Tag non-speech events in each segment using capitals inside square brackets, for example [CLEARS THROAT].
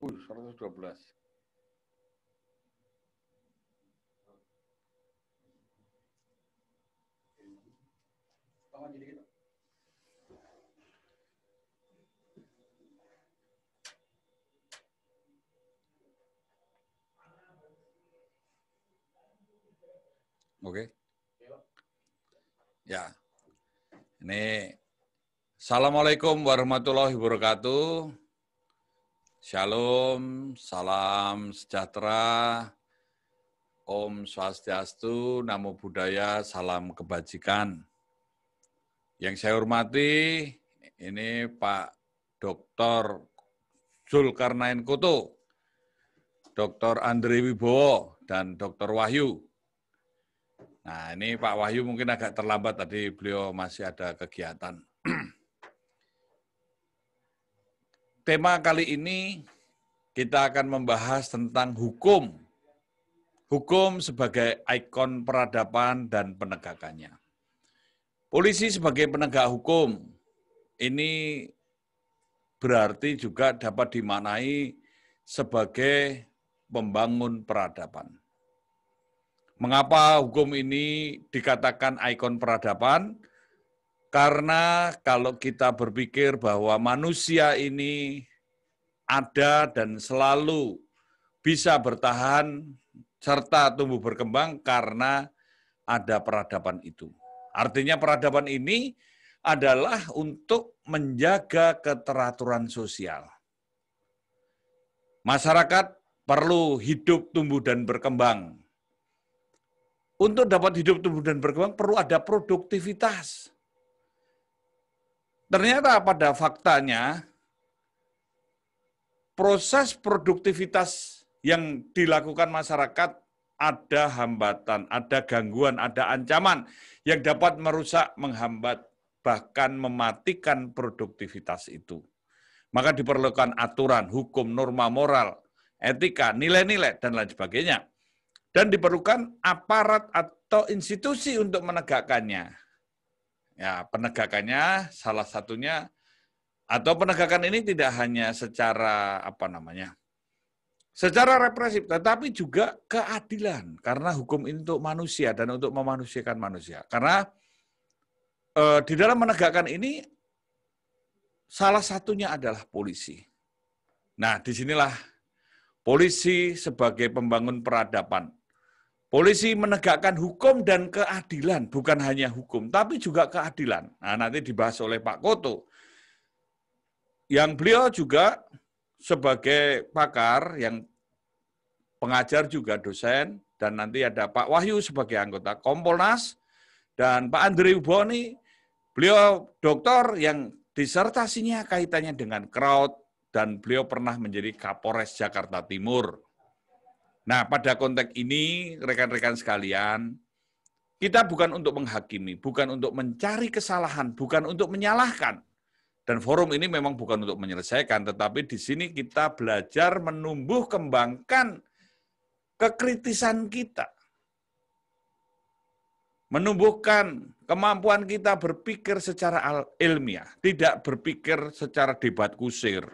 Uh, 112. Oke. Okay. Ya. Ini Assalamualaikum warahmatullahi wabarakatuh. Shalom, salam sejahtera, Om Swastiastu, Namo Buddhaya, salam kebajikan. Yang saya hormati, ini Pak Dr. Zulkarnain Koto, Dr. Andre Wibowo, dan Dr. Wahyu. Nah, ini Pak Wahyu mungkin agak terlambat tadi, beliau masih ada kegiatan. [CLEARS THROAT] tema kali ini kita akan membahas tentang hukum. Hukum sebagai ikon peradaban dan penegakannya. Polisi sebagai penegak hukum ini berarti juga dapat dimaknai sebagai pembangun peradaban. Mengapa hukum ini dikatakan ikon peradaban? Karena kalau kita berpikir bahwa manusia ini ada dan selalu bisa bertahan serta tumbuh berkembang karena ada peradaban itu. Artinya peradaban ini adalah untuk menjaga keteraturan sosial. Masyarakat perlu hidup, tumbuh, dan berkembang. Untuk dapat hidup, tumbuh, dan berkembang perlu ada produktivitas Ternyata pada faktanya proses produktivitas yang dilakukan masyarakat ada hambatan, ada gangguan, ada ancaman yang dapat merusak, menghambat, bahkan mematikan produktivitas itu. Maka diperlukan aturan, hukum, norma moral, etika, nilai-nilai, dan lain sebagainya. Dan diperlukan aparat atau institusi untuk menegakkannya. Ya, penegakannya salah satunya atau penegakan ini tidak hanya secara apa namanya? Secara represif, tetapi juga keadilan karena hukum ini untuk manusia dan untuk memanusiakan manusia. Karena e, di dalam menegakkan ini salah satunya adalah polisi. Nah, disinilah polisi sebagai pembangun peradaban Polisi menegakkan hukum dan keadilan, bukan hanya hukum, tapi juga keadilan. Nah, nanti dibahas oleh Pak Koto. Yang beliau juga sebagai pakar, yang pengajar juga dosen, dan nanti ada Pak Wahyu sebagai anggota Kompolnas, dan Pak Andri Uboni, beliau doktor yang disertasinya kaitannya dengan crowd, dan beliau pernah menjadi Kapolres Jakarta Timur. Nah, pada konteks ini, rekan-rekan sekalian, kita bukan untuk menghakimi, bukan untuk mencari kesalahan, bukan untuk menyalahkan. Dan forum ini memang bukan untuk menyelesaikan, tetapi di sini kita belajar menumbuh kembangkan kekritisan kita. Menumbuhkan kemampuan kita berpikir secara ilmiah, tidak berpikir secara debat kusir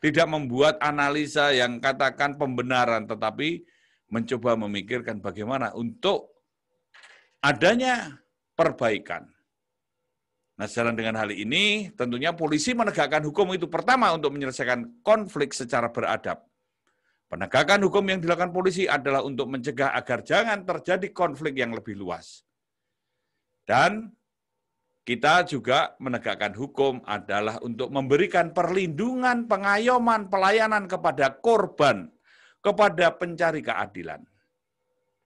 tidak membuat analisa yang katakan pembenaran, tetapi mencoba memikirkan bagaimana untuk adanya perbaikan. Nah, sejalan dengan hal ini, tentunya polisi menegakkan hukum itu pertama untuk menyelesaikan konflik secara beradab. Penegakan hukum yang dilakukan polisi adalah untuk mencegah agar jangan terjadi konflik yang lebih luas. Dan kita juga menegakkan hukum adalah untuk memberikan perlindungan, pengayoman, pelayanan kepada korban, kepada pencari keadilan.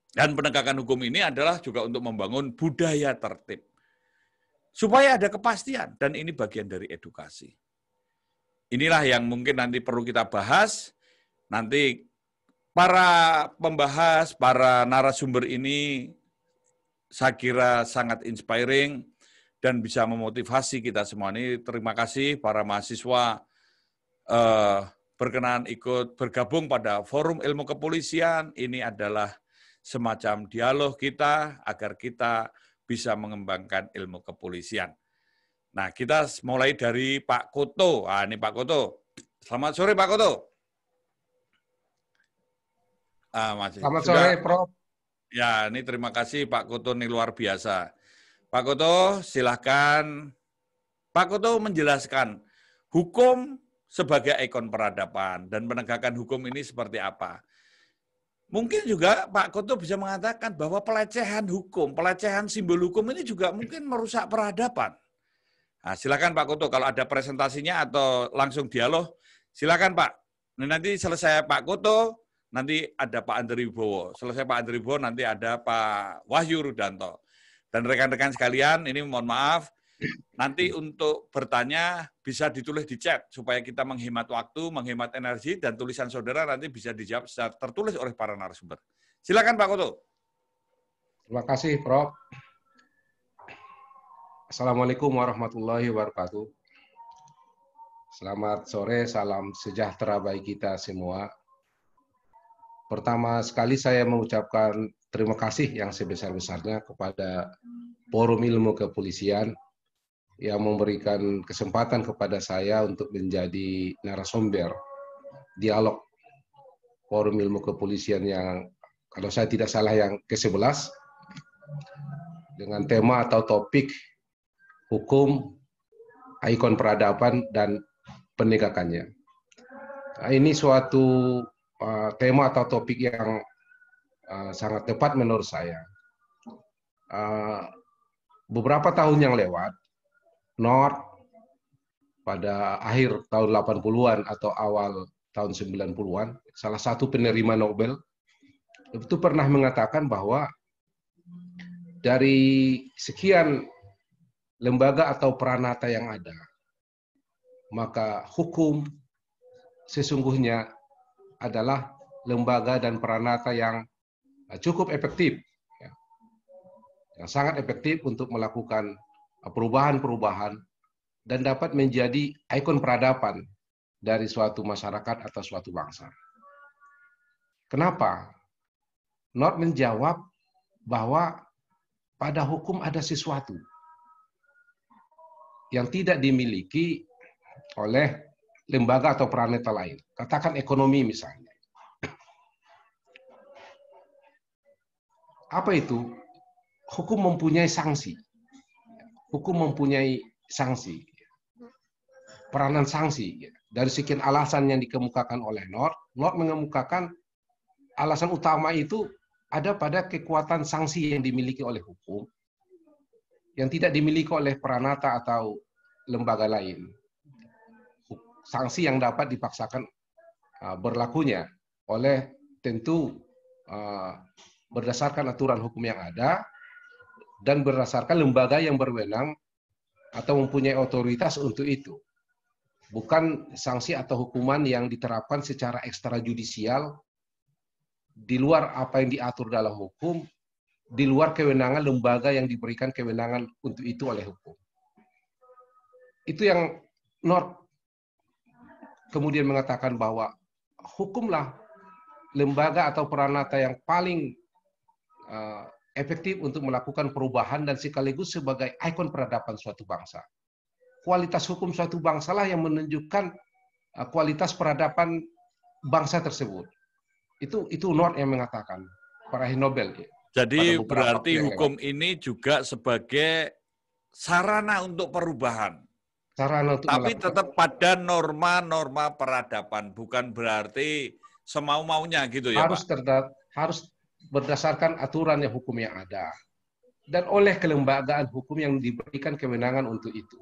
Dan penegakan hukum ini adalah juga untuk membangun budaya tertib. Supaya ada kepastian, dan ini bagian dari edukasi. Inilah yang mungkin nanti perlu kita bahas, nanti para pembahas, para narasumber ini saya kira sangat inspiring, dan bisa memotivasi kita semua ini. Terima kasih para mahasiswa eh, berkenan ikut bergabung pada Forum Ilmu Kepolisian. Ini adalah semacam dialog kita agar kita bisa mengembangkan ilmu kepolisian. Nah, kita mulai dari Pak Koto. Ah, ini Pak Koto. Selamat sore Pak Koto. Ah, masih. Selamat sore, Prof. Ya, ini terima kasih Pak Koto ini luar biasa Pak Koto, silahkan. Pak Koto menjelaskan hukum sebagai ikon peradaban dan penegakan hukum ini seperti apa. Mungkin juga Pak Koto bisa mengatakan bahwa pelecehan hukum, pelecehan simbol hukum ini juga mungkin merusak peradaban. Nah, silakan Pak Koto kalau ada presentasinya atau langsung dialog, silakan Pak. Nah, nanti selesai Pak Koto, nanti ada Pak Andri Bowo. Selesai Pak Andri Bowo, nanti ada Pak Wahyu Rudanto. Dan rekan-rekan sekalian, ini mohon maaf, [LAUGHS] nanti untuk bertanya bisa ditulis di chat supaya kita menghemat waktu, menghemat energi, dan tulisan saudara nanti bisa dijawab secara tertulis oleh para narasumber. Silakan Pak Koto. Terima kasih, Prof. Assalamualaikum warahmatullahi wabarakatuh. Selamat sore, salam sejahtera bagi kita semua. Pertama sekali saya mengucapkan terima kasih yang sebesar-besarnya kepada Forum Ilmu Kepolisian yang memberikan kesempatan kepada saya untuk menjadi narasumber dialog Forum Ilmu Kepolisian yang kalau saya tidak salah yang ke-11 dengan tema atau topik hukum, ikon peradaban dan penegakannya. Nah, ini suatu uh, tema atau topik yang Eh, sangat tepat menurut saya. Uh, beberapa tahun yang lewat, North pada akhir tahun 80-an atau awal tahun 90-an, salah satu penerima Nobel itu pernah mengatakan bahwa dari sekian lembaga atau peranata yang ada, maka hukum sesungguhnya adalah lembaga dan peranata yang Nah, cukup efektif, ya. yang sangat efektif untuk melakukan uh, perubahan-perubahan dan dapat menjadi ikon peradaban dari suatu masyarakat atau suatu bangsa. Kenapa? Not menjawab bahwa pada hukum ada sesuatu yang tidak dimiliki oleh lembaga atau peraneta lain. Katakan ekonomi misalnya. Apa itu? Hukum mempunyai sanksi. Hukum mempunyai sanksi. Peranan sanksi. Dari sekian alasan yang dikemukakan oleh Nord Nord mengemukakan alasan utama itu ada pada kekuatan sanksi yang dimiliki oleh hukum yang tidak dimiliki oleh peranata atau lembaga lain. Sanksi yang dapat dipaksakan uh, berlakunya oleh tentu uh, berdasarkan aturan hukum yang ada dan berdasarkan lembaga yang berwenang atau mempunyai otoritas untuk itu. Bukan sanksi atau hukuman yang diterapkan secara ekstrajudisial di luar apa yang diatur dalam hukum, di luar kewenangan lembaga yang diberikan kewenangan untuk itu oleh hukum. Itu yang North kemudian mengatakan bahwa hukumlah lembaga atau peranata yang paling uh, efektif untuk melakukan perubahan dan sekaligus sebagai ikon peradaban suatu bangsa. Kualitas hukum suatu bangsa lah yang menunjukkan uh, kualitas peradaban bangsa tersebut. Itu itu Nord yang mengatakan para Nobel. Jadi berarti hukum yang ini juga sebagai sarana untuk perubahan. Sarana untuk Tapi melakukan. tetap pada norma-norma peradaban, bukan berarti semau-maunya gitu ya harus terdapat. harus berdasarkan aturan yang hukum yang ada dan oleh kelembagaan hukum yang diberikan kewenangan untuk itu.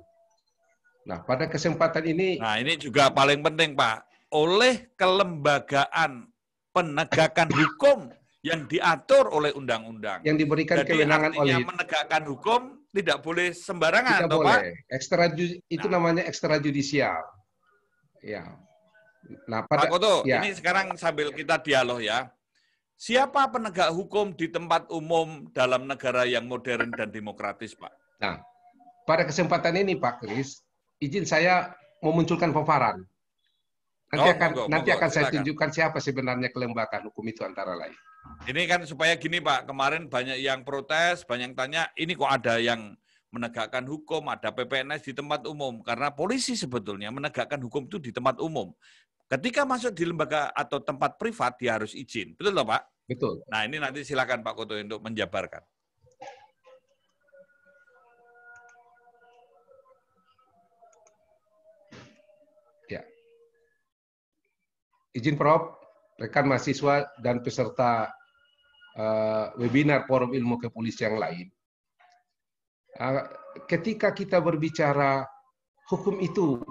Nah, pada kesempatan ini Nah, ini juga paling penting, Pak. Oleh kelembagaan penegakan hukum yang diatur oleh undang-undang. Yang diberikan Jadi kewenangan oleh menegakkan hukum tidak boleh sembarangan, tidak toh, boleh. Pak. Ekstra itu nah. namanya ekstrajudisial. Ya. Nah, pada Pak Koto, ya. ini sekarang sambil kita dialog ya. Siapa penegak hukum di tempat umum dalam negara yang modern dan demokratis, Pak? Nah, pada kesempatan ini, Pak Kris, izin saya memunculkan paparan. Nanti oh, akan monggo, nanti monggo, akan saya tunjukkan siapa sebenarnya kelembagaan hukum itu antara lain. Ini kan supaya gini, Pak. Kemarin banyak yang protes, banyak yang tanya, ini kok ada yang menegakkan hukum, ada PPNS di tempat umum. Karena polisi sebetulnya menegakkan hukum itu di tempat umum. Ketika masuk di lembaga atau tempat privat, dia harus izin. Betul Pak? Betul. Nah ini nanti silakan Pak Koto untuk menjabarkan. Ya. Izin Prof, rekan mahasiswa dan peserta uh, webinar Forum Ilmu Kepolisian yang lain. Uh, ketika kita berbicara hukum itu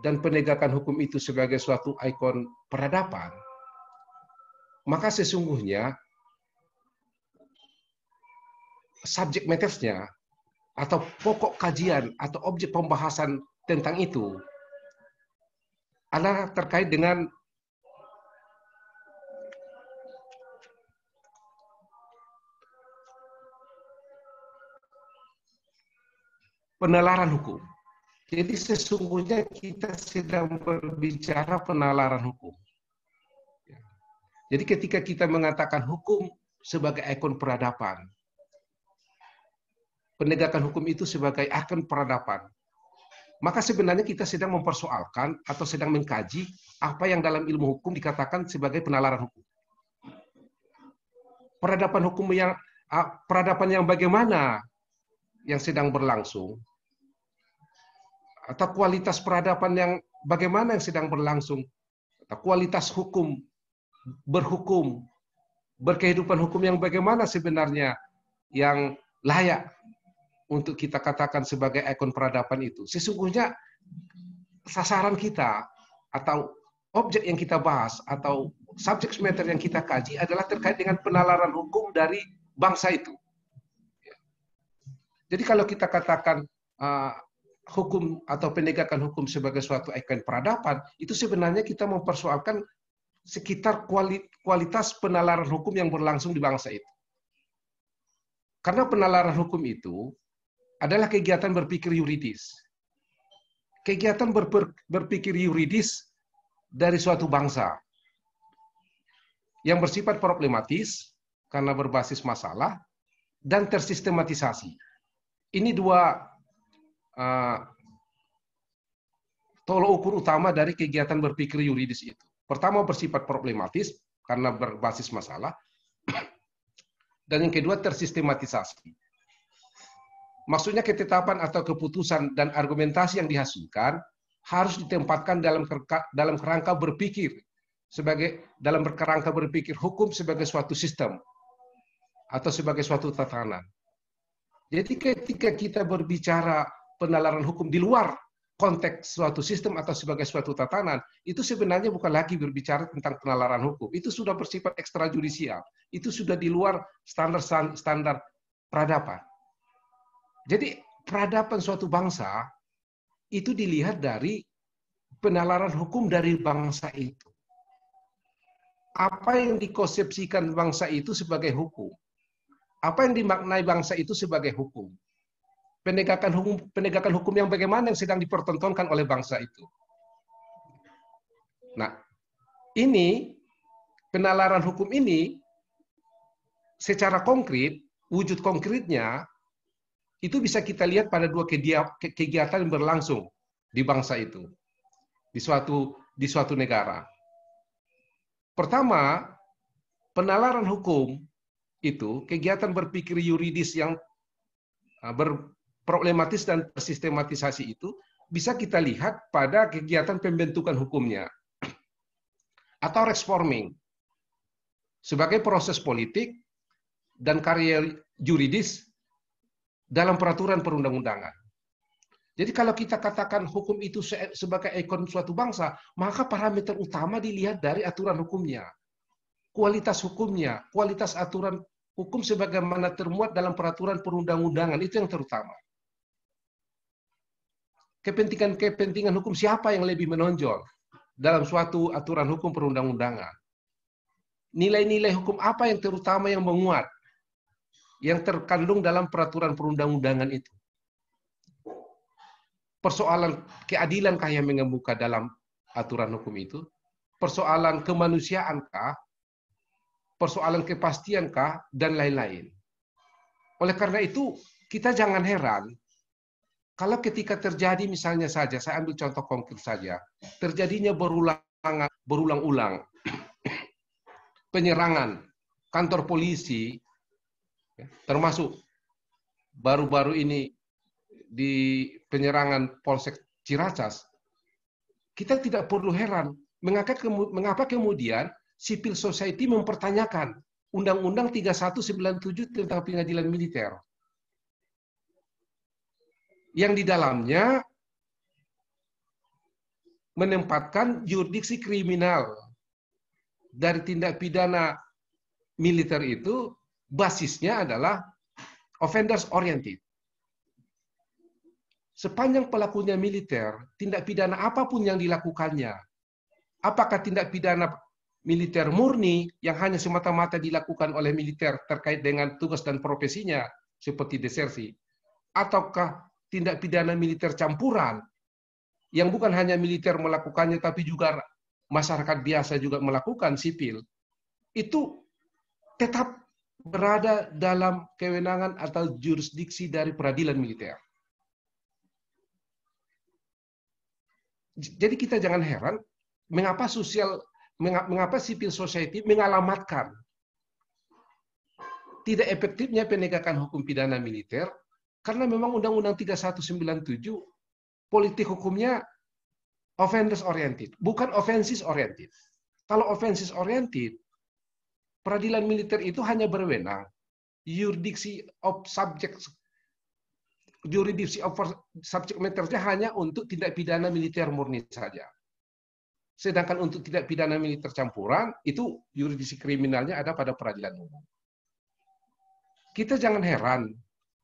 dan penegakan hukum itu sebagai suatu ikon peradaban, maka sesungguhnya subjek matters-nya atau pokok kajian atau objek pembahasan tentang itu adalah terkait dengan penalaran hukum. Jadi sesungguhnya kita sedang berbicara penalaran hukum. Jadi ketika kita mengatakan hukum sebagai ikon peradaban, penegakan hukum itu sebagai ikon peradaban, maka sebenarnya kita sedang mempersoalkan atau sedang mengkaji apa yang dalam ilmu hukum dikatakan sebagai penalaran hukum. Peradaban hukum yang ah, peradaban yang bagaimana yang sedang berlangsung atau kualitas peradaban yang bagaimana yang sedang berlangsung atau kualitas hukum berhukum, berkehidupan hukum yang bagaimana sebenarnya yang layak untuk kita katakan sebagai ikon peradaban itu. Sesungguhnya sasaran kita atau objek yang kita bahas atau subjek matter yang kita kaji adalah terkait dengan penalaran hukum dari bangsa itu. Jadi kalau kita katakan uh, hukum atau penegakan hukum sebagai suatu ikon peradaban, itu sebenarnya kita mempersoalkan sekitar kualitas penalaran hukum yang berlangsung di bangsa itu. Karena penalaran hukum itu adalah kegiatan berpikir yuridis. Kegiatan berpikir yuridis dari suatu bangsa yang bersifat problematis karena berbasis masalah dan tersistematisasi. Ini dua uh, tolok ukur utama dari kegiatan berpikir yuridis itu. Pertama bersifat problematis karena berbasis masalah. [CLEARS THROAT] Dan yang kedua tersistematisasi. Maksudnya ketetapan atau keputusan dan argumentasi yang dihasilkan harus ditempatkan dalam kerka, dalam kerangka berpikir sebagai dalam kerangka berpikir hukum sebagai suatu sistem atau sebagai suatu tatanan. Jadi ketika kita berbicara penalaran hukum di luar konteks suatu sistem atau sebagai suatu tatanan, itu sebenarnya bukan lagi berbicara tentang penalaran hukum. Itu sudah bersifat ekstrajudisial. Itu sudah di luar standar-standar peradaban. Jadi peradaban suatu bangsa itu dilihat dari penalaran hukum dari bangsa itu. Apa yang dikonsepsikan bangsa itu sebagai hukum? Apa yang dimaknai bangsa itu sebagai hukum? penegakan hukum penegakan hukum yang bagaimana yang sedang dipertontonkan oleh bangsa itu. Nah, ini penalaran hukum ini secara konkret, wujud konkretnya itu bisa kita lihat pada dua kegiatan yang berlangsung di bangsa itu, di suatu di suatu negara. Pertama, penalaran hukum itu kegiatan berpikir yuridis yang ah, ber, problematis dan tersistematisasi itu bisa kita lihat pada kegiatan pembentukan hukumnya atau reforming sebagai proses politik dan karya juridis dalam peraturan perundang-undangan. Jadi kalau kita katakan hukum itu sebagai ikon suatu bangsa, maka parameter utama dilihat dari aturan hukumnya. Kualitas hukumnya, kualitas aturan hukum sebagaimana termuat dalam peraturan perundang-undangan, itu yang terutama kepentingan-kepentingan hukum siapa yang lebih menonjol dalam suatu aturan hukum perundang-undangan? Nilai-nilai hukum apa yang terutama yang menguat yang terkandung dalam peraturan perundang-undangan itu? Persoalan keadilankah yang mengemuka dalam aturan hukum itu? Persoalan kemanusiaankah? Persoalan kepastiankah? Dan lain-lain. Oleh karena itu, kita jangan heran kalau ketika terjadi misalnya saja, saya ambil contoh konkret saja, terjadinya berulang berulang-ulang [CLEARS THROAT] penyerangan kantor polisi, ya, termasuk baru-baru ini di penyerangan Polsek Ciracas, kita tidak perlu heran mengapa, mengapa kemudian sipil society mempertanyakan Undang-Undang 3197 tentang pengadilan militer yang di dalamnya menempatkan yurdiksi kriminal dari tindak pidana militer itu basisnya adalah offenders oriented. Sepanjang pelakunya militer, tindak pidana apapun yang dilakukannya, apakah tindak pidana militer murni yang hanya semata-mata dilakukan oleh militer terkait dengan tugas dan profesinya seperti desersi, ataukah tindak pidana militer campuran yang bukan hanya militer melakukannya tapi juga masyarakat biasa juga melakukan sipil itu tetap berada dalam kewenangan atau jurisdiksi dari peradilan militer. Jadi kita jangan heran mengapa sosial mengapa sipil society mengalamatkan tidak efektifnya penegakan hukum pidana militer karena memang Undang-Undang 3197 politik hukumnya offenders oriented, bukan offenses oriented. Kalau offenses oriented, peradilan militer itu hanya berwenang yuridiksi of subject yuridiksi of subject matter-nya hanya untuk tindak pidana militer murni saja. Sedangkan untuk tindak pidana militer campuran itu yuridiksi kriminalnya ada pada peradilan umum. Kita jangan heran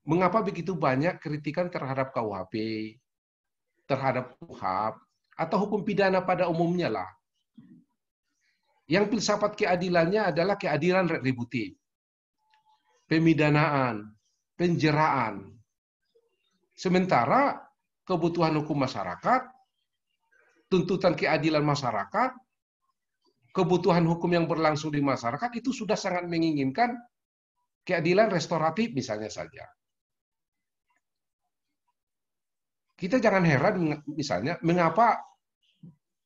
mengapa begitu banyak kritikan terhadap KUHP, terhadap KUHAP, atau hukum pidana pada umumnya lah. Yang filsafat keadilannya adalah keadilan retributif, pemidanaan, penjeraan. Sementara kebutuhan hukum masyarakat, tuntutan keadilan masyarakat, kebutuhan hukum yang berlangsung di masyarakat itu sudah sangat menginginkan keadilan restoratif misalnya saja kita jangan heran misalnya mengapa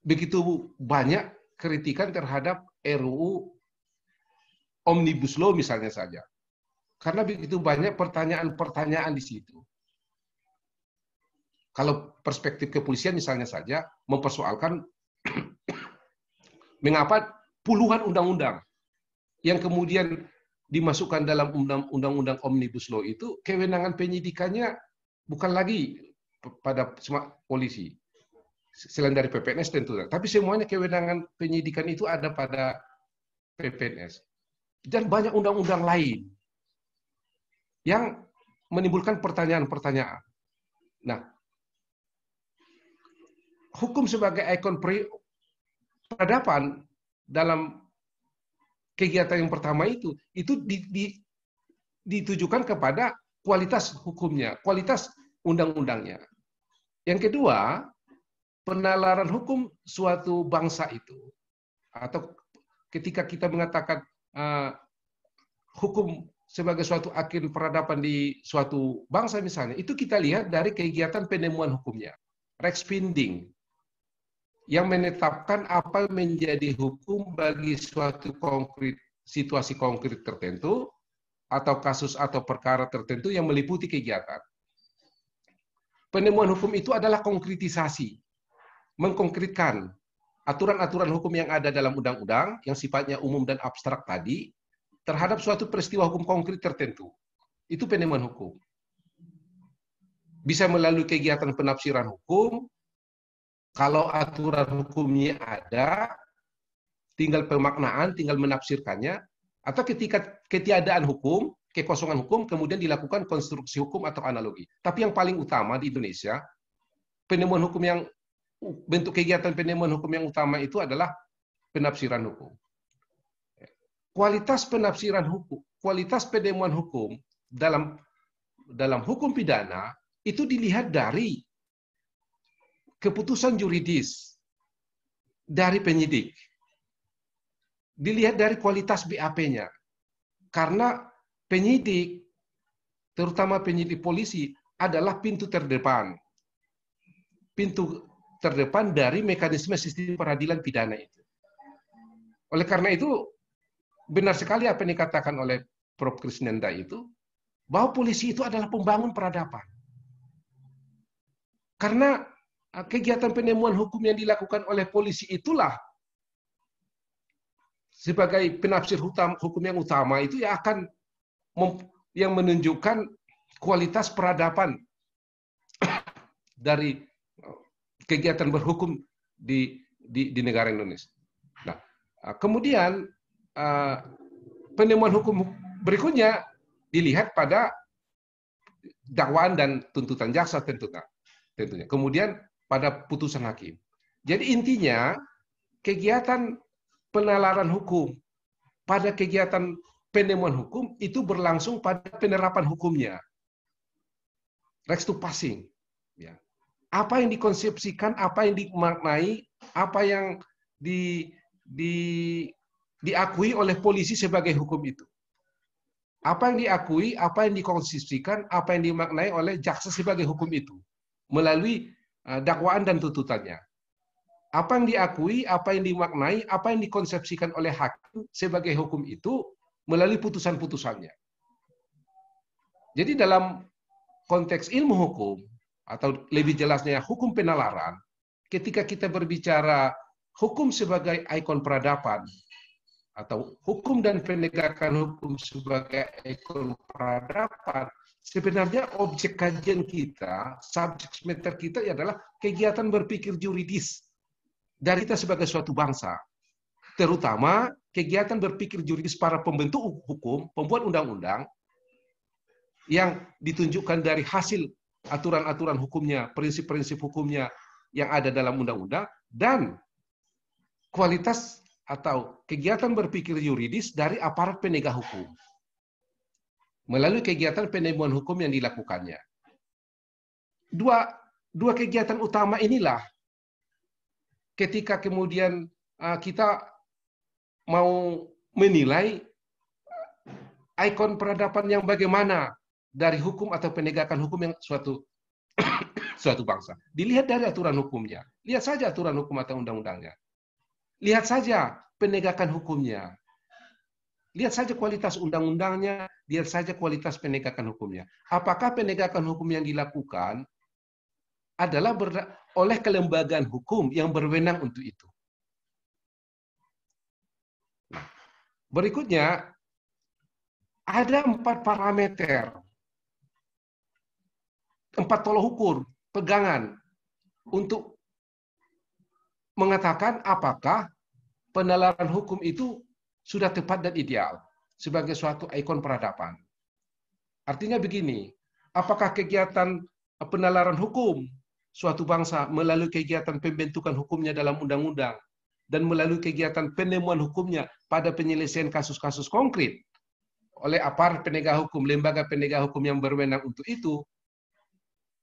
begitu banyak kritikan terhadap RUU Omnibus Law misalnya saja. Karena begitu banyak pertanyaan-pertanyaan di situ. Kalau perspektif kepolisian misalnya saja mempersoalkan [CLEARS THROAT] mengapa puluhan undang-undang yang kemudian dimasukkan dalam undang-undang omnibus law itu kewenangan penyidikannya bukan lagi pada semua polisi. Selain dari PPNS tentu. Tapi semuanya kewenangan penyidikan itu ada pada PPNS. Dan banyak undang-undang lain yang menimbulkan pertanyaan-pertanyaan. Nah, hukum sebagai ikon peradaban dalam kegiatan yang pertama itu, itu di, di, ditujukan kepada kualitas hukumnya, kualitas undang-undangnya. Yang kedua, penalaran hukum suatu bangsa itu atau ketika kita mengatakan uh, hukum sebagai suatu akhir peradaban di suatu bangsa misalnya, itu kita lihat dari kegiatan penemuan hukumnya. Rex yang menetapkan apa menjadi hukum bagi suatu konkret situasi konkret tertentu atau kasus atau perkara tertentu yang meliputi kegiatan. Penemuan hukum itu adalah konkretisasi, mengkonkretkan aturan-aturan hukum yang ada dalam undang-undang yang sifatnya umum dan abstrak tadi terhadap suatu peristiwa hukum konkret tertentu. Itu penemuan hukum. Bisa melalui kegiatan penafsiran hukum, kalau aturan hukumnya ada, tinggal pemaknaan, tinggal menafsirkannya, atau ketika ketiadaan hukum, kekosongan hukum, kemudian dilakukan konstruksi hukum atau analogi. Tapi yang paling utama di Indonesia, penemuan hukum yang bentuk kegiatan penemuan hukum yang utama itu adalah penafsiran hukum. Kualitas penafsiran hukum, kualitas penemuan hukum dalam dalam hukum pidana itu dilihat dari keputusan juridis dari penyidik. Dilihat dari kualitas BAP-nya. Karena penyidik, terutama penyidik polisi, adalah pintu terdepan. Pintu terdepan dari mekanisme sistem peradilan pidana itu. Oleh karena itu, benar sekali apa yang dikatakan oleh Prof. Krisnenda itu, bahwa polisi itu adalah pembangun peradaban. Karena eh, kegiatan penemuan hukum yang dilakukan oleh polisi itulah sebagai penafsir hukum yang utama itu ya akan yang menunjukkan kualitas peradaban [COUGHS] dari uh, kegiatan berhukum di di, di negara Indonesia. Nah, uh, kemudian uh, penemuan hukum berikutnya dilihat pada dakwaan dan tuntutan jaksa tentunya. Tentunya. Kemudian pada putusan hakim. Jadi intinya kegiatan penalaran hukum pada kegiatan penemuan hukum itu berlangsung pada penerapan hukumnya. Rex to passing. Ya. Apa yang dikonsepsikan, apa yang dimaknai, apa yang di, di, diakui oleh polisi sebagai hukum itu. Apa yang diakui, apa yang dikonsepsikan, apa yang dimaknai oleh jaksa sebagai hukum itu. Melalui eh, dakwaan dan tuntutannya apa yang diakui, apa yang dimaknai, apa yang dikonsepsikan oleh hakim sebagai hukum itu melalui putusan-putusannya. Jadi dalam konteks ilmu hukum, atau lebih jelasnya hukum penalaran, ketika kita berbicara hukum sebagai ikon peradaban, atau hukum dan penegakan hukum sebagai ikon peradaban, sebenarnya objek kajian kita, subjek meter kita ya adalah kegiatan berpikir juridis dari kita sebagai suatu bangsa. Terutama kegiatan berpikir juridis para pembentuk hukum, pembuat undang-undang, yang ditunjukkan dari hasil aturan-aturan hukumnya, prinsip-prinsip hukumnya yang ada dalam undang-undang, dan kualitas atau kegiatan berpikir yuridis dari aparat penegak hukum melalui kegiatan penemuan hukum yang dilakukannya. Dua, dua kegiatan utama inilah ketika kemudian ah, kita mau menilai ikon peradaban yang bagaimana dari hukum atau penegakan hukum yang suatu [COUGHS] suatu bangsa. Dilihat dari aturan hukumnya. Lihat saja aturan hukum atau undang-undangnya. Lihat saja penegakan hukumnya. Lihat saja kualitas undang-undangnya, lihat saja kualitas penegakan hukumnya. Apakah penegakan hukum yang dilakukan adalah ber, oleh kelembagaan hukum yang berwenang untuk itu? Berikutnya, ada empat parameter, empat tolok ukur, pegangan untuk mengatakan apakah penalaran hukum itu sudah tepat dan ideal sebagai suatu ikon peradaban. Artinya begini, apakah kegiatan penalaran hukum suatu bangsa melalui kegiatan pembentukan hukumnya dalam undang-undang dan melalui kegiatan penemuan hukumnya pada penyelesaian kasus-kasus konkret oleh apar penegak hukum, lembaga penegak hukum yang berwenang untuk itu,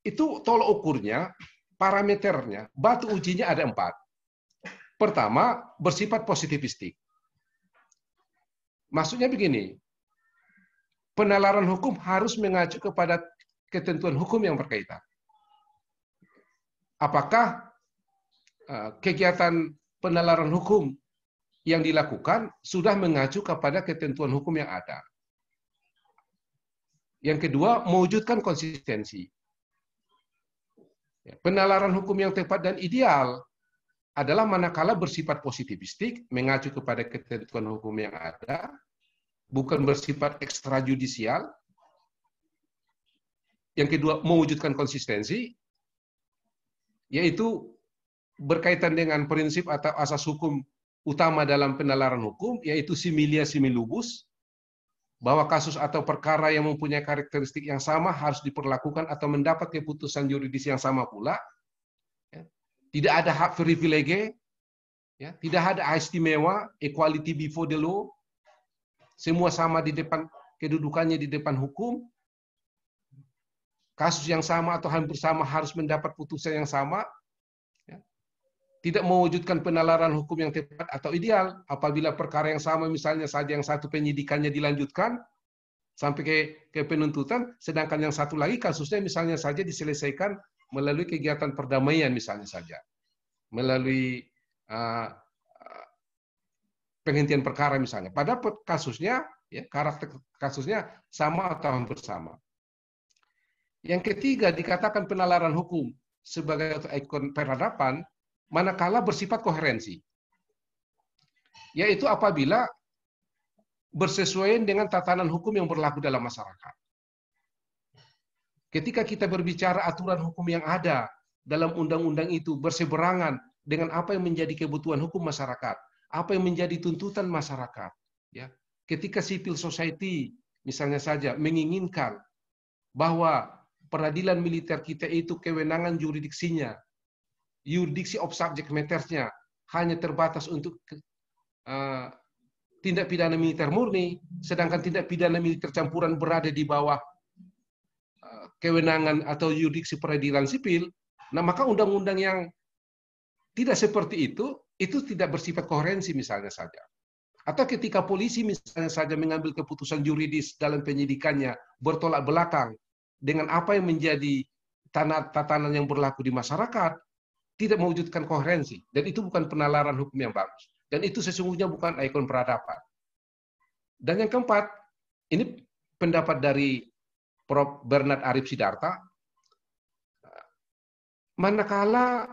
itu tolok ukurnya, parameternya, batu ujinya ada empat. Pertama, bersifat positivistik. Maksudnya begini, penalaran hukum harus mengacu kepada ketentuan hukum yang berkaitan. Apakah eh, kegiatan penalaran hukum yang dilakukan sudah mengacu kepada ketentuan hukum yang ada. Yang kedua, mewujudkan konsistensi. Ya, penalaran hukum yang tepat dan ideal adalah manakala bersifat positivistik, mengacu kepada ketentuan hukum yang ada, bukan bersifat ekstrajudisial. Yang kedua, mewujudkan konsistensi, yaitu berkaitan dengan prinsip atau asas hukum utama dalam penalaran hukum, yaitu similia similubus, bahwa kasus atau perkara yang mempunyai karakteristik yang sama harus diperlakukan atau mendapat keputusan yuridis yang sama pula. Ya. Tidak ada hak privilege, ya. tidak ada istimewa, equality before the law, semua sama di depan kedudukannya di depan hukum. Kasus yang sama atau hampir sama harus mendapat putusan yang sama, tidak mewujudkan penalaran hukum yang tepat atau ideal apabila perkara yang sama misalnya saja yang satu penyidikannya dilanjutkan sampai ke, ke penuntutan sedangkan yang satu lagi kasusnya misalnya saja diselesaikan melalui kegiatan perdamaian misalnya saja melalui uh, penghentian perkara misalnya pada kasusnya ya karakter kasusnya sama atau hampir sama yang ketiga dikatakan penalaran hukum sebagai ikon peradaban manakala bersifat koherensi. Yaitu apabila bersesuaian dengan tatanan hukum yang berlaku dalam masyarakat. Ketika kita berbicara aturan hukum yang ada dalam undang-undang itu berseberangan dengan apa yang menjadi kebutuhan hukum masyarakat, apa yang menjadi tuntutan masyarakat, ya. Ketika civil society misalnya saja menginginkan bahwa peradilan militer kita itu kewenangan juridiksinya yurdiksi of subject matters-nya hanya terbatas untuk uh, tindak pidana militer murni, sedangkan tindak pidana militer campuran berada di bawah uh, kewenangan atau yurdiksi peradilan sipil, nah maka undang-undang yang tidak seperti itu, itu tidak bersifat koherensi misalnya saja. Atau ketika polisi misalnya saja mengambil keputusan yuridis dalam penyidikannya bertolak belakang dengan apa yang menjadi tatanan yang berlaku di masyarakat, tidak mewujudkan koherensi dan itu bukan penalaran hukum yang bagus dan itu sesungguhnya bukan ikon peradaban. Dan yang keempat, ini pendapat dari Prof. Bernard Arif Sidarta, manakala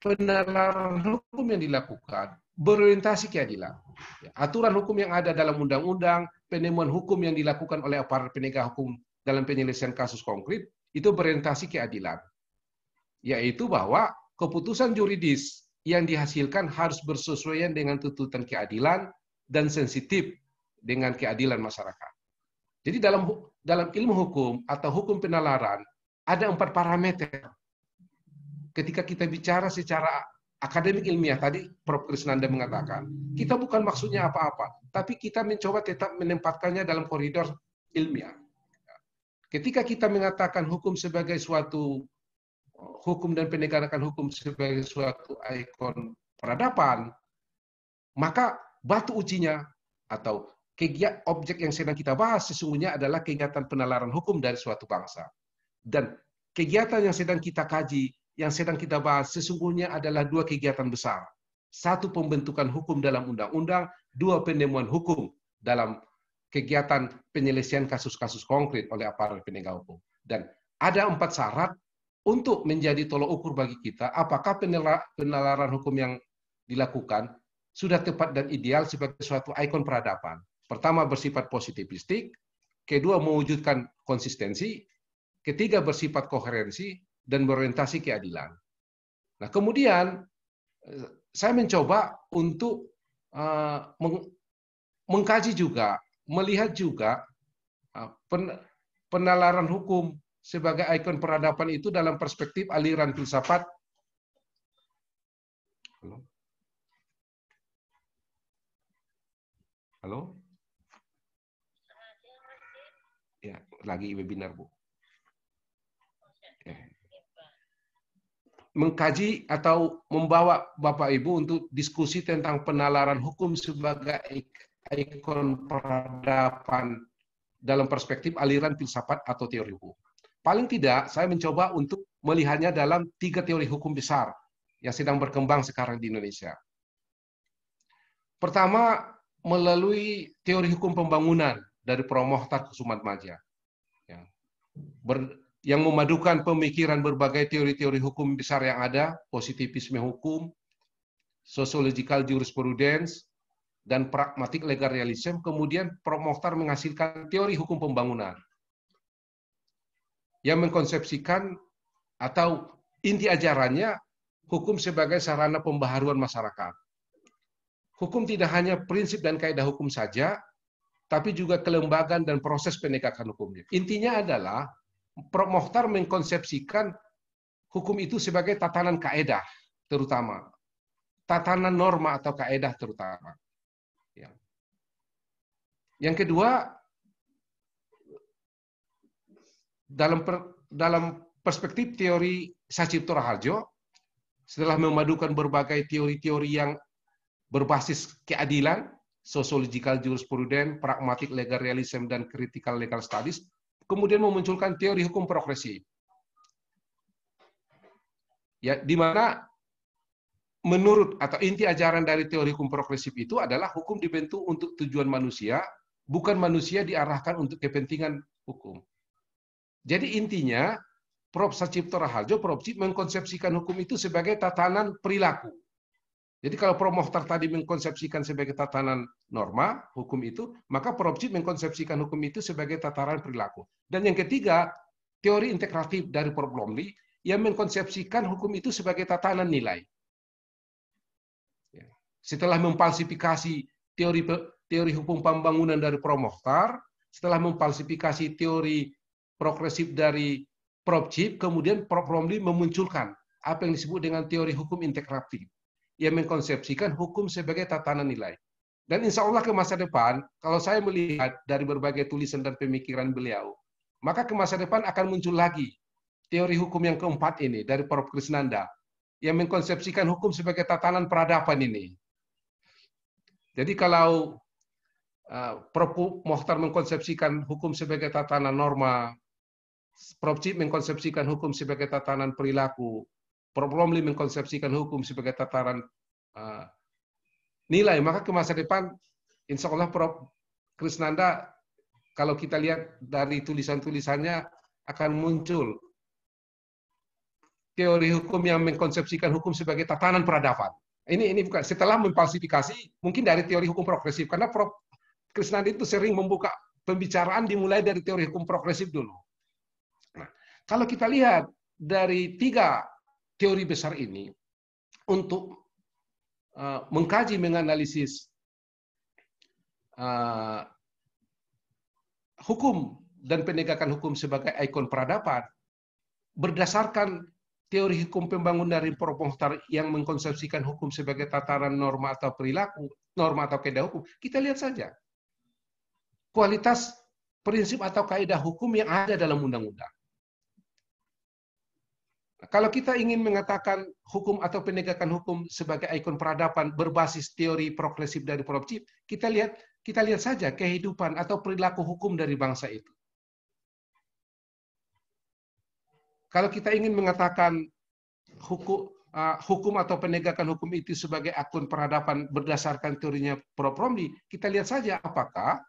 penalaran hukum yang dilakukan berorientasi keadilan. Ya, aturan hukum yang ada dalam undang-undang, penemuan hukum yang dilakukan oleh aparat penegak hukum dalam penyelesaian kasus konkret, itu berorientasi keadilan. Yaitu bahwa keputusan juridis yang dihasilkan harus bersesuaian dengan tuntutan keadilan dan sensitif dengan keadilan masyarakat. Jadi dalam dalam ilmu hukum atau hukum penalaran ada empat parameter. Ketika kita bicara secara akademik ilmiah tadi Prof. Krisnanda mengatakan, kita bukan maksudnya apa-apa, tapi kita mencoba tetap menempatkannya dalam koridor ilmiah. Ketika kita mengatakan hukum sebagai suatu hukum dan penegakan hukum sebagai suatu ikon peradaban, maka batu ujinya atau kegiatan objek yang sedang kita bahas sesungguhnya adalah kegiatan penalaran hukum dari suatu bangsa. Dan kegiatan yang sedang kita kaji, yang sedang kita bahas sesungguhnya adalah dua kegiatan besar. Satu pembentukan hukum dalam undang-undang, dua penemuan hukum dalam kegiatan penyelesaian kasus-kasus konkret oleh aparat penegak hukum. Dan ada empat syarat untuk menjadi tolok ukur bagi kita apakah penalaran hukum yang dilakukan sudah tepat dan ideal sebagai suatu ikon peradaban. Pertama bersifat positivistik, kedua mewujudkan konsistensi, ketiga bersifat koherensi dan berorientasi keadilan. Nah, kemudian eh, saya mencoba untuk uh, meng mengkaji juga, melihat juga uh, pen penalaran hukum sebagai ikon peradaban itu dalam perspektif aliran filsafat Halo? Halo? Ya, lagi webinar, Bu. Mengkaji atau membawa Bapak Ibu untuk diskusi tentang penalaran hukum sebagai ikon peradaban dalam perspektif aliran filsafat atau teori hukum. Paling tidak saya mencoba untuk melihatnya dalam tiga teori hukum besar yang sedang berkembang sekarang di Indonesia. Pertama, melalui teori hukum pembangunan dari Promohtar Maja. Ya. Ber, yang memadukan pemikiran berbagai teori-teori hukum besar yang ada, positivisme hukum, sociological jurisprudence, dan pragmatik legal realism, kemudian Promohtar menghasilkan teori hukum pembangunan yang mengkonsepsikan atau inti ajarannya hukum sebagai sarana pembaharuan masyarakat. Hukum tidak hanya prinsip dan kaidah hukum saja, tapi juga kelembagaan dan proses penegakan hukumnya. Intinya adalah Prof. Mohtar mengkonsepsikan hukum itu sebagai tatanan kaedah terutama. Tatanan norma atau kaedah terutama. Ya. Yang kedua, dalam per, dalam perspektif teori Sacipto Raharjo, setelah memadukan berbagai teori-teori yang berbasis keadilan, sociological jurisprudence, pragmatic legal realism, dan critical legal studies, kemudian memunculkan teori hukum progresif. Ya, di mana menurut atau inti ajaran dari teori hukum progresif itu adalah hukum dibentuk untuk tujuan manusia, bukan manusia diarahkan untuk kepentingan hukum. Jadi intinya, Prof. Sacipto Raharjo, Prof. Cip mengkonsepsikan hukum itu sebagai tatanan perilaku. Jadi kalau Prof. Mohtar tadi mengkonsepsikan sebagai tatanan norma, hukum itu, maka Prof. Cip mengkonsepsikan hukum itu sebagai tataran perilaku. Dan yang ketiga, teori integratif dari Prof. Lomli yang mengkonsepsikan hukum itu sebagai tatanan nilai. Ya. Setelah memfalsifikasi teori teori hukum pembangunan dari Prof. Mohtar, setelah memfalsifikasi teori progresif dari Prof. kemudian Prof. Romli memunculkan apa yang disebut dengan teori hukum integratif yang mengkonsepsikan hukum sebagai tatanan nilai. Dan insya Allah ke masa depan, kalau saya melihat dari berbagai tulisan dan pemikiran beliau, maka ke masa depan akan muncul lagi teori hukum yang keempat ini dari Prof. Krisnanda yang mengkonsepsikan hukum sebagai tatanan peradaban ini. Jadi kalau uh, Prof. Mohtar mengkonsepsikan hukum sebagai tatanan norma, Prof. Cip mengkonsepsikan hukum sebagai tatanan perilaku. Prof. Romli mengkonsepsikan hukum sebagai tatanan uh, nilai. Maka ke masa depan, insya Allah Prof. Krisnanda, kalau kita lihat dari tulisan-tulisannya, akan muncul teori hukum yang mengkonsepsikan hukum sebagai tatanan peradaban. Ini ini bukan setelah memfalsifikasi mungkin dari teori hukum progresif karena Prof. Krisnandi itu sering membuka pembicaraan dimulai dari teori hukum progresif dulu. Kalau kita lihat dari tiga teori besar ini untuk uh, mengkaji menganalisis uh, eh, hukum dan penegakan hukum sebagai ikon peradaban berdasarkan teori hukum pembangunan dari propongstar yang mengkonsepsikan hukum sebagai tataran norma atau perilaku, norma atau kaidah hukum, kita lihat saja kualitas prinsip atau kaidah hukum yang ada dalam undang-undang. Kalau kita ingin mengatakan hukum atau penegakan hukum sebagai ikon peradaban berbasis teori progresif dari Prof. kita lihat kita lihat saja kehidupan atau perilaku hukum dari bangsa itu. Kalau kita ingin mengatakan hukum uh, hukum atau penegakan hukum itu sebagai akun peradaban berdasarkan teorinya Prof. Romli, kita lihat saja apakah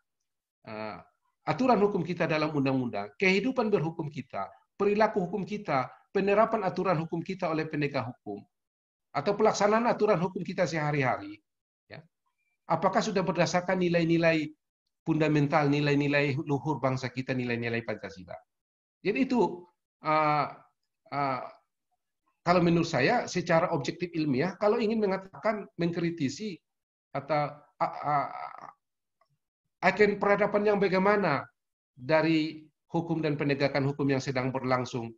uh, aturan hukum kita dalam undang-undang, kehidupan berhukum kita, perilaku hukum kita, penerapan aturan hukum kita oleh penegak hukum atau pelaksanaan aturan hukum kita sehari-hari. Ya. Apakah sudah berdasarkan nilai-nilai fundamental, nilai-nilai luhur bangsa kita, nilai-nilai Pancasila? Jadi itu uh, uh, kalau menurut saya secara objektif ilmiah, kalau ingin mengatakan mengkritisi atau uh, uh, akan peradaban yang bagaimana dari hukum dan penegakan hukum yang sedang berlangsung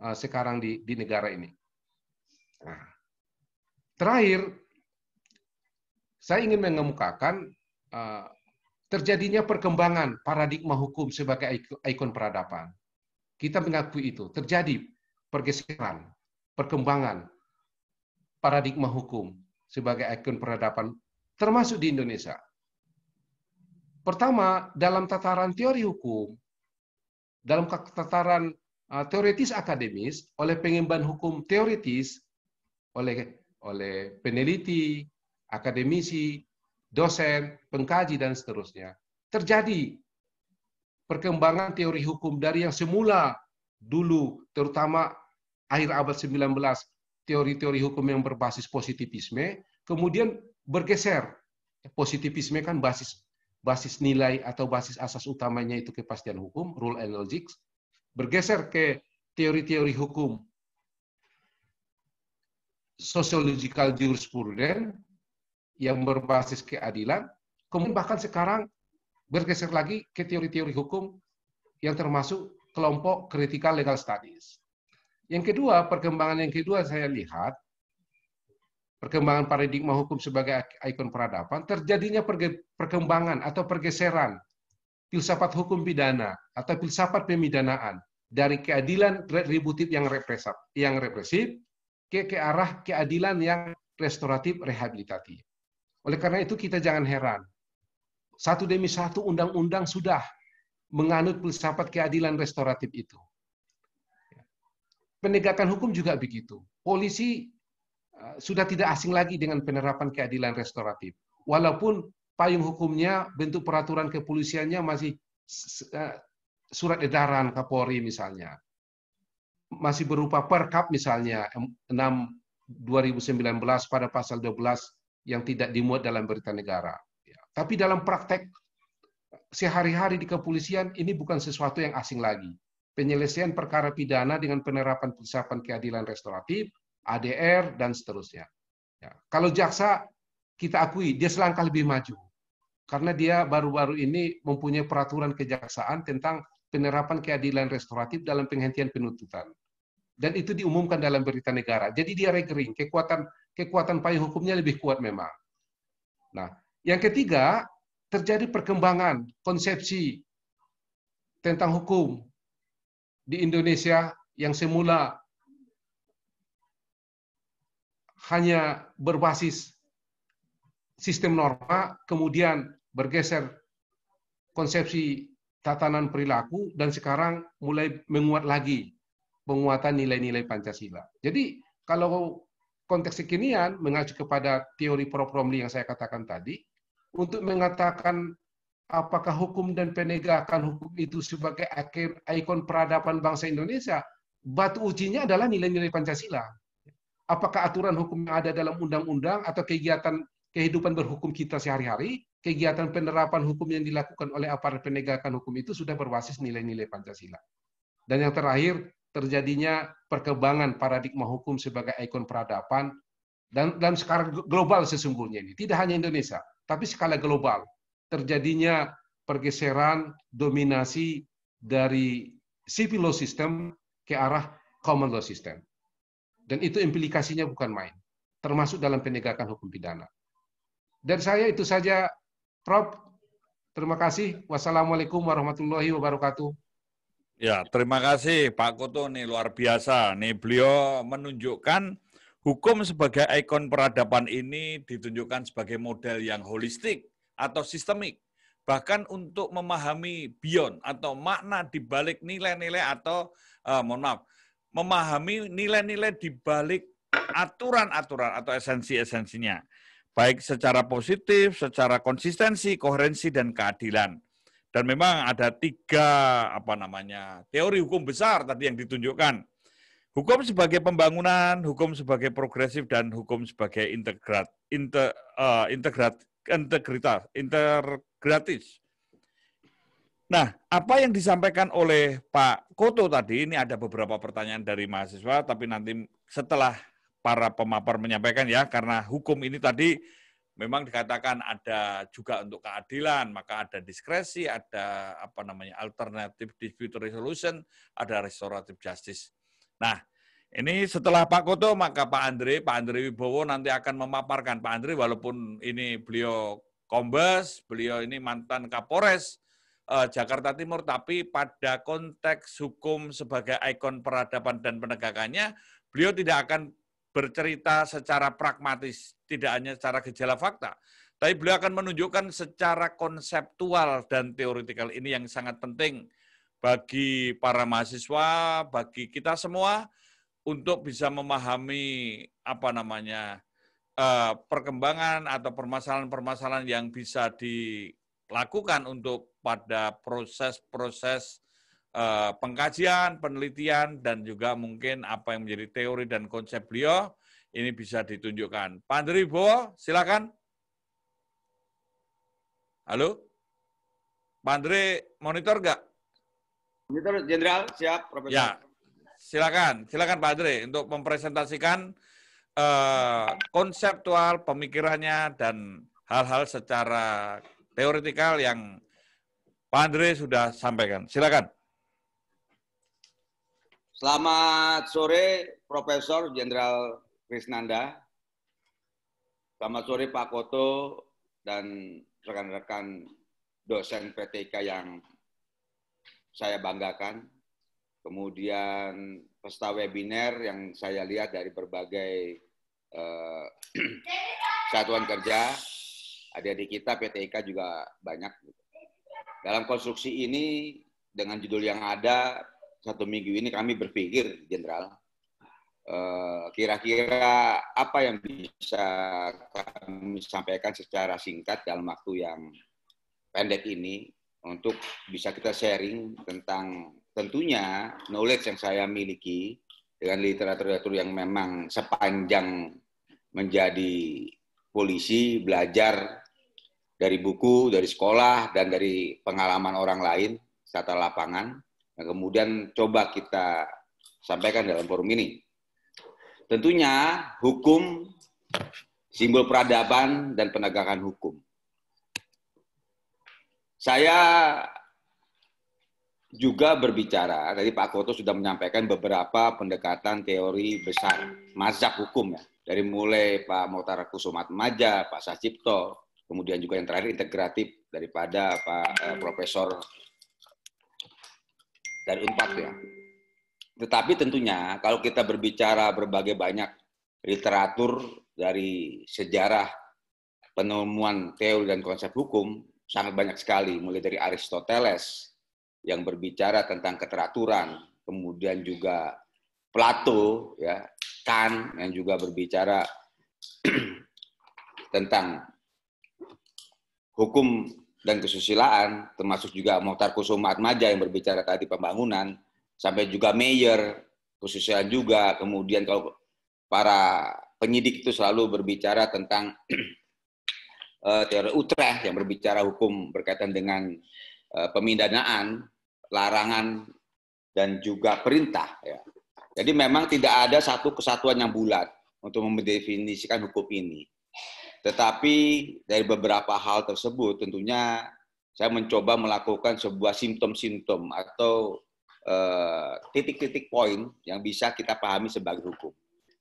Eh, sekarang di, di negara ini. Nah, terakhir, saya ingin mengemukakan uh, terjadinya perkembangan paradigma hukum sebagai ikon peradaban. Kita mengakui itu terjadi pergeseran, perkembangan paradigma hukum sebagai ikon peradaban, termasuk di Indonesia. Pertama, dalam tataran teori hukum, dalam tataran Ah, teoritis akademis oleh pengemban hukum teoritis oleh oleh peneliti, akademisi, dosen, pengkaji dan seterusnya. Terjadi perkembangan teori hukum dari yang semula dulu terutama akhir abad 19 teori-teori hukum yang berbasis positivisme kemudian bergeser positivisme kan basis basis nilai atau basis asas utamanya itu kepastian hukum rule and logics bergeser ke teori-teori hukum sosiologikal jurisprudence yang berbasis keadilan, kemudian bahkan sekarang bergeser lagi ke teori-teori hukum yang termasuk kelompok kritikal legal studies. Yang kedua, perkembangan yang kedua saya lihat, perkembangan paradigma hukum sebagai ikon peradaban, terjadinya perkembangan atau pergeseran filsafat hukum pidana atau filsafat pemidanaan dari keadilan retributif yang represif, yang represif ke, ke arah keadilan yang restoratif rehabilitatif. Oleh karena itu kita jangan heran. Satu demi satu undang-undang sudah menganut filsafat keadilan restoratif itu. Penegakan hukum juga begitu. Polisi eh, sudah tidak asing lagi dengan penerapan keadilan restoratif. Walaupun payung hukumnya, bentuk peraturan kepolisiannya masih eh, surat edaran Kapolri misalnya, masih berupa perkap misalnya 6 2019 pada pasal 12 yang tidak dimuat dalam berita negara. Ya, tapi dalam praktek sehari-hari di kepolisian ini bukan sesuatu yang asing lagi. Penyelesaian perkara pidana dengan penerapan persiapan keadilan restoratif, ADR dan seterusnya. Ya. Kalau jaksa kita akui dia selangkah lebih maju karena dia baru-baru ini mempunyai peraturan kejaksaan tentang penerapan keadilan restoratif dalam penghentian penuntutan. Dan itu diumumkan dalam berita negara. Jadi dia regering, kekuatan kekuatan payung hukumnya lebih kuat memang. Nah, yang ketiga, terjadi perkembangan konsepsi tentang hukum di Indonesia yang semula hanya berbasis sistem norma, kemudian bergeser konsepsi tatanan perilaku, dan sekarang mulai menguat lagi penguatan nilai-nilai Pancasila. Jadi kalau konteks kekinian mengacu kepada teori Prof. Romli yang saya katakan tadi, untuk mengatakan apakah hukum dan penegakan hukum itu sebagai akhir ikon peradaban bangsa Indonesia, batu ujinya adalah nilai-nilai Pancasila. Apakah aturan hukum yang ada dalam undang-undang atau kegiatan kehidupan berhukum kita sehari-hari kegiatan penerapan hukum yang dilakukan oleh aparat penegakan hukum itu sudah berbasis nilai-nilai Pancasila. Dan yang terakhir, terjadinya perkembangan paradigma hukum sebagai ikon peradaban dan dan sekarang global sesungguhnya ini tidak hanya Indonesia tapi skala global terjadinya pergeseran dominasi dari civil law system ke arah common law system dan itu implikasinya bukan main termasuk dalam penegakan hukum pidana dan saya itu saja Prof, terima kasih. Wassalamualaikum warahmatullahi wabarakatuh. Ya, terima kasih Pak Koto nih luar biasa. Nih beliau menunjukkan hukum sebagai ikon peradaban ini ditunjukkan sebagai model yang holistik atau sistemik. Bahkan untuk memahami beyond atau makna di balik nilai-nilai atau uh, mohon maaf, memahami nilai-nilai di balik aturan-aturan atau esensi-esensinya baik secara positif, secara konsistensi, koherensi, dan keadilan. Dan memang ada tiga apa namanya teori hukum besar tadi yang ditunjukkan. Hukum sebagai pembangunan, hukum sebagai progresif, dan hukum sebagai integrat, inter, uh, eh, integrat, integritas, integratis. Nah, apa yang disampaikan oleh Pak Koto tadi, ini ada beberapa pertanyaan dari mahasiswa, tapi nanti setelah para pemapar menyampaikan ya, karena hukum ini tadi memang dikatakan ada juga untuk keadilan, maka ada diskresi, ada apa namanya alternatif dispute resolution, ada restoratif justice. Nah, ini setelah Pak Koto maka Pak Andre, Pak Andre Wibowo nanti akan memaparkan Pak Andre walaupun ini beliau kombes, beliau ini mantan Kapolres eh, Jakarta Timur tapi pada konteks hukum sebagai ikon peradaban dan penegakannya beliau tidak akan bercerita secara pragmatis, tidak hanya secara gejala fakta. Tapi beliau akan menunjukkan secara konseptual dan teoritikal ini yang sangat penting bagi para mahasiswa, bagi kita semua untuk bisa memahami apa namanya eh, perkembangan atau permasalahan-permasalahan yang bisa dilakukan untuk pada proses-proses Eh, pengkajian, penelitian, dan juga mungkin apa yang menjadi teori dan konsep beliau ini bisa ditunjukkan. Pak Andri Bowo, silakan. Halo? Pak Andri, monitor nggak? Monitor, Jenderal. Siap, Profesor. Ya, silakan. Silakan Pak Andri untuk mempresentasikan eh, konseptual pemikirannya dan hal-hal secara teoretikal yang Pak Andre sudah sampaikan. Silakan. Selamat sore Profesor Jenderal Krisnanda. Selamat sore Pak Koto dan rekan-rekan dosen PTK yang saya banggakan. Kemudian peserta webinar yang saya lihat dari berbagai uh, [CLEARS THROAT] satuan kerja. ada di kita PTK juga banyak. Dalam konstruksi ini dengan judul yang ada, satu minggu ini kami berpikir, Jenderal, eh, kira-kira apa yang bisa kami sampaikan secara singkat dalam waktu yang pendek ini untuk bisa kita sharing tentang tentunya knowledge yang saya miliki dengan literatur-literatur yang memang sepanjang menjadi polisi, belajar dari buku, dari sekolah, dan dari pengalaman orang lain serta lapangan Nah, kemudian coba kita sampaikan dalam forum ini. Tentunya hukum, simbol peradaban, dan penegakan hukum. Saya juga berbicara, tadi Pak Koto sudah menyampaikan beberapa pendekatan teori besar mazhab hukum ya. Dari mulai Pak Motara Kusumat Maja, Pak Sacipto, kemudian juga yang terakhir integratif daripada Pak eh, Profesor dari Unpad ya. Tetapi tentunya kalau kita berbicara berbagai banyak literatur dari sejarah penemuan teori dan konsep hukum sangat banyak sekali mulai dari Aristoteles yang berbicara tentang keteraturan, kemudian juga Plato ya, Kant yang juga berbicara [CLEARS THROAT] tentang hukum dan kesusilaan, termasuk juga Mohtar Kusuma Atmaja yang berbicara tadi pembangunan, sampai juga Mayor, kesusilaan juga, kemudian kalau para penyidik itu selalu berbicara tentang [CLEARS THROAT] eh, teori yang berbicara hukum berkaitan dengan eh, pemindanaan, larangan, dan juga perintah. Ya. Jadi memang tidak ada satu kesatuan yang bulat untuk mendefinisikan hukum ini. Tetapi dari beberapa hal tersebut tentunya saya mencoba melakukan sebuah simptom-simptom atau eh, titik-titik uh, poin yang bisa kita pahami sebagai hukum.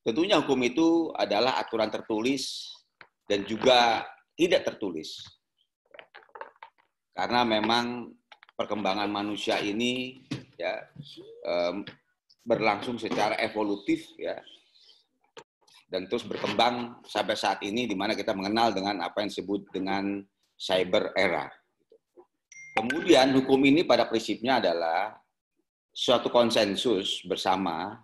Tentunya hukum itu adalah aturan tertulis dan juga tidak tertulis. Karena memang perkembangan manusia ini ya um, berlangsung secara evolutif ya dan terus berkembang sampai saat ini di mana kita mengenal dengan apa yang disebut dengan cyber era. Kemudian hukum ini pada prinsipnya adalah suatu konsensus bersama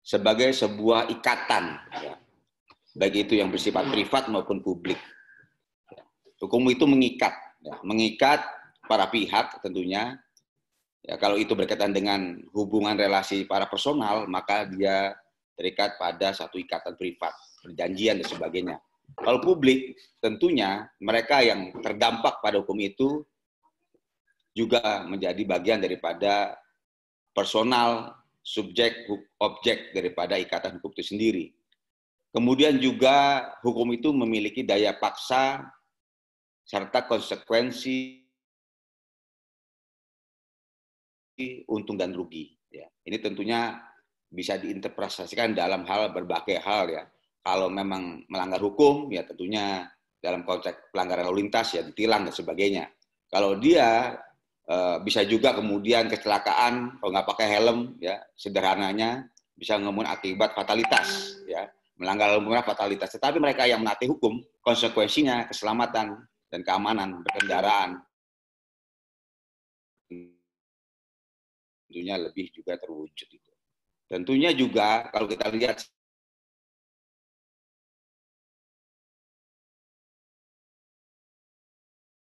sebagai sebuah ikatan, ya. baik itu yang bersifat privat maupun publik. Hukum itu mengikat, ya. mengikat para pihak tentunya. Ya, kalau itu berkaitan dengan hubungan relasi para personal, maka dia terikat pada satu ikatan privat, perjanjian dan sebagainya. Kalau publik, tentunya mereka yang terdampak pada hukum itu juga menjadi bagian daripada personal, subjek, objek daripada ikatan hukum itu sendiri. Kemudian juga hukum itu memiliki daya paksa serta konsekuensi untung dan rugi. Ya, ini tentunya bisa diinterpretasikan dalam hal berbagai hal ya. Kalau memang melanggar hukum ya tentunya dalam konteks pelanggaran lalu lintas ya ditilang dan sebagainya. Kalau dia eh, bisa juga kemudian kecelakaan kalau nggak pakai helm ya sederhananya bisa ngemun akibat fatalitas ya melanggar lalu lintas fatalitas. Tetapi mereka yang menati hukum konsekuensinya keselamatan dan keamanan berkendaraan tentunya lebih juga terwujud itu. Tentunya juga kalau kita lihat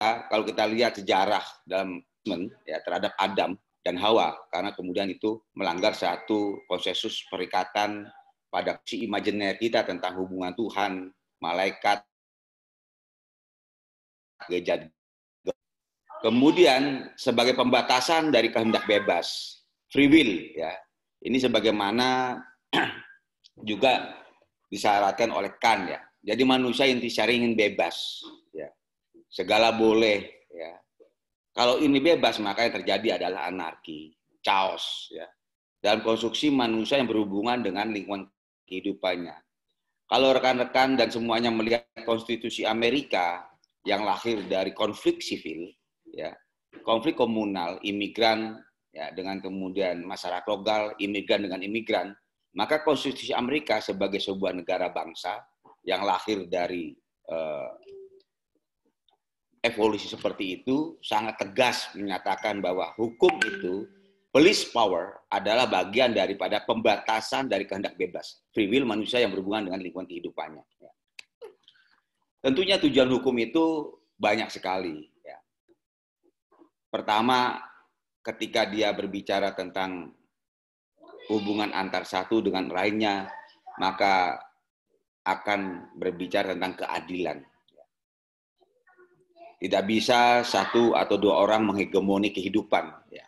kalau kita lihat sejarah dalam ya terhadap Adam dan Hawa karena kemudian itu melanggar satu konsensus perikatan pada si imajiner kita tentang hubungan Tuhan, malaikat, gejat. Kemudian sebagai pembatasan dari kehendak bebas, free will ya. Ini sebagaimana [CLEARS THROAT] juga disyaratkan oleh Kant ya. Jadi manusia inti syari ingin bebas ya. Segala boleh ya. Kalau ini bebas maka yang terjadi adalah anarki, chaos ya. Dalam konstruksi manusia yang berhubungan dengan lingkungan kehidupannya. Kalau rekan-rekan dan semuanya melihat konstitusi Amerika yang lahir dari konflik sivil ya, konflik komunal, imigran ya, dengan kemudian masyarakat lokal, imigran dengan imigran, maka konstitusi Amerika sebagai sebuah negara bangsa yang lahir dari eh, evolusi seperti itu sangat tegas menyatakan bahwa hukum itu police power adalah bagian daripada pembatasan dari kehendak bebas free will manusia yang berhubungan dengan lingkungan kehidupannya. Ya. Tentunya tujuan hukum itu banyak sekali. Ya. Pertama ketika dia berbicara tentang hubungan antar satu dengan lainnya, maka akan berbicara tentang keadilan. Tidak bisa satu atau dua orang menghegemoni kehidupan. Ya.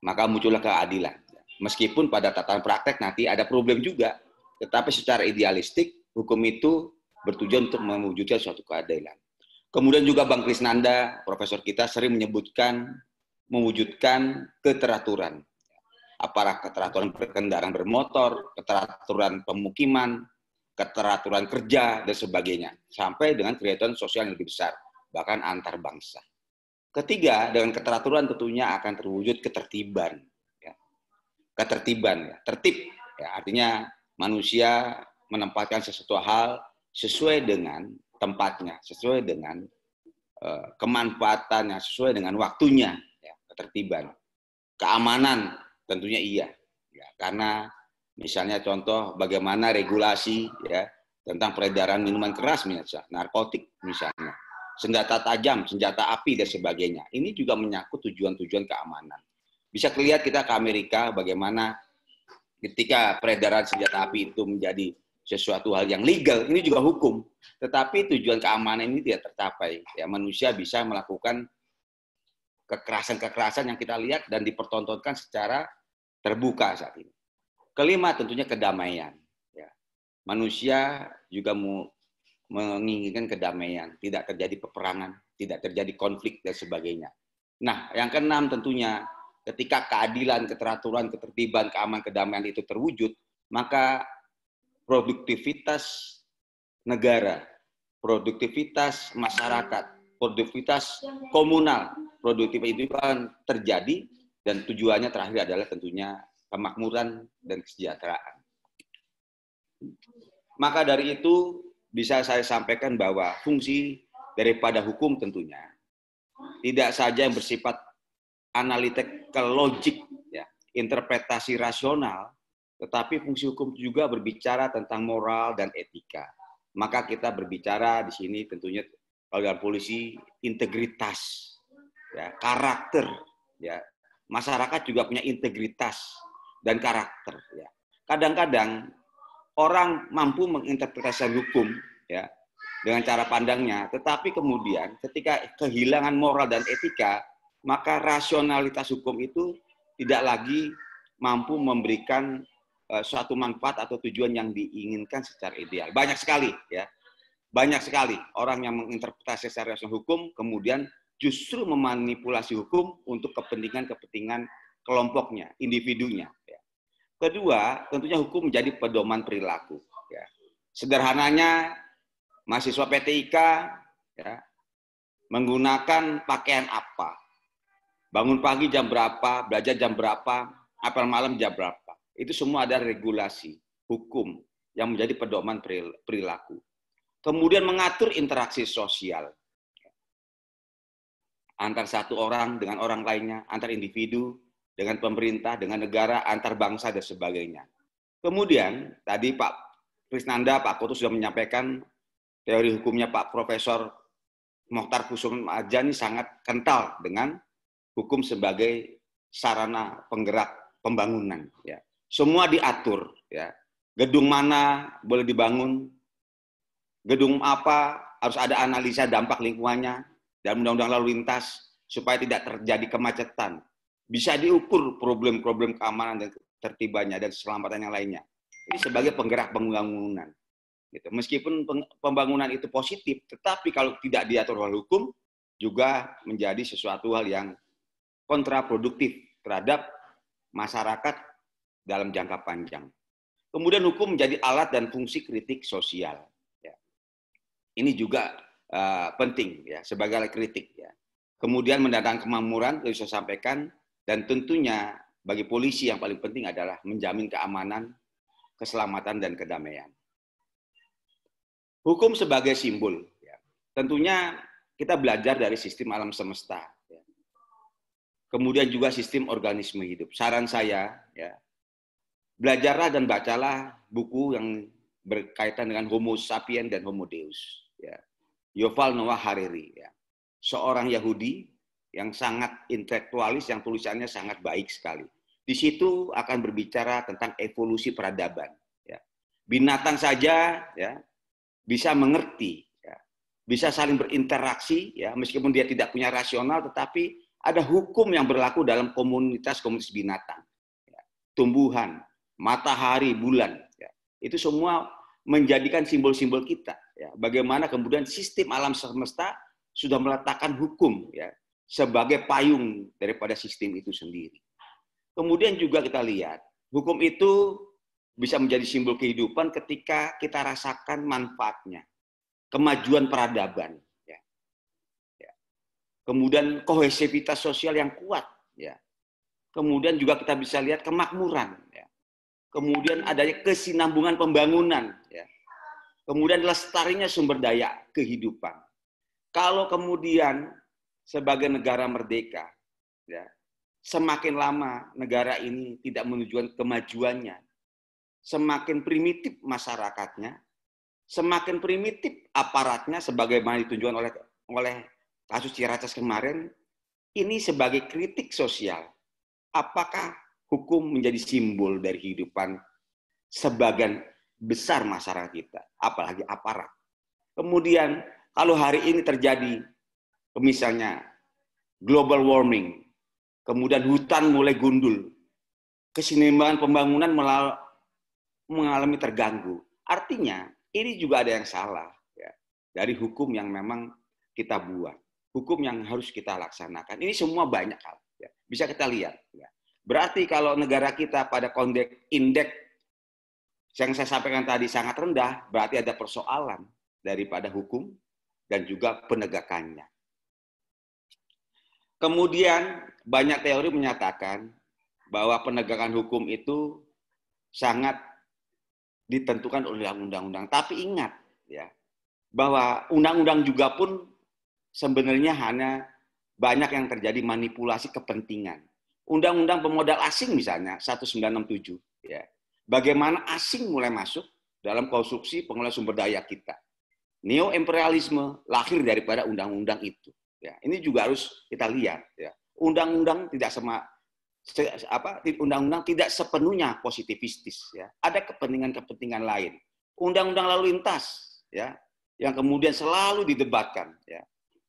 Maka muncullah keadilan. Meskipun pada tataran praktek nanti ada problem juga. Tetapi secara idealistik, hukum itu bertujuan untuk mewujudkan suatu keadilan. Kemudian juga Bang Krisnanda, profesor kita, sering menyebutkan mewujudkan keteraturan. apakah keteraturan berkendaraan bermotor, keteraturan pemukiman, keteraturan kerja, dan sebagainya. Sampai dengan keteraturan sosial yang lebih besar, bahkan antar bangsa. Ketiga, dengan keteraturan tentunya akan terwujud ketertiban. Ya. Ketertiban, ya. tertib. Ya, artinya manusia menempatkan sesuatu hal sesuai dengan tempatnya, sesuai dengan eh, kemanfaatannya, sesuai dengan waktunya ketertiban. Keamanan tentunya iya. Ya, karena misalnya contoh bagaimana regulasi ya tentang peredaran minuman keras misalnya, narkotik misalnya, senjata tajam, senjata api dan sebagainya. Ini juga menyangkut tujuan-tujuan keamanan. Bisa terlihat kita ke Amerika bagaimana ketika peredaran senjata api itu menjadi sesuatu hal yang legal, ini juga hukum. Tetapi tujuan keamanan ini tidak tercapai. Ya, manusia bisa melakukan kekerasan-kekerasan yang kita lihat dan dipertontonkan secara terbuka saat ini. Kelima tentunya kedamaian. Ya. Manusia juga mau menginginkan kedamaian, tidak terjadi peperangan, tidak terjadi konflik dan sebagainya. Nah, yang keenam tentunya ketika keadilan, keteraturan, ketertiban, keamanan, kedamaian itu terwujud, maka produktivitas negara, produktivitas masyarakat, produktivitas komunal. Produktivitas itu kan terjadi dan tujuannya terakhir adalah tentunya kemakmuran dan kesejahteraan. Maka dari itu bisa saya sampaikan bahwa fungsi daripada hukum tentunya tidak saja yang bersifat analitikal, logik, ya, interpretasi rasional, tetapi fungsi hukum juga berbicara tentang moral dan etika. Maka kita berbicara di sini tentunya agar polisi integritas, ya, karakter, ya. Masyarakat juga punya integritas dan karakter, ya. Kadang-kadang orang mampu menginterpretasi hukum, ya, dengan cara pandangnya, tetapi kemudian ketika kehilangan moral dan etika, maka rasionalitas hukum itu tidak lagi mampu memberikan uh, suatu manfaat atau tujuan yang diinginkan secara ideal. Banyak sekali ya banyak sekali orang yang menginterpretasi secara hukum kemudian justru memanipulasi hukum untuk kepentingan-kepentingan kelompoknya, individunya. Ya. Kedua, tentunya hukum menjadi pedoman perilaku. Ya. Sederhananya, mahasiswa PTIK ya, menggunakan pakaian apa, bangun pagi jam berapa, belajar jam berapa, apel malam jam berapa. Itu semua ada regulasi, hukum yang menjadi pedoman perilaku kemudian mengatur interaksi sosial antar satu orang dengan orang lainnya, antar individu dengan pemerintah, dengan negara, antar bangsa dan sebagainya. Kemudian tadi Pak Krisnanda, Pak Koto sudah menyampaikan teori hukumnya Pak Profesor Mohtar Kusum Ajani sangat kental dengan hukum sebagai sarana penggerak pembangunan. Ya. Semua diatur. Ya. Gedung mana boleh dibangun, gedung apa, harus ada analisa dampak lingkungannya dan undang-undang lalu lintas supaya tidak terjadi kemacetan. Bisa diukur problem-problem keamanan dan tertibanya dan keselamatan yang lainnya. Ini sebagai penggerak pembangunan. Gitu. Meskipun pembangunan itu positif, tetapi kalau tidak diatur oleh hukum, juga menjadi sesuatu hal yang kontraproduktif terhadap masyarakat dalam jangka panjang. Kemudian hukum menjadi alat dan fungsi kritik sosial. Ini juga uh, penting ya sebagai kritik ya. Kemudian mendatang kemakmuran yang saya sampaikan dan tentunya bagi polisi yang paling penting adalah menjamin keamanan, keselamatan dan kedamaian. Hukum sebagai simbol. Ya. Tentunya kita belajar dari sistem alam semesta. Ya. Kemudian juga sistem organisme hidup. Saran saya, ya, belajarlah dan bacalah buku yang berkaitan dengan Homo sapiens dan Homo Deus ya, Yoval Noah Hariri, ya, seorang Yahudi yang sangat intelektualis, yang tulisannya sangat baik sekali. Di situ akan berbicara tentang evolusi peradaban. Ya. Binatang saja ya, bisa mengerti, ya. bisa saling berinteraksi, ya, meskipun dia tidak punya rasional, tetapi ada hukum yang berlaku dalam komunitas-komunitas binatang. Ya. Tumbuhan, matahari, bulan. Ya. Itu semua menjadikan simbol-simbol kita ya, bagaimana kemudian sistem alam semesta sudah meletakkan hukum ya sebagai payung daripada sistem itu sendiri. Kemudian juga kita lihat hukum itu bisa menjadi simbol kehidupan ketika kita rasakan manfaatnya, kemajuan peradaban, ya. Ya. kemudian kohesivitas sosial yang kuat, ya. kemudian juga kita bisa lihat kemakmuran, ya. kemudian adanya kesinambungan pembangunan. Ya Kemudian lestarinya sumber daya kehidupan. Kalau kemudian sebagai negara merdeka, ya, semakin lama negara ini tidak menunjukkan kemajuannya, semakin primitif masyarakatnya, semakin primitif aparatnya sebagaimana ditunjukkan oleh oleh kasus Ciracas kemarin, ini sebagai kritik sosial. Apakah hukum menjadi simbol dari kehidupan sebagian besar masyarakat kita, apalagi aparat. Kemudian kalau hari ini terjadi misalnya global warming, kemudian hutan mulai gundul, kesinambungan pembangunan mengalami terganggu. Artinya ini juga ada yang salah ya, dari hukum yang memang kita buat, hukum yang harus kita laksanakan. Ini semua banyak hal, ya. bisa kita lihat. Ya. Berarti kalau negara kita pada kondek indeks yang saya sampaikan tadi sangat rendah, berarti ada persoalan daripada hukum dan juga penegakannya. Kemudian banyak teori menyatakan bahwa penegakan hukum itu sangat ditentukan oleh undang-undang. Tapi ingat ya bahwa undang-undang juga pun sebenarnya hanya banyak yang terjadi manipulasi kepentingan. Undang-undang pemodal asing misalnya 1967 ya bagaimana asing mulai masuk dalam konstruksi pengelola sumber daya kita. Neo imperialisme lahir daripada undang-undang itu. Ya, ini juga harus kita lihat. Ya. Undang-undang tidak sama apa undang-undang tidak sepenuhnya positivistis. Ya. Ada kepentingan-kepentingan lain. Undang-undang lalu lintas ya, yang kemudian selalu didebatkan ya,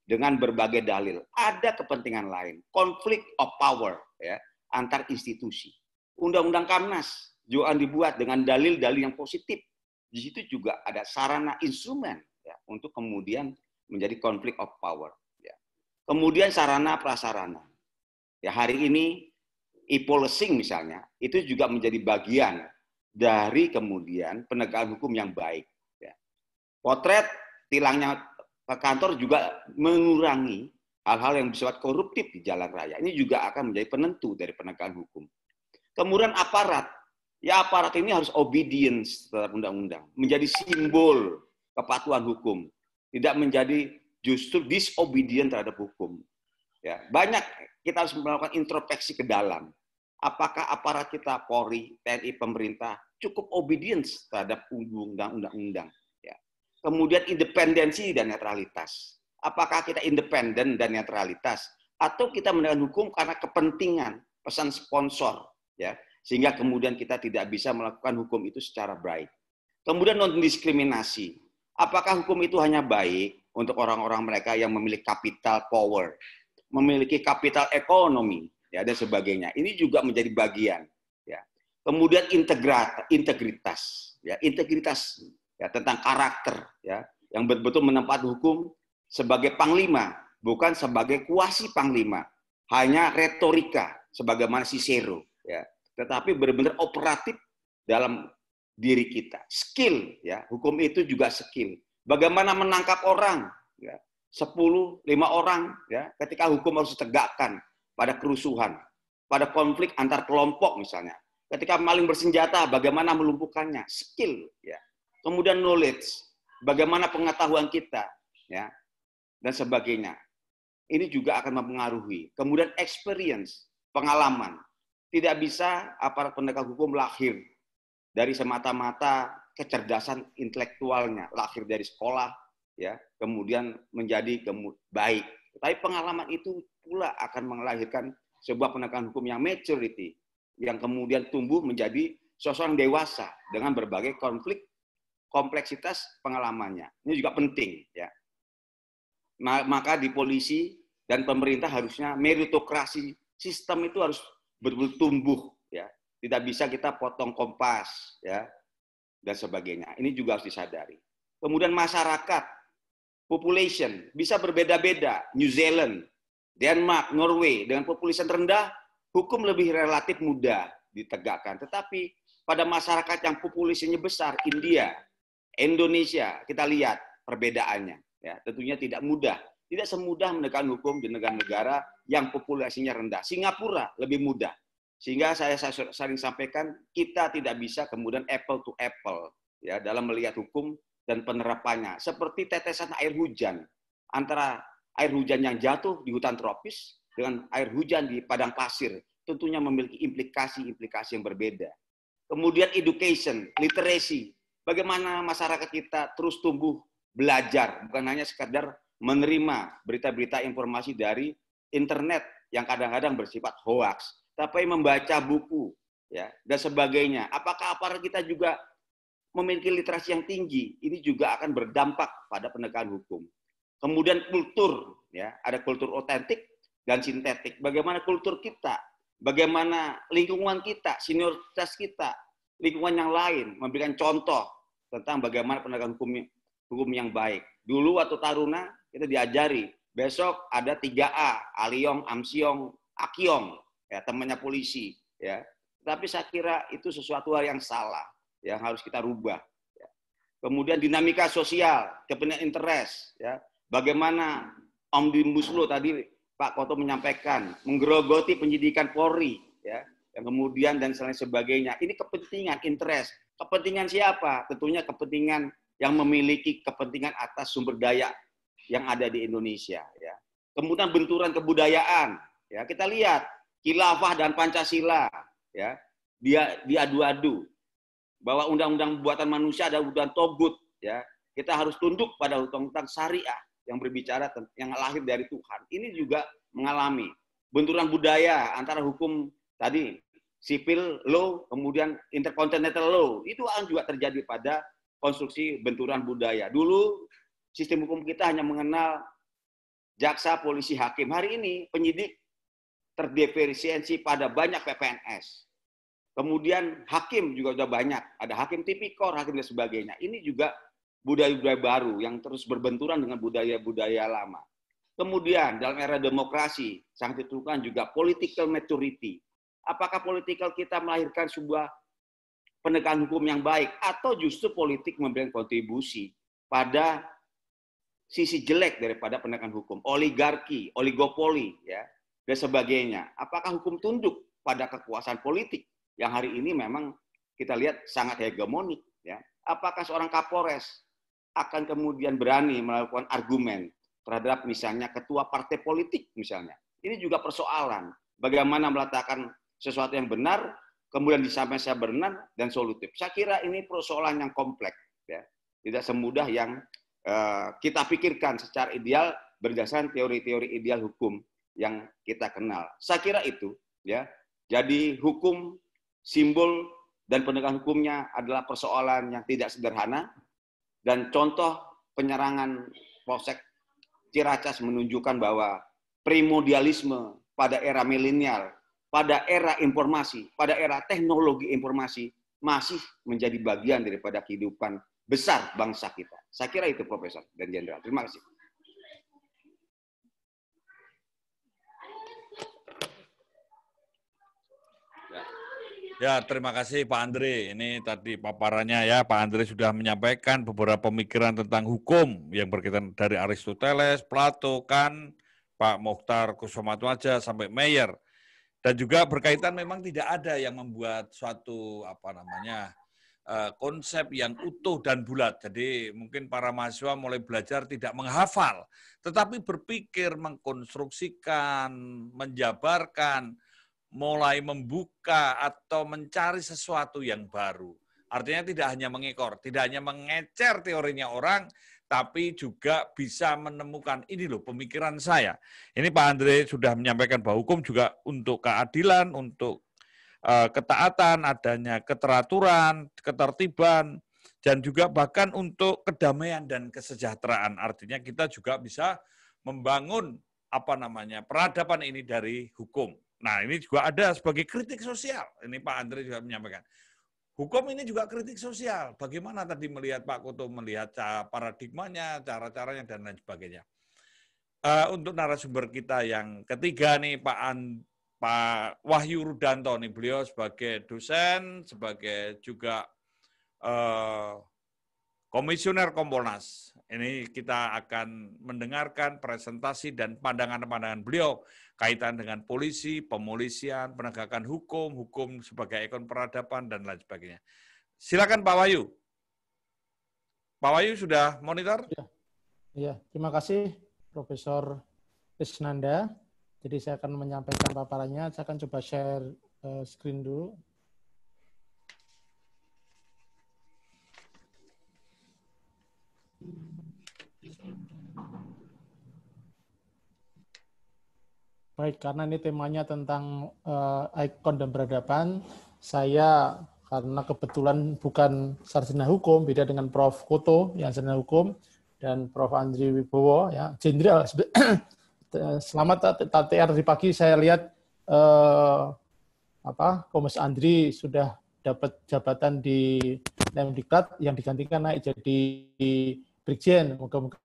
dengan berbagai dalil. Ada kepentingan lain. Konflik of power ya, antar institusi. Undang-undang Kamnas Jualan dibuat dengan dalil-dalil yang positif. Di situ juga ada sarana instrumen ya, untuk kemudian menjadi konflik of power. Ya. Kemudian sarana prasarana. Ya, hari ini e-policing misalnya itu juga menjadi bagian dari kemudian penegakan hukum yang baik. Ya. Potret tilangnya ke kantor juga mengurangi hal-hal yang bersifat koruptif di jalan raya. Ini juga akan menjadi penentu dari penegakan hukum. Kemudian aparat Ya aparat ini harus obedience terhadap undang-undang, menjadi simbol kepatuhan hukum, tidak menjadi justru disobedient terhadap hukum. Ya, banyak kita harus melakukan introspeksi ke dalam. Apakah aparat kita Polri, TNI, pemerintah cukup obedience terhadap undang-undang? Ya. Kemudian independensi dan netralitas. Apakah kita independen dan netralitas atau kita menegakkan hukum karena kepentingan pesan sponsor ya sehingga kemudian kita tidak bisa melakukan hukum itu secara baik. Kemudian non-diskriminasi. Apakah hukum itu hanya baik untuk orang-orang mereka yang memiliki capital power, memiliki capital ekonomi, ya, dan sebagainya. Ini juga menjadi bagian. Ya. Kemudian integrat, integritas, ya, integritas ya, tentang karakter, ya, yang betul-betul menempat hukum sebagai panglima, bukan sebagai kuasi panglima, hanya retorika sebagaimana Cicero. Ya tetapi benar-benar operatif dalam diri kita. Skill ya, hukum itu juga skill. Bagaimana menangkap orang ya. 10, 5 orang ya, ketika hukum harus ditegakkan pada kerusuhan, pada konflik antar kelompok misalnya. Ketika maling bersenjata bagaimana melumpuhkannya? Skill ya. Kemudian knowledge, bagaimana pengetahuan kita ya dan sebagainya. Ini juga akan mempengaruhi. Kemudian experience, pengalaman. Tidak bisa aparat penegak hukum lahir dari semata-mata kecerdasan intelektualnya, lahir dari sekolah, ya, kemudian menjadi baik. Tapi pengalaman itu pula akan melahirkan sebuah penegakan hukum yang maturity, yang kemudian tumbuh menjadi sosok dewasa dengan berbagai konflik kompleksitas pengalamannya. Ini juga penting ya. Maka di polisi dan pemerintah harusnya meritokrasi sistem itu harus betul-betul tumbuh ya. Tidak bisa kita potong kompas ya dan sebagainya. Ini juga harus disadari. Kemudian masyarakat population bisa berbeda-beda. New Zealand, Denmark, Norway dengan populasi rendah hukum lebih relatif mudah ditegakkan. Tetapi pada masyarakat yang populasinya besar, India, Indonesia, kita lihat perbedaannya. Ya, tentunya tidak mudah tidak semudah menekan hukum di negara-negara yang populasinya rendah. Singapura lebih mudah. Sehingga saya, saya sering sampaikan kita tidak bisa kemudian apple to apple ya dalam melihat hukum dan penerapannya. Seperti tetesan air hujan antara air hujan yang jatuh di hutan tropis dengan air hujan di padang pasir tentunya memiliki implikasi-implikasi yang berbeda. Kemudian education, literasi, bagaimana masyarakat kita terus tumbuh belajar bukan hanya sekadar menerima berita-berita informasi dari internet yang kadang-kadang bersifat hoax, tapi membaca buku ya dan sebagainya. Apakah aparat kita juga memiliki literasi yang tinggi? Ini juga akan berdampak pada penegakan hukum. Kemudian kultur ya, ada kultur otentik dan sintetik. Bagaimana kultur kita? Bagaimana lingkungan kita, senioritas kita, lingkungan yang lain memberikan contoh tentang bagaimana penegakan hukum hukum yang baik. Dulu waktu taruna kita diajari besok ada 3A, Aliong, Amsiong, Akiong, ya temannya polisi, ya. Tapi saya kira itu sesuatu hal yang salah, ya, yang harus kita rubah. Ya. Kemudian dinamika sosial, kepentingan interest, ya. Bagaimana Om Dimuslo tadi Pak Koto menyampaikan menggerogoti penyidikan Polri, ya. Yang kemudian dan selain sebagainya. Ini kepentingan interest. Kepentingan siapa? Tentunya kepentingan yang memiliki kepentingan atas sumber daya yang ada di Indonesia. Ya. Kemudian benturan kebudayaan. Ya, kita lihat khilafah dan Pancasila. Ya, dia diadu-adu bahwa undang-undang buatan manusia ada undang togut. Ya, kita harus tunduk pada undang-undang syariah yang berbicara yang lahir dari Tuhan. Ini juga mengalami benturan budaya antara hukum tadi sipil law kemudian intercontinental law itu juga terjadi pada konstruksi benturan budaya. Dulu sistem hukum kita hanya mengenal jaksa, polisi, hakim. Hari ini penyidik terdeferensiasi pada banyak PPNS. Kemudian hakim juga sudah banyak. Ada hakim tipikor, hakim dan sebagainya. Ini juga budaya-budaya baru yang terus berbenturan dengan budaya-budaya lama. Kemudian dalam era demokrasi, sangat diperlukan juga political maturity. Apakah political kita melahirkan sebuah penegakan hukum yang baik atau justru politik memberikan kontribusi pada sisi jelek daripada penegakan hukum, oligarki, oligopoli, ya dan sebagainya. Apakah hukum tunduk pada kekuasaan politik yang hari ini memang kita lihat sangat hegemonik, ya? Apakah seorang Kapolres akan kemudian berani melakukan argumen terhadap misalnya ketua partai politik misalnya? Ini juga persoalan bagaimana meletakkan sesuatu yang benar kemudian disampaikan secara benar dan solutif. Saya kira ini persoalan yang kompleks, ya. Tidak semudah yang Eh, kita pikirkan secara ideal berdasarkan teori-teori ideal hukum yang kita kenal. Saya kira itu ya. Jadi hukum simbol dan penegakan hukumnya adalah persoalan yang tidak sederhana dan contoh penyerangan Polsek Ciracas menunjukkan bahwa primordialisme pada era milenial, pada era informasi, pada era teknologi informasi masih menjadi bagian daripada kehidupan besar bangsa kita. Saya kira itu Profesor dan Jenderal. Terima kasih. Ya, terima kasih Pak Andre. Ini tadi paparannya ya, Pak Andre sudah menyampaikan beberapa pemikiran tentang hukum yang berkaitan dari Aristoteles, Plato, kan, Pak Mokhtar Kusumatwaja sampai Meyer. Dan juga berkaitan memang tidak ada yang membuat suatu apa namanya Eh, konsep yang utuh dan bulat. Jadi mungkin para mahasiswa mulai belajar tidak menghafal, tetapi berpikir, mengkonstruksikan, menjabarkan, mulai membuka atau mencari sesuatu yang baru. Artinya tidak hanya mengekor, tidak hanya mengecer teorinya orang, tapi juga bisa menemukan ini loh pemikiran saya. Ini Pak Andre sudah menyampaikan bahwa hukum juga untuk keadilan, untuk Eh, ketaatan, adanya keteraturan, ketertiban, dan juga bahkan untuk kedamaian dan kesejahteraan. Artinya kita juga bisa membangun apa namanya peradaban ini dari hukum. Nah ini juga ada sebagai kritik sosial. Ini Pak Andri juga menyampaikan. Hukum ini juga kritik sosial. Bagaimana tadi melihat Pak Koto melihat cara paradigmanya, cara-caranya dan lain sebagainya. Uh, untuk narasumber kita yang ketiga nih Pak And Pak Wahyu Rudanto nih beliau sebagai dosen, sebagai juga eh, komisioner Kompolnas. Ini kita akan mendengarkan presentasi dan pandangan-pandangan beliau kaitan dengan polisi, pemolisian, penegakan hukum, hukum sebagai ikon peradaban dan lain sebagainya. Silakan Pak Wahyu. Pak Wahyu sudah monitor? Iya, ya, terima kasih Profesor Isnanda. Jadi saya akan menyampaikan paparannya. Saya akan coba share eh, screen dulu. Baik, karena ini temanya tentang uh, ikon dan peradaban, saya karena kebetulan bukan sarjana hukum, beda dengan Prof. Koto yang sarjana hukum dan Prof. Andri Wibowo, ya jenderal selamat TTR di pagi saya lihat eh, apa Komis Andri sudah dapat jabatan di Lemdiklat yang digantikan naik jadi Brigjen. Moga-moga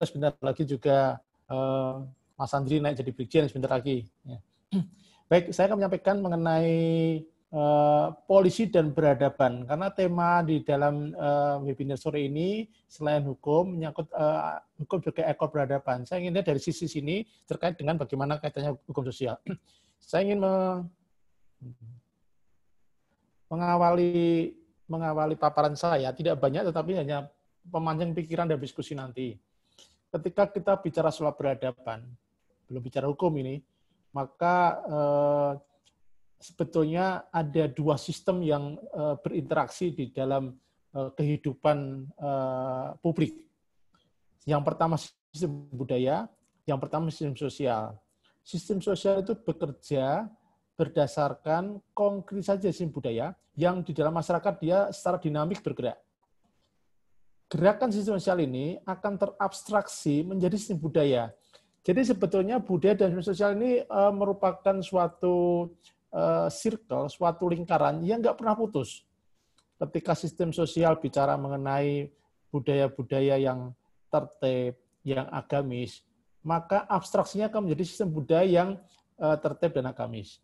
sebentar lagi juga eh, Mas Andri naik jadi Brigjen sebentar lagi. Ya. [CLEARS THROAT] Baik, saya akan menyampaikan mengenai Eh, polisi dan beradaban karena tema di dalam uh, webinar sore ini selain hukum menyangkut uh, hukum juga ekor beradaban. Saya ingin dari sisi sini terkait dengan bagaimana kaitannya hukum sosial. [CLEARS THROAT] Saya ingin me mengawali mengawali paparan saya tidak banyak tetapi hanya pemancing pikiran dan diskusi nanti. Ketika kita bicara soal beradaban, belum bicara hukum ini, maka eh, sebetulnya ada dua sistem yang uh, berinteraksi di dalam uh, kehidupan uh, publik. Yang pertama sistem budaya, yang pertama sistem sosial. Sistem sosial itu bekerja berdasarkan konkret saja sistem budaya yang di dalam masyarakat dia secara dinamik bergerak. Gerakan sistem sosial ini akan terabstraksi menjadi sistem budaya. Jadi sebetulnya budaya dan sistem sosial ini merupakan suatu Eh, circle, suatu lingkaran yang nggak pernah putus. Ketika sistem sosial bicara mengenai budaya-budaya yang tertib, yang agamis, maka abstraksinya akan menjadi sistem budaya yang eh, tertib dan agamis.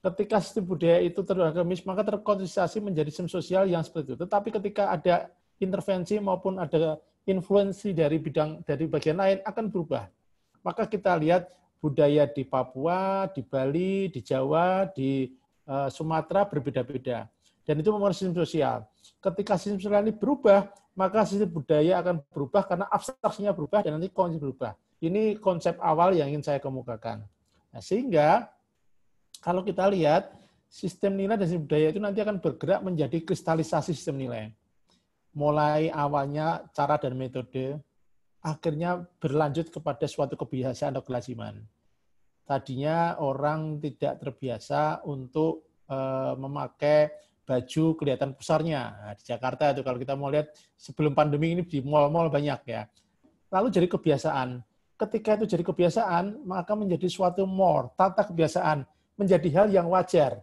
Ketika sistem budaya itu teragamis, maka terkondisiasi menjadi sistem sosial yang seperti itu. Tetapi ketika ada intervensi maupun ada influensi dari bidang dari bagian lain akan berubah. Maka kita lihat budaya di Papua, di Bali, di Jawa, di uh, Sumatera berbeda-beda. Dan itu memang sistem sosial. Ketika sistem sosial ini berubah, maka sistem budaya akan berubah karena abstraksinya berubah dan nanti konsep berubah. Ini konsep awal yang ingin saya kemukakan. Nah, sehingga kalau kita lihat sistem nilai dan sistem budaya itu nanti akan bergerak menjadi kristalisasi sistem nilai. Mulai awalnya cara dan metode, akhirnya berlanjut kepada suatu kebiasaan atau kelaziman. Tadinya orang tidak terbiasa untuk eh, memakai baju kelihatan pusarnya. Nah, di Jakarta itu kalau kita mau lihat sebelum pandemi ini di mall-mall banyak ya. Lalu jadi kebiasaan. Ketika itu jadi kebiasaan, maka menjadi suatu more, tata kebiasaan, menjadi hal yang wajar.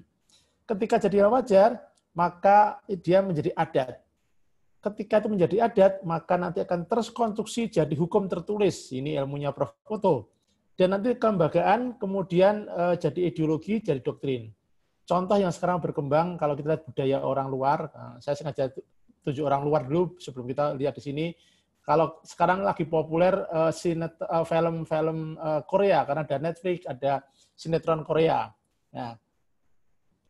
[CLEARS THROAT] Ketika jadi hal wajar, maka dia menjadi adat ketika itu menjadi adat, maka nanti akan terus konstruksi jadi hukum tertulis. Ini ilmunya Prof. Koto. Dan nanti kelembagaan kemudian uh, jadi ideologi, jadi doktrin. Contoh yang sekarang berkembang, kalau kita lihat budaya orang luar, eh, saya sengaja tujuh orang luar dulu sebelum kita lihat di sini. Kalau sekarang lagi populer film eh, sinet, uh, film-film uh, Korea karena ada Netflix, ada sinetron Korea. Nah,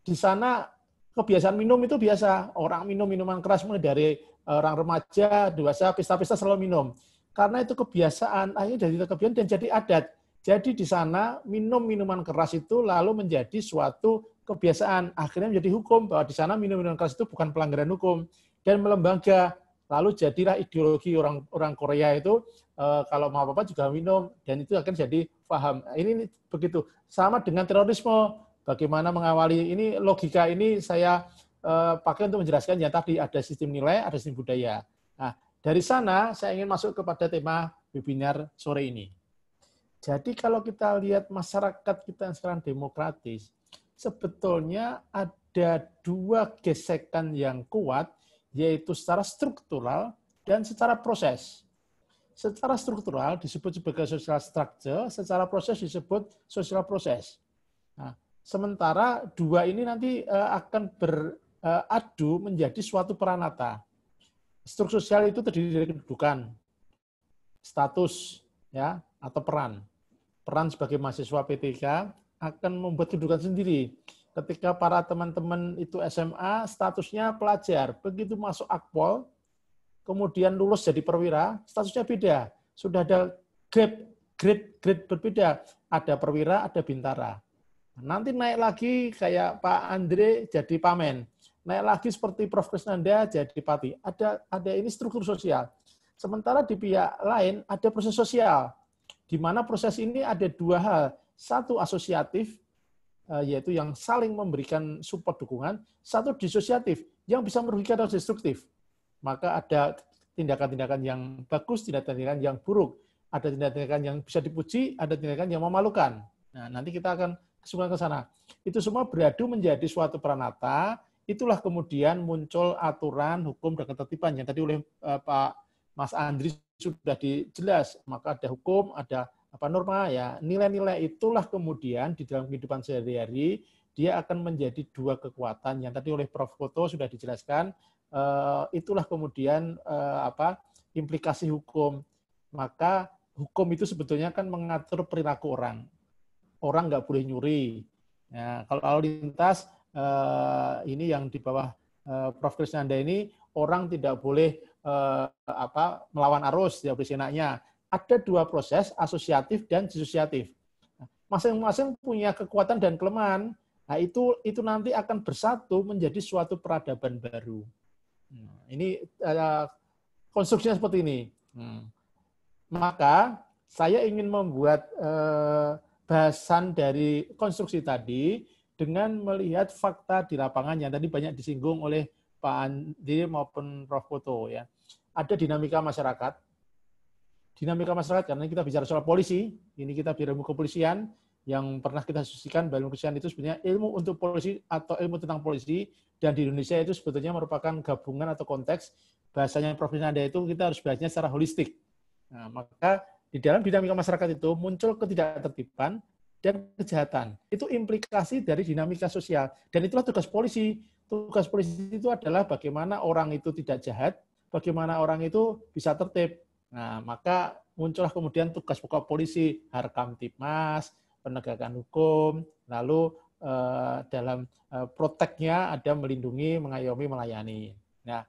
di sana kebiasaan minum itu biasa orang minum minuman keras mulai dari Eh, orang remaja, dewasa, pesta-pesta selalu minum. Karena itu kebiasaan, akhirnya jadi kebiasaan dan jadi adat. Jadi di sana minum minuman keras itu lalu menjadi suatu kebiasaan. Akhirnya menjadi hukum bahwa di sana minum minuman keras itu bukan pelanggaran hukum dan melembaga. Lalu jadilah ideologi orang orang Korea itu eh, kalau mau apa-apa juga minum dan itu akan jadi paham. Ini begitu. Sama dengan terorisme. Bagaimana mengawali ini logika ini saya Eh, pakai untuk menjelaskan yang tadi ada sistem nilai, ada sistem budaya. Nah, dari sana saya ingin masuk kepada tema webinar sore ini. Jadi kalau kita lihat masyarakat kita yang sekarang demokratis, sebetulnya ada dua gesekan yang kuat, yaitu secara struktural dan secara proses. Secara struktural disebut sebagai social structure, secara proses disebut social process. Nah, sementara dua ini nanti eh, akan ber, Eh, adu menjadi suatu peranata. Struktur sosial itu terdiri dari kedudukan, status, ya atau peran. Peran sebagai mahasiswa PTK akan membuat kedudukan sendiri. Ketika para teman-teman itu SMA, statusnya pelajar. Begitu masuk akpol, kemudian lulus jadi perwira, statusnya beda. Sudah ada grade, grade, grade berbeda. Ada perwira, ada bintara. Nanti naik lagi kayak Pak Andre jadi pamen Naik lagi seperti Prof. Krisnanda jadi pati. Ada ada ini struktur sosial. Sementara di pihak lain ada proses sosial. Di mana proses ini ada dua hal. Satu asosiatif eh, yaitu yang saling memberikan support dukungan, satu disosiatif yang bisa merugikan atau destruktif. Maka ada tindakan-tindakan yang bagus, tindakan-tindakan yang buruk, ada tindakan-tindakan yang bisa dipuji, ada tindakan yang memalukan. Nah, nanti kita akan kesempatan ke sana. Itu semua beradu menjadi suatu peranata itulah kemudian muncul aturan hukum dan ketertiban yang tadi oleh eh, Pak Mas Andri sudah dijelas maka ada hukum ada apa norma ya nilai-nilai itulah kemudian di dalam kehidupan sehari-hari dia akan menjadi dua kekuatan yang tadi oleh Prof Koto sudah dijelaskan eh, itulah kemudian eh, apa implikasi hukum maka hukum itu sebetulnya kan mengatur perilaku orang orang nggak boleh nyuri ya, kalau lalu lintas Eh, ini yang di bawah eh, Prof Krisnanda ini orang tidak boleh eh, apa melawan arus ya senaknya. Ada dua proses asosiatif dan disosiatif. Masing-masing punya kekuatan dan kelemahan. Nah, itu itu nanti akan bersatu menjadi suatu peradaban baru. Nah, ini uh, konstruksinya seperti ini. Hmm. Maka saya ingin membuat uh, bahasan dari konstruksi tadi dengan melihat fakta di lapangan yang tadi banyak disinggung oleh Pak Andi maupun Prof. Koto ya. Ada dinamika masyarakat. Dinamika masyarakat karena kita bicara soal polisi, ini kita bicara ilmu kepolisian yang pernah kita bahwa ilmu kepolisian itu sebenarnya ilmu untuk polisi atau ilmu tentang polisi dan di Indonesia itu sebetulnya merupakan gabungan atau konteks bahasanya Prof. Nanda itu kita harus belajarnya secara holistik. Nah, maka di dalam dinamika masyarakat itu muncul ketidaktertiban dan kejahatan. Itu implikasi dari dinamika sosial. Dan itulah tugas polisi. Tugas polisi itu adalah bagaimana orang itu tidak jahat, bagaimana orang itu bisa tertib. Nah, maka muncullah kemudian tugas pokok polisi, harkam tipmas, penegakan hukum, lalu eh, dalam eh, proteknya ada melindungi, mengayomi, melayani. Nah,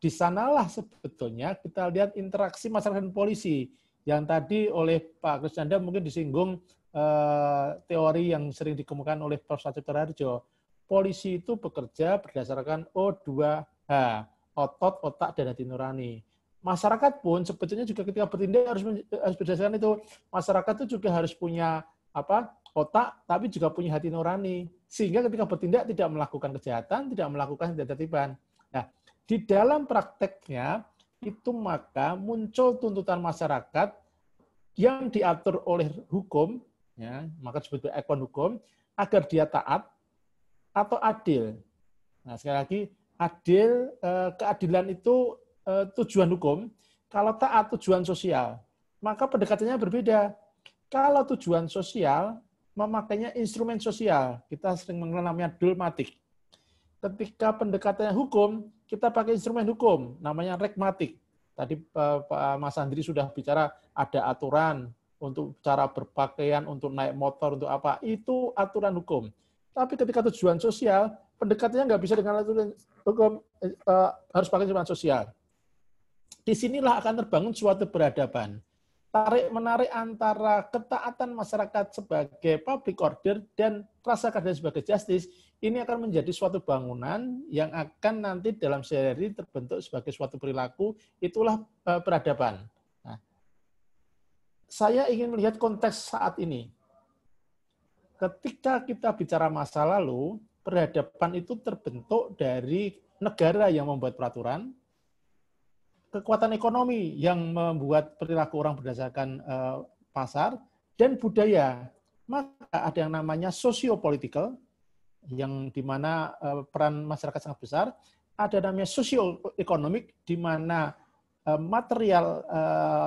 di sanalah sebetulnya kita lihat interaksi masyarakat dan polisi yang tadi oleh Pak Krisnanda mungkin disinggung Eh, teori yang sering dikemukakan oleh Prof. Satrio Harjo. Polisi itu bekerja berdasarkan O2H, otot, otak, dan hati nurani. Masyarakat pun sebetulnya juga ketika bertindak harus, harus berdasarkan itu. Masyarakat itu juga harus punya apa otak, tapi juga punya hati nurani. Sehingga ketika bertindak tidak melakukan kejahatan, tidak melakukan ketidaktertiban. Nah, di dalam prakteknya, itu maka muncul tuntutan masyarakat yang diatur oleh hukum ya maka disebut ekon hukum agar dia taat atau adil. Nah sekali lagi adil eh, keadilan itu eh, tujuan hukum. Kalau taat tujuan sosial maka pendekatannya berbeda. Kalau tujuan sosial memakainya instrumen sosial kita sering mengenal namanya dogmatik. Ketika pendekatannya hukum kita pakai instrumen hukum namanya regmatik. Tadi eh, Pak Mas Andri sudah bicara ada aturan, untuk cara berpakaian, untuk naik motor, untuk apa, itu aturan hukum. Tapi ketika tujuan sosial, pendekatannya nggak bisa dengan aturan hukum, eh, eh, harus pakai tujuan sosial. Disinilah akan terbangun suatu peradaban. Tarik-menarik antara ketaatan masyarakat sebagai public order dan rasa keadilan sebagai justice, ini akan menjadi suatu bangunan yang akan nanti dalam sehari terbentuk sebagai suatu perilaku, itulah eh, peradaban saya ingin melihat konteks saat ini. Ketika kita bicara masa lalu, peradaban itu terbentuk dari negara yang membuat peraturan, kekuatan ekonomi yang membuat perilaku orang berdasarkan eh, pasar, dan budaya. Maka ada yang namanya sosiopolitikal, yang di mana eh, peran masyarakat sangat besar, ada namanya sosioekonomik, di mana eh, material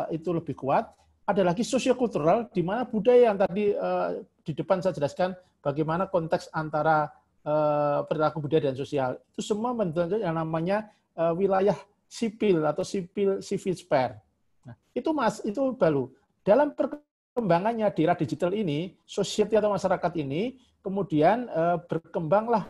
itu lebih kuat, ada lagi sosiokultural di mana budaya yang tadi uh, di depan saya jelaskan bagaimana konteks antara uh, perilaku budaya dan sosial itu semua menunjukkan yang namanya uh, wilayah sipil atau sipil civil sphere. Nah, itu mas itu baru dalam perkembangannya di era digital ini, society atau masyarakat ini kemudian uh, berkembanglah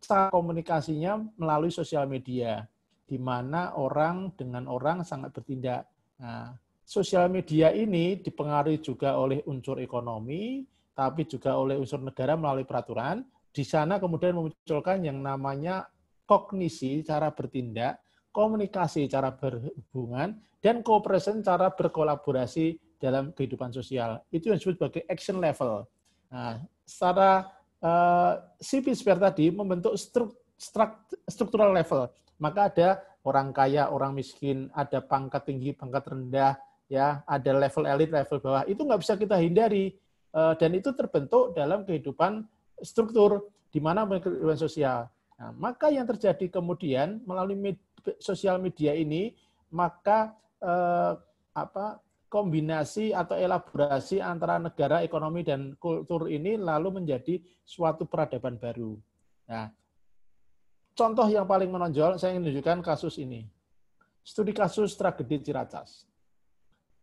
cara komunikasinya melalui sosial media di mana orang dengan orang sangat bertindak. Nah, sosial media ini dipengaruhi juga oleh unsur ekonomi, tapi juga oleh unsur negara melalui peraturan. Di sana kemudian memunculkan yang namanya kognisi, cara bertindak, komunikasi, cara berhubungan, dan cooperation, cara berkolaborasi dalam kehidupan sosial. Itu yang disebut sebagai action level. Nah, secara uh, eh, CP tadi membentuk struk, struk, struktural level. Maka ada orang kaya, orang miskin, ada pangkat tinggi, pangkat rendah, ya ada level elit, level bawah itu nggak bisa kita hindari eh, dan itu terbentuk dalam kehidupan struktur di mana kehidupan sosial. Nah, maka yang terjadi kemudian melalui med sosial media ini maka eh, apa kombinasi atau elaborasi antara negara, ekonomi dan kultur ini lalu menjadi suatu peradaban baru. Nah, contoh yang paling menonjol saya ingin tunjukkan kasus ini. Studi kasus tragedi Ciracas.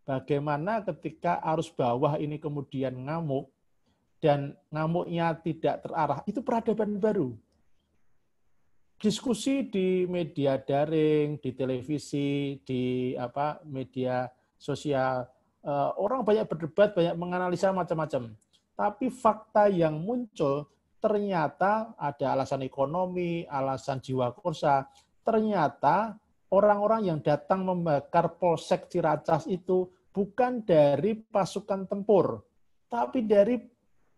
Bagaimana ketika arus bawah ini kemudian ngamuk dan ngamuknya tidak terarah, itu peradaban baru. Diskusi di media daring, di televisi, di apa media sosial, eh, orang banyak berdebat, banyak menganalisa macam-macam. Tapi fakta yang muncul ternyata ada alasan ekonomi, alasan jiwa kursa, ternyata orang-orang yang datang membakar Polsek Ciracas itu bukan dari pasukan tempur, tapi dari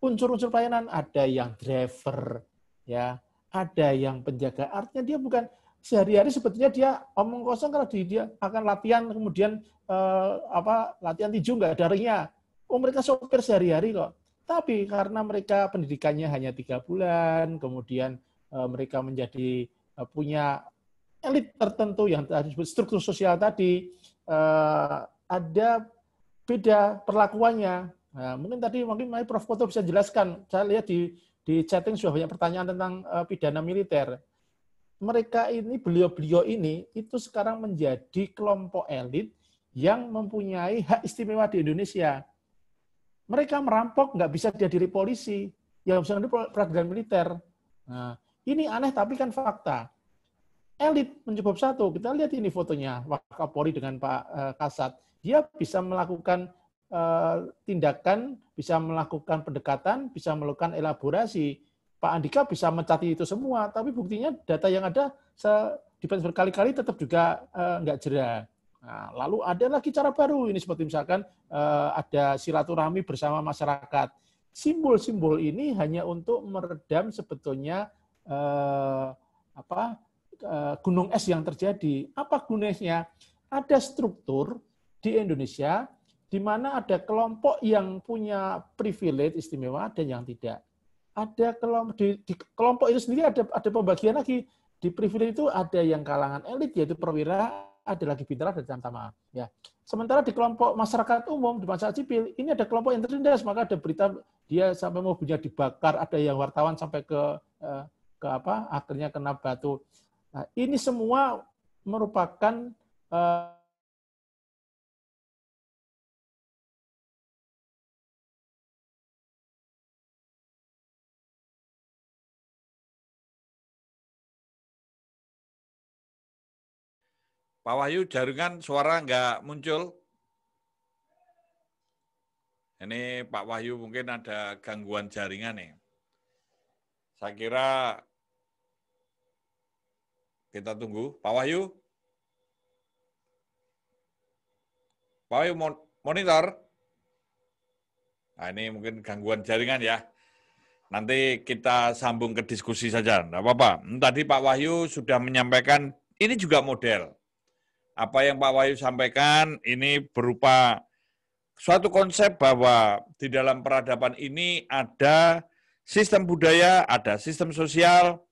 unsur-unsur pelayanan. Ada yang driver, ya, ada yang penjaga. Artinya dia bukan sehari-hari sebetulnya dia omong kosong kalau di, dia akan latihan kemudian eh, apa latihan tinju nggak darinya. Oh mereka sopir sehari-hari kok. Tapi karena mereka pendidikannya hanya tiga bulan, kemudian eh, mereka menjadi eh, punya elit tertentu yang disebut struktur sosial tadi uh, ada beda perlakuannya. Nah, mungkin tadi mungkin Prof Koto bisa jelaskan. Saya lihat di di chatting sudah banyak pertanyaan tentang uh, pidana militer. Mereka ini beliau-beliau ini itu sekarang menjadi kelompok elit yang mempunyai hak istimewa di Indonesia. Mereka merampok nggak bisa dihadiri polisi, yang bisa nanti peradilan militer. Nah, ini aneh tapi kan fakta elit menjebak satu. Kita lihat ini fotonya Wakapolri dengan Pak eh, Kasat. Dia bisa melakukan eh, tindakan, bisa melakukan pendekatan, bisa melakukan elaborasi. Pak Andika bisa mencati itu semua, tapi buktinya data yang ada dipen berkali-kali tetap juga uh, nggak jera. Nah, lalu ada lagi cara baru ini seperti misalkan ada silaturahmi bersama masyarakat. Simbol-simbol ini hanya untuk meredam sebetulnya apa Eh, gunung es yang terjadi. Apa gunanya? Ada struktur di Indonesia di mana ada kelompok yang punya privilege istimewa dan yang tidak. Ada kelompok di, di kelompok itu sendiri ada ada pembagian lagi. Di privilege itu ada yang kalangan elit yaitu perwira, ada lagi bintara dan tamtama. Ya. Sementara di kelompok masyarakat umum, di masyarakat sipil, ini ada kelompok yang terindah, maka ada berita dia sampai mobilnya dibakar, ada yang wartawan sampai ke eh, ke apa akhirnya kena batu Nah, ini semua merupakan uh, Pak Wahyu, jaringan suara nggak muncul. Ini Pak Wahyu mungkin ada gangguan jaringan nih. Saya kira kita tunggu. Pak Wahyu? Pak Wahyu monitor? Nah, ini mungkin gangguan jaringan ya. Nanti kita sambung ke diskusi saja, enggak apa-apa. Hmm, tadi Pak Wahyu sudah menyampaikan, ini juga model. Apa yang Pak Wahyu sampaikan ini berupa suatu konsep bahwa di dalam peradaban ini ada sistem budaya, ada sistem sosial,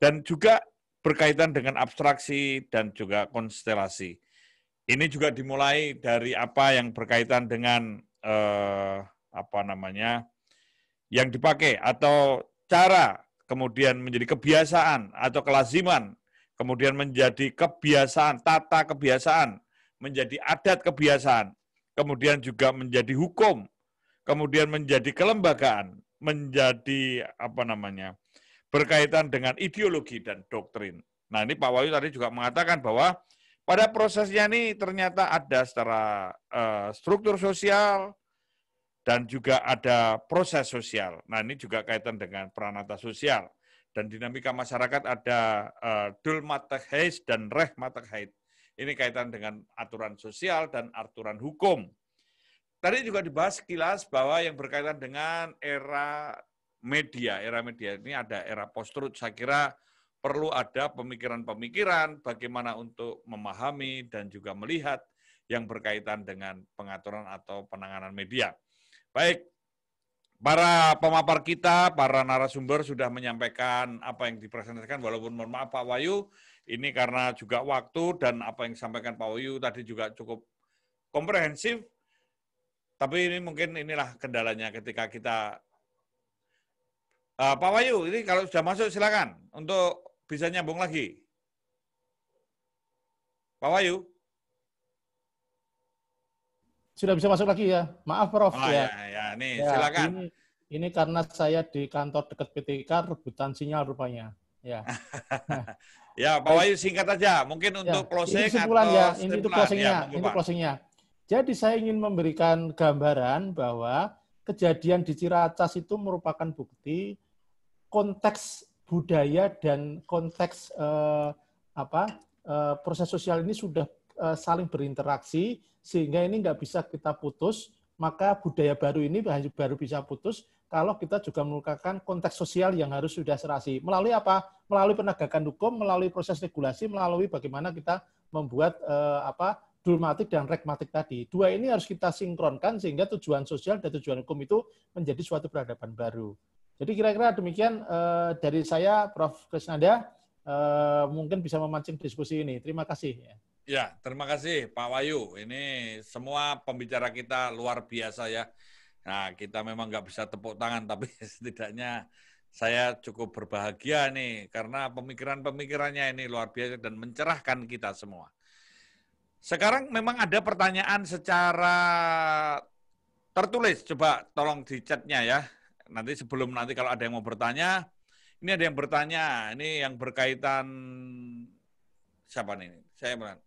dan juga berkaitan dengan abstraksi dan juga konstelasi. Ini juga dimulai dari apa yang berkaitan dengan eh, apa namanya yang dipakai atau cara kemudian menjadi kebiasaan atau kelaziman, kemudian menjadi kebiasaan, tata kebiasaan, menjadi adat kebiasaan, kemudian juga menjadi hukum, kemudian menjadi kelembagaan, menjadi apa namanya? berkaitan dengan ideologi dan doktrin. Nah ini Pak Wahyu tadi juga mengatakan bahwa pada prosesnya ini ternyata ada secara uh, struktur sosial dan juga ada proses sosial. Nah ini juga kaitan dengan peranata sosial dan dinamika masyarakat ada eh, uh, matahais dan reh matahait. Ini kaitan dengan aturan sosial dan aturan hukum. Tadi juga dibahas sekilas bahwa yang berkaitan dengan era media, era media ini ada era post-truth. Saya kira perlu ada pemikiran-pemikiran bagaimana untuk memahami dan juga melihat yang berkaitan dengan pengaturan atau penanganan media. Baik, para pemapar kita, para narasumber sudah menyampaikan apa yang dipresentasikan, walaupun mohon maaf Pak Wayu, ini karena juga waktu dan apa yang disampaikan Pak Wayu tadi juga cukup komprehensif, tapi ini mungkin inilah kendalanya ketika kita Uh, Pak Wayu, ini kalau sudah masuk silakan untuk bisa nyambung lagi. Pak Wayu. Sudah bisa masuk lagi ya. Maaf Prof oh, ya. Ya, ya. Nih, ya, silakan. Ini, ini karena saya di kantor dekat PTK rebutan sinyal rupanya. Ya. [LAUGHS] ya, Pak Wayu singkat aja. Mungkin ya, untuk closing ini atau ya. Ini itu closingnya. Ya, ini closingnya. Jadi saya ingin memberikan gambaran bahwa kejadian di Ciracas itu merupakan bukti konteks budaya dan konteks uh, apa uh, proses sosial ini sudah uh, saling berinteraksi sehingga ini nggak bisa kita putus maka budaya baru ini baru bisa putus kalau kita juga melakukan konteks sosial yang harus sudah serasi melalui apa melalui penegakan hukum melalui proses regulasi melalui bagaimana kita membuat uh, apa dulmatik dan regmatik tadi dua ini harus kita sinkronkan sehingga tujuan sosial dan tujuan hukum itu menjadi suatu peradaban baru jadi kira-kira demikian uh, dari saya, Prof. Krisnanda, uh, mungkin bisa memancing diskusi ini. Terima kasih. Ya, terima kasih Pak Wayu. Ini semua pembicara kita luar biasa ya. Nah, kita memang nggak bisa tepuk tangan, tapi [LAUGHS] setidaknya saya cukup berbahagia nih karena pemikiran-pemikirannya ini luar biasa dan mencerahkan kita semua. Sekarang memang ada pertanyaan secara tertulis, coba tolong di ya nanti sebelum nanti kalau ada yang mau bertanya, ini ada yang bertanya, ini yang berkaitan siapa nih? Saya bilang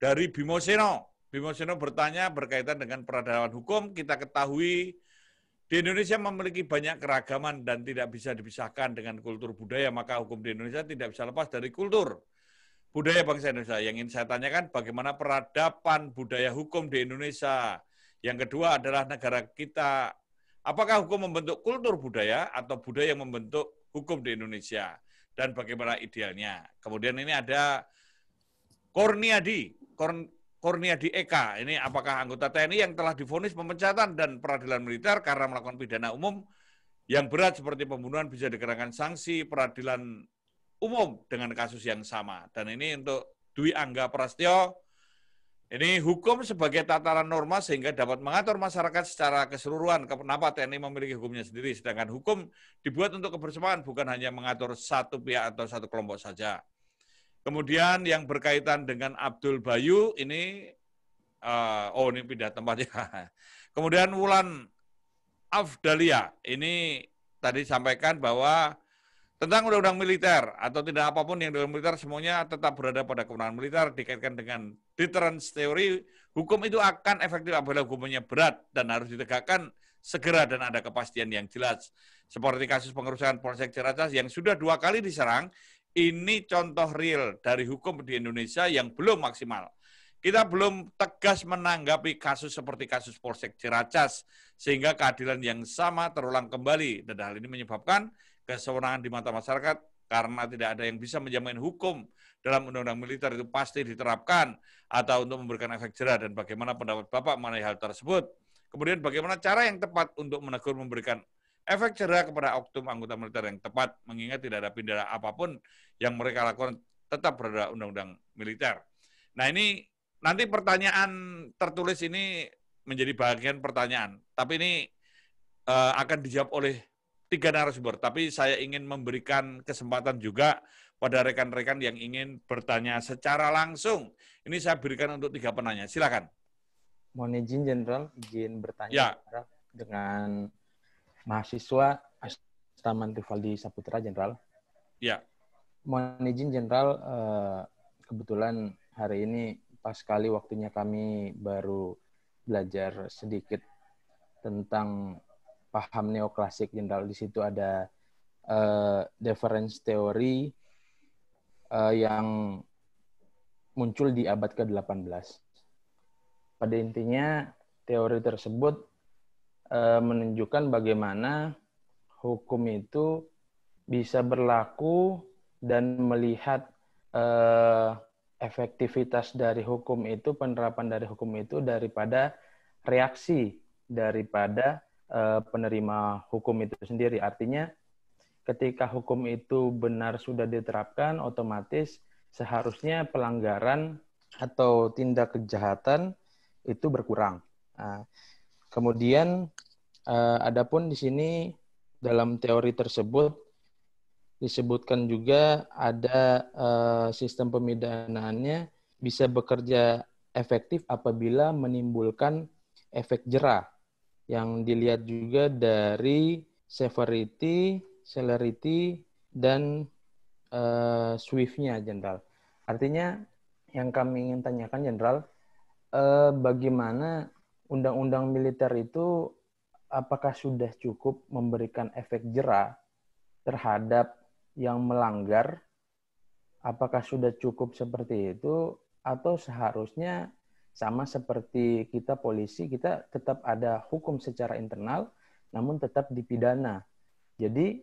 dari Bimo Seno. Bimo Seno bertanya berkaitan dengan peradaban hukum. Kita ketahui di Indonesia memiliki banyak keragaman dan tidak bisa dipisahkan dengan kultur budaya, maka hukum di Indonesia tidak bisa lepas dari kultur budaya bangsa Indonesia. Yang ingin saya tanyakan bagaimana peradaban budaya hukum di Indonesia. Yang kedua adalah negara kita Apakah hukum membentuk kultur budaya atau budaya yang membentuk hukum di Indonesia? Dan bagaimana idealnya? Kemudian ini ada Korniadi, Korn, Korniadi Eka. Ini apakah anggota TNI yang telah difonis pemecatan dan peradilan militer karena melakukan pidana umum yang berat seperti pembunuhan bisa dikenakan sanksi peradilan umum dengan kasus yang sama. Dan ini untuk Dwi Angga Prastio. Ini hukum sebagai tataran norma sehingga dapat mengatur masyarakat secara keseluruhan. Kenapa TNI memiliki hukumnya sendiri? Sedangkan hukum dibuat untuk kebersamaan, bukan hanya mengatur satu pihak atau satu kelompok saja. Kemudian yang berkaitan dengan Abdul Bayu ini, uh, oh ini pindah tempat ya. [LAUGHS] Kemudian Wulan Afdalia ini tadi sampaikan bahwa tentang undang-undang militer atau tidak apapun yang dalam militer semuanya tetap berada pada kewenangan militer dikaitkan dengan deterrence teori hukum itu akan efektif apabila hukumnya berat dan harus ditegakkan segera dan ada kepastian yang jelas. Seperti kasus pengerusakan Polsek Ciracas yang sudah dua kali diserang, ini contoh real dari hukum di Indonesia yang belum maksimal. Kita belum tegas menanggapi kasus seperti kasus Polsek Ciracas sehingga keadilan yang sama terulang kembali dan hal ini menyebabkan kesewenangan di mata masyarakat karena tidak ada yang bisa menjamin hukum dalam undang-undang militer itu pasti diterapkan atau untuk memberikan efek jerah dan bagaimana pendapat Bapak mengenai hal tersebut. Kemudian bagaimana cara yang tepat untuk menegur memberikan efek jerah kepada oknum anggota militer yang tepat mengingat tidak ada pidana apapun yang mereka lakukan tetap berada undang-undang militer. Nah ini nanti pertanyaan tertulis ini menjadi bagian pertanyaan, tapi ini uh, akan dijawab oleh tiga narasumber, tapi saya ingin memberikan kesempatan juga pada rekan-rekan yang ingin bertanya secara langsung. Ini saya berikan untuk tiga penanya. Silakan. Mohon izin Jenderal, izin bertanya ya. dengan mahasiswa Astaman Rivaldi Saputra Jenderal. Ya. Mohon izin Jenderal, eh, kebetulan hari ini pas sekali waktunya kami baru belajar sedikit tentang paham neoklasik general di situ ada uh, eh, deference teori uh, yang muncul di abad ke-18. Pada intinya teori tersebut uh, menunjukkan bagaimana hukum itu bisa berlaku dan melihat uh, efektivitas dari hukum itu, penerapan dari hukum itu daripada reaksi daripada Eh, penerima hukum itu sendiri. Artinya ketika hukum itu benar sudah diterapkan otomatis seharusnya pelanggaran atau tindak kejahatan itu berkurang. Nah, kemudian uh, adapun di sini dalam teori tersebut disebutkan juga ada eh, sistem pemidanaannya bisa bekerja efektif apabila menimbulkan efek jerah yang dilihat juga dari severity, celerity, dan uh, eh, swift Jenderal. Artinya yang kami ingin tanyakan, Jenderal, uh, bagaimana undang-undang militer itu apakah sudah cukup memberikan efek jerah terhadap yang melanggar? Apakah sudah cukup seperti itu? Atau seharusnya sama seperti kita polisi, kita tetap ada hukum secara internal, namun tetap dipidana. Jadi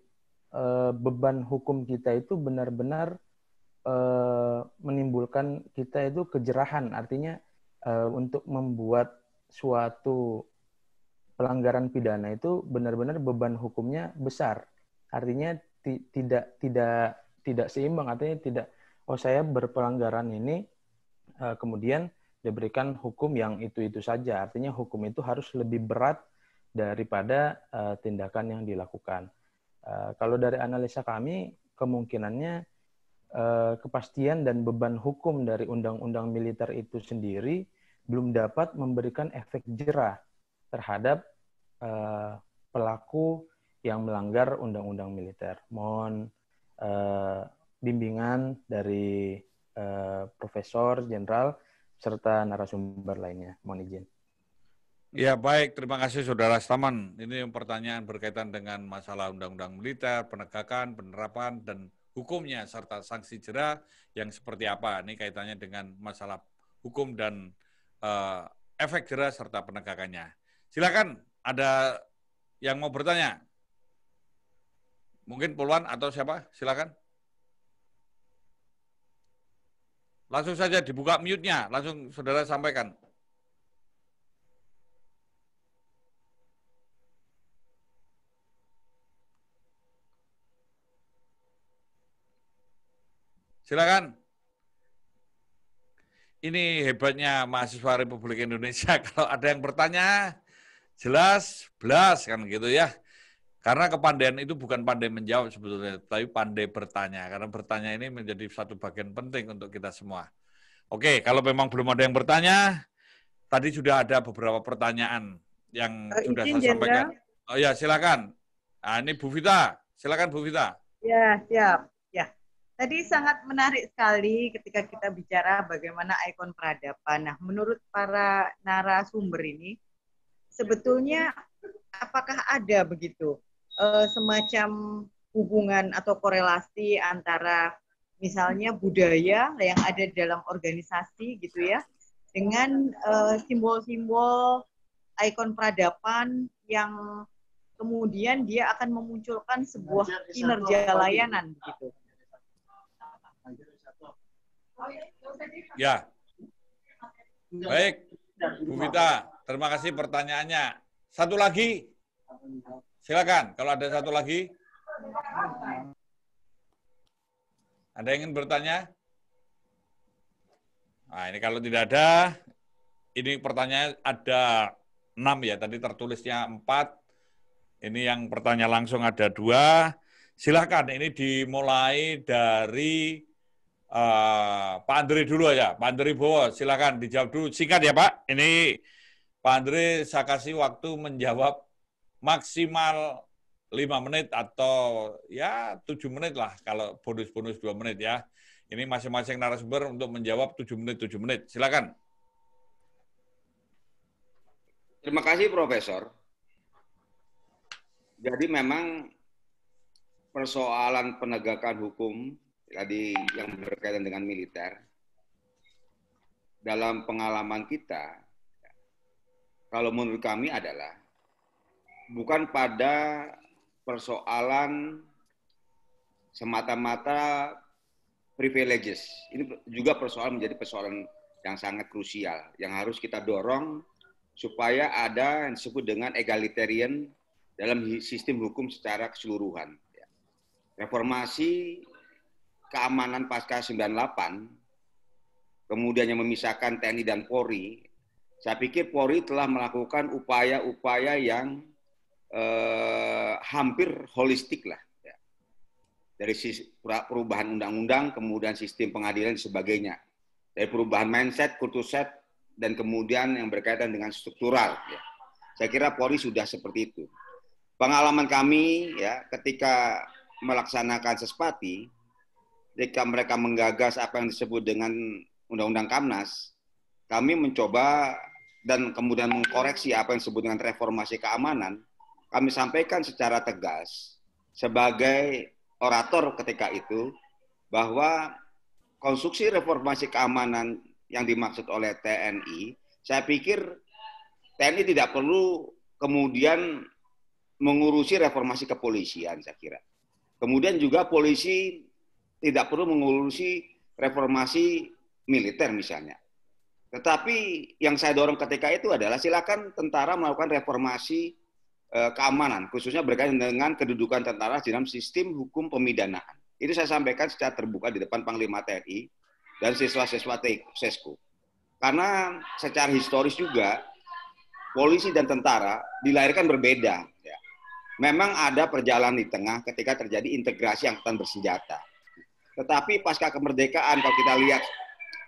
eh, beban hukum kita itu benar-benar eh, menimbulkan kita itu kejerahan, artinya eh, untuk membuat suatu pelanggaran pidana itu benar-benar beban hukumnya besar. Artinya tidak tidak tidak seimbang, artinya tidak oh saya berpelanggaran ini kemudian diberikan hukum yang itu-itu saja. Artinya hukum itu harus lebih berat daripada uh, tindakan yang dilakukan. Uh, kalau dari analisa kami, kemungkinannya uh, kepastian dan beban hukum dari undang-undang militer itu sendiri belum dapat memberikan efek jerah terhadap uh, pelaku yang melanggar undang-undang militer. Mohon uh, bimbingan dari uh, profesor jenderal serta narasumber lainnya. Mohon izin. Ya baik, terima kasih Saudara Staman. Ini pertanyaan berkaitan dengan masalah undang-undang militer, penegakan, penerapan, dan hukumnya, serta sanksi jera yang seperti apa. Ini kaitannya dengan masalah hukum dan uh, efek jera serta penegakannya. Silakan, ada yang mau bertanya? Mungkin Puluhan atau siapa? Silakan. Langsung saja dibuka mute-nya, langsung saudara sampaikan. Silakan. Ini hebatnya mahasiswa Republik Indonesia. [LAUGHS] Kalau ada yang bertanya, jelas, belas kan gitu ya. Karena kepandaian itu bukan pandai menjawab sebetulnya, tapi pandai bertanya. Karena bertanya ini menjadi satu bagian penting untuk kita semua. Oke, kalau memang belum ada yang bertanya, tadi sudah ada beberapa pertanyaan yang uh, sudah saya jenderal. sampaikan. Oh ya, silakan. Nah, ini Bu Vita. Silakan Bu Vita. Ya, siap. Ya. Tadi sangat menarik sekali ketika kita bicara bagaimana ikon peradaban. Nah, menurut para narasumber ini, sebetulnya apakah ada begitu uh, semacam hubungan atau korelasi antara misalnya budaya yang ada dalam organisasi gitu ya dengan eh, simbol-simbol uh, ikon peradaban yang kemudian dia akan memunculkan sebuah kinerja layanan gitu Ya. Baik, Bu Vita, terima kasih pertanyaannya. Satu lagi, Silakan, kalau ada satu lagi. Ada yang ingin bertanya? Nah, ini kalau tidak ada, ini pertanyaan ada enam ya, tadi tertulisnya empat. Ini yang pertanyaan langsung ada dua. silakan ini dimulai dari uh, Pak Andri dulu ya Pak Andri Bowo, silakan dijawab dulu. Singkat ya Pak, ini Pak Andri saya kasih waktu menjawab maksimal 5 menit atau ya 7 menit lah kalau bonus-bonus 2 menit ya. Ini masing-masing narasumber untuk menjawab 7 menit 7 menit. Silakan. Terima kasih Profesor. Jadi memang persoalan penegakan hukum tadi yang berkaitan dengan militer dalam pengalaman kita kalau menurut kami adalah bukan pada persoalan semata-mata privileges. Ini juga persoalan menjadi persoalan yang sangat krusial, yang harus kita dorong supaya ada yang disebut dengan egalitarian dalam sistem hukum secara keseluruhan. Reformasi keamanan pasca 98, kemudian yang memisahkan TNI dan Polri, saya pikir Polri telah melakukan upaya-upaya yang eh, hampir holistik lah ya. dari perubahan undang-undang kemudian sistem pengadilan sebagainya dari perubahan mindset kultur set dan kemudian yang berkaitan dengan struktural ya. saya kira Polri sudah seperti itu pengalaman kami ya ketika melaksanakan sespati ketika mereka menggagas apa yang disebut dengan undang-undang Kamnas kami mencoba dan kemudian mengkoreksi apa yang disebut dengan reformasi keamanan kami sampaikan secara tegas sebagai orator ketika itu bahwa konstruksi reformasi keamanan yang dimaksud oleh TNI, saya pikir TNI tidak perlu kemudian mengurusi reformasi kepolisian, saya kira. Kemudian juga polisi tidak perlu mengurusi reformasi militer misalnya. Tetapi yang saya dorong ketika itu adalah silakan tentara melakukan reformasi Eh, keamanan, khususnya berkaitan dengan kedudukan tentara di dalam sistem hukum pemidanaan. Itu saya sampaikan secara terbuka di depan Panglima TNI dan siswa-siswa SESKO. Karena secara historis juga, polisi dan tentara dilahirkan berbeda. Ya. Memang ada perjalanan di tengah ketika terjadi integrasi angkatan bersenjata. Tetapi pasca kemerdekaan, kalau kita lihat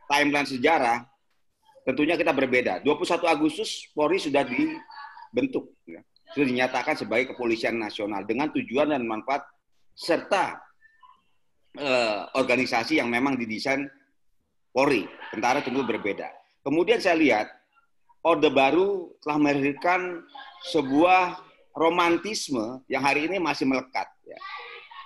timeline sejarah, tentunya kita berbeda. 21 Agustus, Polri sudah dibentuk. Ya sudah dinyatakan sebagai kepolisian nasional dengan tujuan dan manfaat serta eh, organisasi yang memang didesain Polri. Tentara tentu berbeda. Kemudian saya lihat Orde Baru telah melahirkan sebuah romantisme yang hari ini masih melekat. Ya.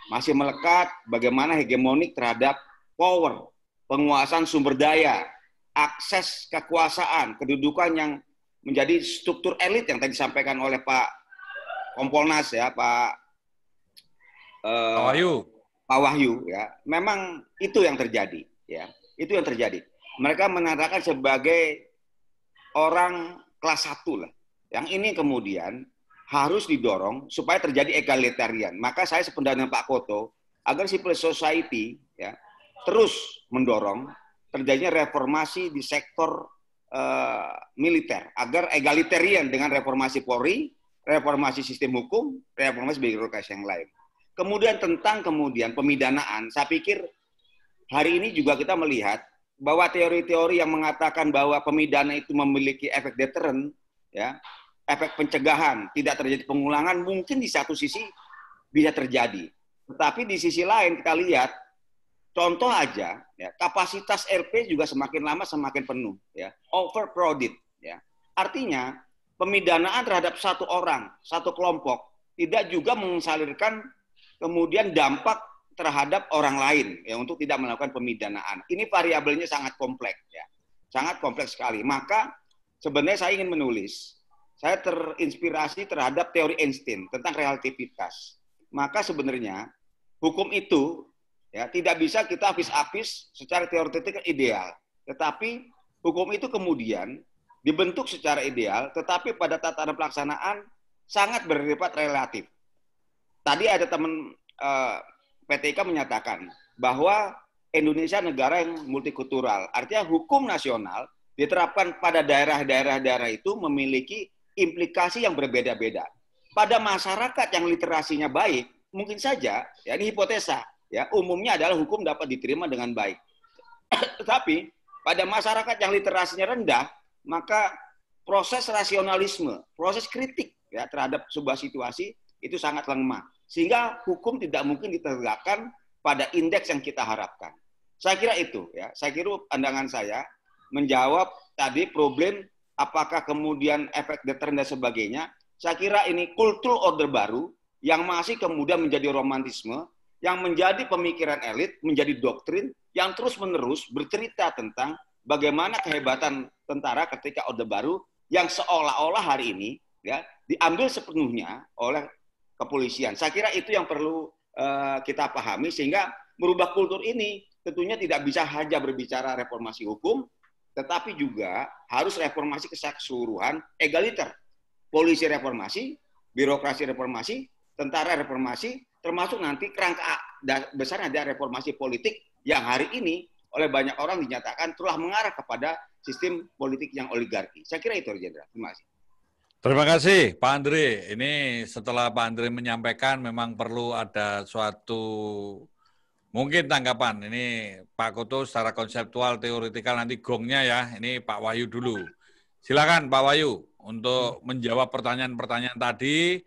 Masih melekat bagaimana hegemonik terhadap power, penguasaan sumber daya, akses kekuasaan, kedudukan yang menjadi struktur elit yang tadi disampaikan oleh Pak Kompolnas ya, Pak uh, Wahyu. Pak Wahyu ya. Memang itu yang terjadi ya. Itu yang terjadi. Mereka mengatakan sebagai orang kelas satu lah. Yang ini kemudian harus didorong supaya terjadi egalitarian. Maka saya sependana Pak Koto agar civil society ya terus mendorong terjadinya reformasi di sektor Eh, militer agar egalitarian dengan reformasi Polri, reformasi sistem hukum, reformasi birokrasi yang lain. Kemudian tentang kemudian pemidanaan, saya pikir hari ini juga kita melihat bahwa teori-teori yang mengatakan bahwa pemidana itu memiliki efek deteren, ya, efek pencegahan, tidak terjadi pengulangan, mungkin di satu sisi bisa terjadi. Tetapi di sisi lain kita lihat Contoh aja, ya, kapasitas RP juga semakin lama semakin penuh, ya, overcrowded. Ya. Artinya pemidanaan terhadap satu orang, satu kelompok tidak juga mensalirkan kemudian dampak terhadap orang lain ya untuk tidak melakukan pemidanaan. Ini variabelnya sangat kompleks ya. Sangat kompleks sekali. Maka sebenarnya saya ingin menulis saya terinspirasi terhadap teori Einstein tentang relativitas. Maka sebenarnya hukum itu Ya, tidak bisa kita habis-habis secara teoretik kan ideal. Tetapi hukum itu kemudian dibentuk secara ideal, tetapi pada tataran pelaksanaan sangat berlipat relatif. Tadi ada teman eh, PTK menyatakan bahwa Indonesia negara yang multikultural. Artinya hukum nasional diterapkan pada daerah-daerah-daerah itu memiliki implikasi yang berbeda-beda. Pada masyarakat yang literasinya baik, mungkin saja, ya ini hipotesa, ya umumnya adalah hukum dapat diterima dengan baik. [COUGHS] Tapi pada masyarakat yang literasinya rendah, maka proses rasionalisme, proses kritik ya terhadap sebuah situasi itu sangat lemah. Sehingga hukum tidak mungkin ditegakkan pada indeks yang kita harapkan. Saya kira itu ya. Saya kira pandangan saya menjawab tadi problem apakah kemudian efek deteren dan sebagainya. Saya kira ini kultur order baru yang masih kemudian menjadi romantisme yang menjadi pemikiran elit, menjadi doktrin yang terus-menerus bercerita tentang bagaimana kehebatan tentara ketika Orde Baru yang seolah-olah hari ini ya diambil sepenuhnya oleh kepolisian. Saya kira itu yang perlu uh, kita pahami sehingga merubah kultur ini tentunya tidak bisa hanya berbicara reformasi hukum, tetapi juga harus reformasi keseluruhan egaliter. Polisi reformasi, birokrasi reformasi, tentara reformasi, termasuk nanti kerangka besar ada reformasi politik yang hari ini oleh banyak orang dinyatakan telah mengarah kepada sistem politik yang oligarki. Saya kira itu, Jenderal. Terima kasih. Terima kasih, Pak Andri. Ini setelah Pak Andri menyampaikan memang perlu ada suatu mungkin tanggapan. Ini Pak Koto secara konseptual, teoritikal nanti gongnya ya. Ini Pak Wahyu dulu. Silakan Pak Wahyu untuk menjawab pertanyaan-pertanyaan tadi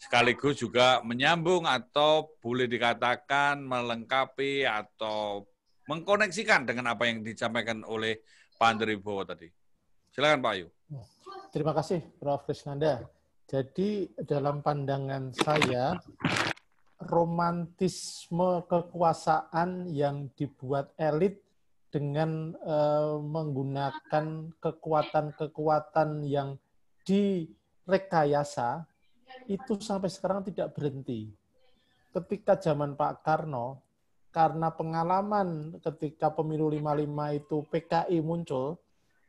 sekaligus juga menyambung atau boleh dikatakan melengkapi atau mengkoneksikan dengan apa yang disampaikan oleh Pak Andri Bowo tadi. Silakan Pak Ayu. Terima kasih Prof. Krisnanda. Jadi dalam pandangan saya, romantisme kekuasaan yang dibuat elit dengan e, menggunakan kekuatan-kekuatan yang direkayasa itu sampai sekarang tidak berhenti. Ketika zaman Pak Karno, karena pengalaman ketika pemilu 55 itu PKI muncul,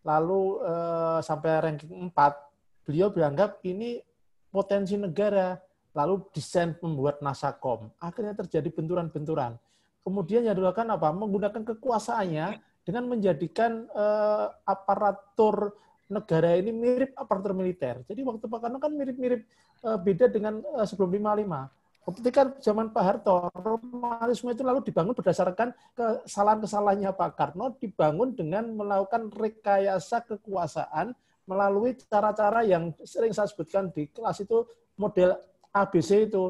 lalu eh, sampai ranking 4, beliau beranggap ini potensi negara, lalu desain membuat Nasakom. Akhirnya terjadi benturan-benturan. Kemudian yang dilakukan apa? Menggunakan kekuasaannya dengan menjadikan eh, aparatur negara ini mirip aparatur militer. Jadi waktu Pak Karno kan mirip-mirip uh, beda dengan uh, sebelum 55. Ketika zaman Pak Harto, romantisme itu lalu dibangun berdasarkan kesalahan-kesalahannya Pak Karno, dibangun dengan melakukan rekayasa kekuasaan melalui cara-cara yang sering saya sebutkan di kelas itu model ABC itu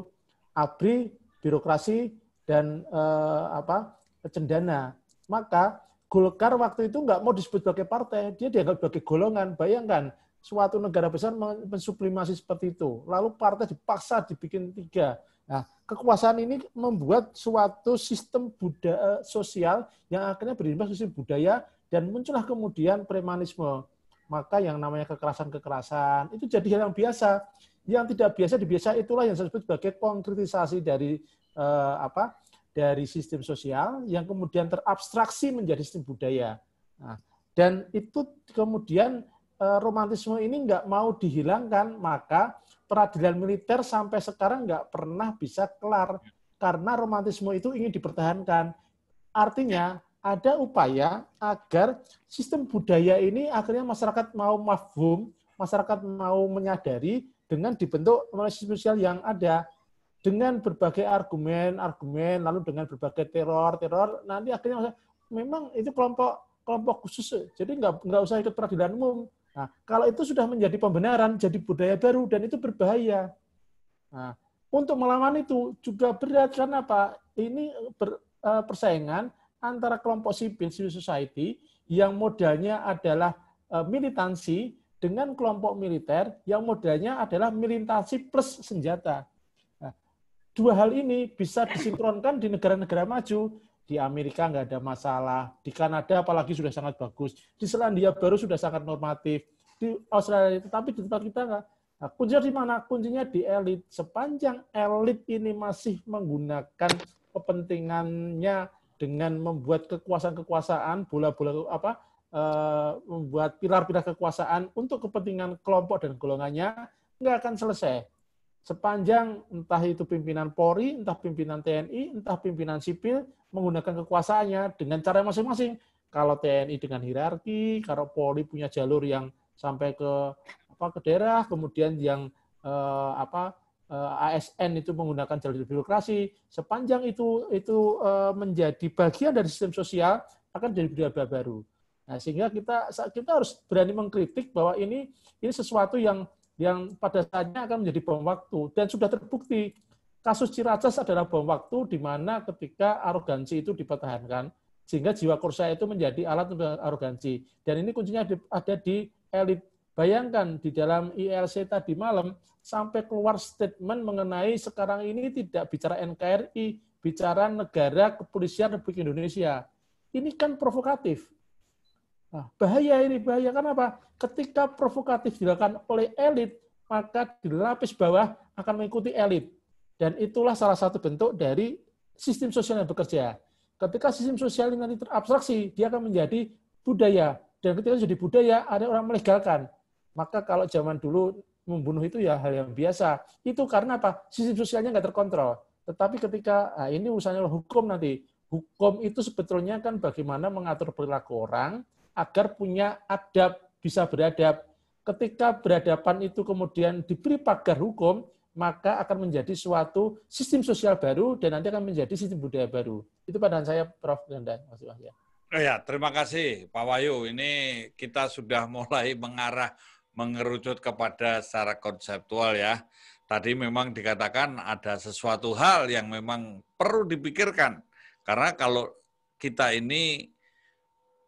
ABRI, birokrasi dan eh, apa cendana. Maka Golkar waktu itu nggak mau disebut sebagai partai, dia dianggap sebagai golongan. Bayangkan, suatu negara besar mensublimasi seperti itu. Lalu partai dipaksa dibikin tiga. Nah, kekuasaan ini membuat suatu sistem budaya eh, sosial yang akhirnya berimbas sistem budaya dan muncullah kemudian premanisme. Maka yang namanya kekerasan-kekerasan itu jadi hal yang biasa. Yang tidak biasa dibiasa itulah yang saya sebut sebagai konkretisasi dari eh, apa dari sistem sosial yang kemudian terabstraksi menjadi sistem budaya. Nah, dan itu kemudian eh, romantisme ini nggak mau dihilangkan, maka peradilan militer sampai sekarang nggak pernah bisa kelar karena romantisme itu ingin dipertahankan. Artinya ada upaya agar sistem budaya ini akhirnya masyarakat mau mafhum, masyarakat mau menyadari dengan dibentuk oleh sistem sosial yang ada dengan berbagai argumen, argumen, lalu dengan berbagai teror, teror, nanti akhirnya memang itu kelompok kelompok khusus, jadi nggak nggak usah ikut peradilan umum. Nah, kalau itu sudah menjadi pembenaran, jadi budaya baru dan itu berbahaya. Nah, untuk melawan itu juga berat karena apa? Ini ber, uh, persaingan antara kelompok sipil civil society yang modalnya adalah uh, militansi dengan kelompok militer yang modalnya adalah militansi plus senjata dua hal ini bisa disinkronkan di negara-negara maju. Di Amerika nggak ada masalah, di Kanada apalagi sudah sangat bagus, di Selandia Baru sudah sangat normatif, di Australia tetapi di tempat kita nggak. Nah, kuncinya di mana? Kuncinya di elit. Sepanjang elit ini masih menggunakan kepentingannya dengan membuat kekuasaan-kekuasaan, bola-bola apa, eh, membuat pilar-pilar kekuasaan untuk kepentingan kelompok dan golongannya, nggak akan selesai sepanjang entah itu pimpinan Polri, entah pimpinan TNI, entah pimpinan sipil menggunakan kekuasaannya dengan cara masing-masing. Kalau TNI dengan hierarki, kalau Polri punya jalur yang sampai ke apa ke daerah, kemudian yang eh, apa eh, ASN itu menggunakan jalur birokrasi. Sepanjang itu itu eh, menjadi bagian dari sistem sosial akan jadi budaya baru. Nah, sehingga kita kita harus berani mengkritik bahwa ini ini sesuatu yang yang pada saatnya akan menjadi bom waktu dan sudah terbukti kasus Ciracas adalah bom waktu di mana ketika arogansi itu dipertahankan sehingga jiwa kursa itu menjadi alat untuk arogansi dan ini kuncinya ada di elit bayangkan di dalam ILC tadi malam sampai keluar statement mengenai sekarang ini tidak bicara NKRI bicara negara kepolisian Republik Indonesia ini kan provokatif Nah, bahaya ini bahaya karena apa? Ketika provokatif dilakukan oleh elit, maka di lapis bawah akan mengikuti elit. Dan itulah salah satu bentuk dari sistem sosial yang bekerja. Ketika sistem sosial ini nanti terabstraksi, dia akan menjadi budaya. Dan ketika jadi budaya, ada orang melegalkan. Maka kalau zaman dulu membunuh itu ya hal yang biasa. Itu karena apa? Sistem sosialnya nggak terkontrol. Tetapi ketika nah ini usahanya hukum nanti. Hukum itu sebetulnya kan bagaimana mengatur perilaku orang, agar punya adab, bisa beradab. Ketika beradaban itu kemudian diberi pagar hukum, maka akan menjadi suatu sistem sosial baru dan nanti akan menjadi sistem budaya baru. Itu pandangan saya, Prof. Ganda, ya. Oh ya, terima kasih Pak Wayu. Ini kita sudah mulai mengarah mengerucut kepada secara konseptual ya. Tadi memang dikatakan ada sesuatu hal yang memang perlu dipikirkan. Karena kalau kita ini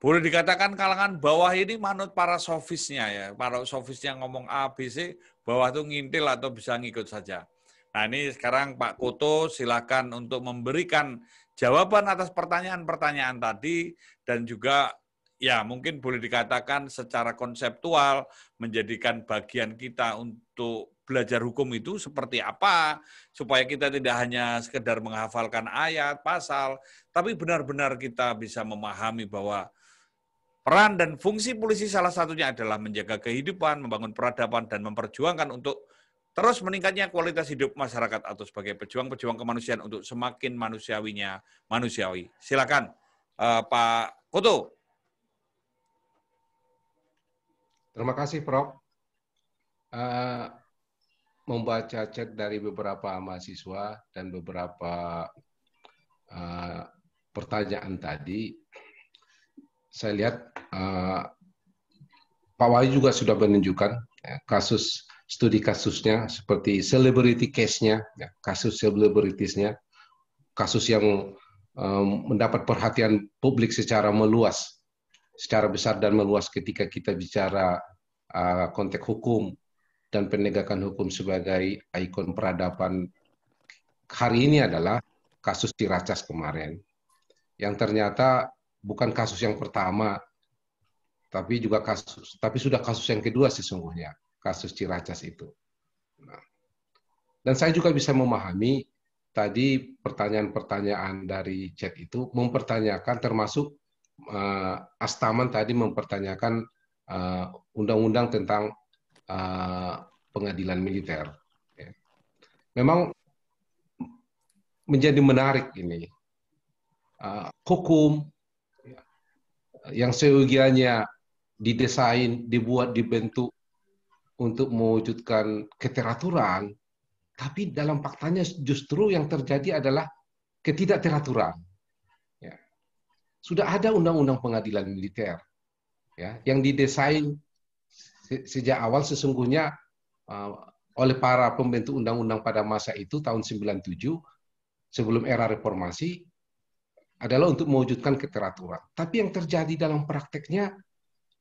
boleh dikatakan kalangan bawah ini manut para sofisnya ya. Para sofis yang ngomong A, B, C, bawah itu ngintil atau bisa ngikut saja. Nah ini sekarang Pak Koto silakan untuk memberikan jawaban atas pertanyaan-pertanyaan tadi dan juga ya mungkin boleh dikatakan secara konseptual menjadikan bagian kita untuk belajar hukum itu seperti apa supaya kita tidak hanya sekedar menghafalkan ayat, pasal, tapi benar-benar kita bisa memahami bahwa Peran dan fungsi polisi salah satunya adalah menjaga kehidupan, membangun peradaban, dan memperjuangkan untuk terus meningkatnya kualitas hidup masyarakat atau sebagai pejuang-pejuang kemanusiaan untuk semakin manusiawinya manusiawi. Silakan uh, Pak Koto. Terima kasih Prof. Uh, membaca chat dari beberapa mahasiswa dan beberapa uh, pertanyaan tadi, saya lihat uh, Pak Wahyu juga sudah menunjukkan ya, kasus studi kasusnya seperti celebrity case-nya, ya, kasus selebritisnya, kasus yang um, mendapat perhatian publik secara meluas, secara besar dan meluas ketika kita bicara uh, konteks hukum dan penegakan hukum sebagai ikon peradaban hari ini adalah kasus Ciracas kemarin yang ternyata bukan kasus yang pertama, tapi juga kasus, tapi sudah kasus yang kedua sesungguhnya kasus Ciracas itu. Nah. Dan saya juga bisa memahami tadi pertanyaan-pertanyaan dari chat itu mempertanyakan termasuk uh, Astaman tadi mempertanyakan eh, undang-undang uh, tentang uh, pengadilan militer. Ya. Memang menjadi menarik ini. Uh, hukum yang seugianya didesain, dibuat, dibentuk untuk mewujudkan keteraturan, tapi dalam faktanya justru yang terjadi adalah ketidakteraturan. Ya. Sudah ada undang-undang pengadilan militer ya, yang didesain sejak awal sesungguhnya uh, oleh para pembentuk undang-undang pada masa itu tahun 97 sebelum era reformasi adalah untuk mewujudkan keteraturan. Tapi yang terjadi dalam prakteknya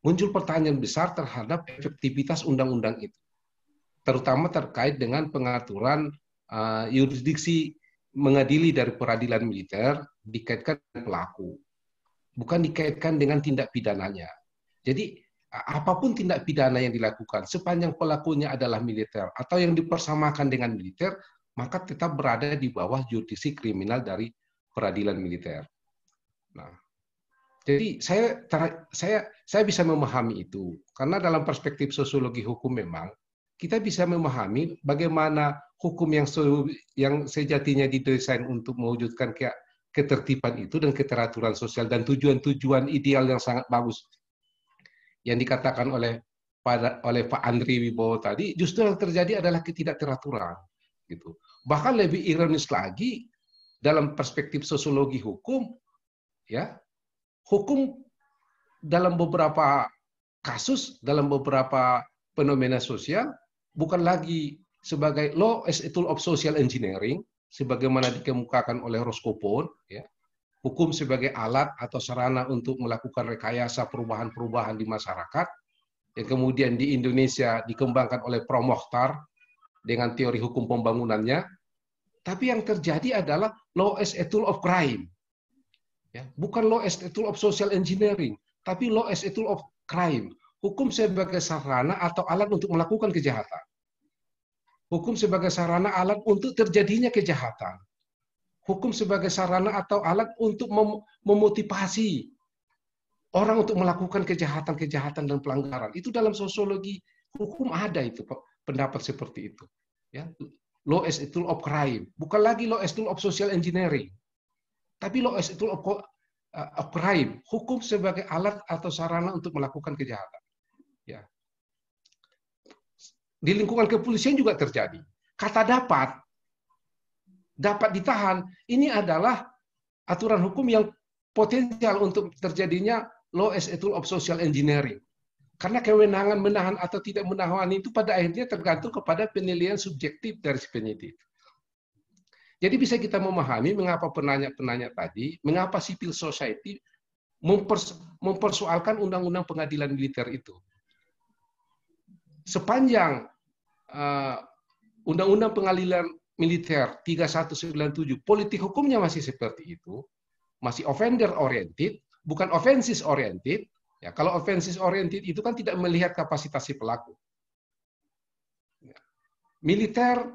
muncul pertanyaan besar terhadap efektivitas undang-undang itu, terutama terkait dengan pengaturan uh, yurisdiksi mengadili dari peradilan militer dikaitkan dengan pelaku, bukan dikaitkan dengan tindak pidananya. Jadi apapun tindak pidana yang dilakukan, sepanjang pelakunya adalah militer atau yang dipersamakan dengan militer, maka tetap berada di bawah yurisdiksi kriminal dari peradilan militer. Nah, jadi saya saya saya bisa memahami itu karena dalam perspektif sosiologi hukum memang kita bisa memahami bagaimana hukum yang yang sejatinya didesain untuk mewujudkan kayak ketertiban itu dan keteraturan sosial dan tujuan-tujuan ideal yang sangat bagus yang dikatakan oleh pada oleh Pak Andri Wibowo tadi justru yang terjadi adalah ketidakteraturan gitu. Bahkan lebih ironis lagi dalam perspektif sosiologi hukum, ya hukum dalam beberapa kasus, dalam beberapa fenomena sosial, bukan lagi sebagai law as a tool of social engineering, sebagaimana dikemukakan oleh Roskopon, ya, hukum sebagai alat atau sarana untuk melakukan rekayasa perubahan-perubahan di masyarakat, yang kemudian di Indonesia dikembangkan oleh Prof. Mokhtar dengan teori hukum pembangunannya, tapi yang terjadi adalah law as a tool of crime. Ya, bukan law as a tool of social engineering, tapi law as a tool of crime. Hukum sebagai sarana atau alat untuk melakukan kejahatan. Hukum sebagai sarana alat untuk terjadinya kejahatan. Hukum sebagai sarana atau alat untuk mem memotivasi orang untuk melakukan kejahatan-kejahatan dan pelanggaran. Itu dalam sosiologi hukum ada itu pendapat seperti itu. Ya, law as a tool of crime. Bukan lagi law as tool of social engineering. Tapi law as a tool of, uh, of crime. Hukum sebagai alat atau sarana untuk melakukan kejahatan. Ya. Di lingkungan kepolisian juga terjadi. Kata dapat, dapat ditahan, ini adalah aturan hukum yang potensial untuk terjadinya law as a tool of social engineering. Karena kewenangan menahan atau tidak menahan itu pada akhirnya tergantung kepada penilaian subjektif dari si penyidik. Jadi bisa kita memahami mengapa penanya-penanya tadi, mengapa civil society mempersoalkan undang-undang pengadilan militer itu. Sepanjang eh, undang-undang pengadilan militer 3197, politik hukumnya masih seperti itu, masih offender oriented, bukan offenses oriented, Ya, kalau offenses oriented itu kan tidak melihat kapasitas si pelaku. Ya. Militer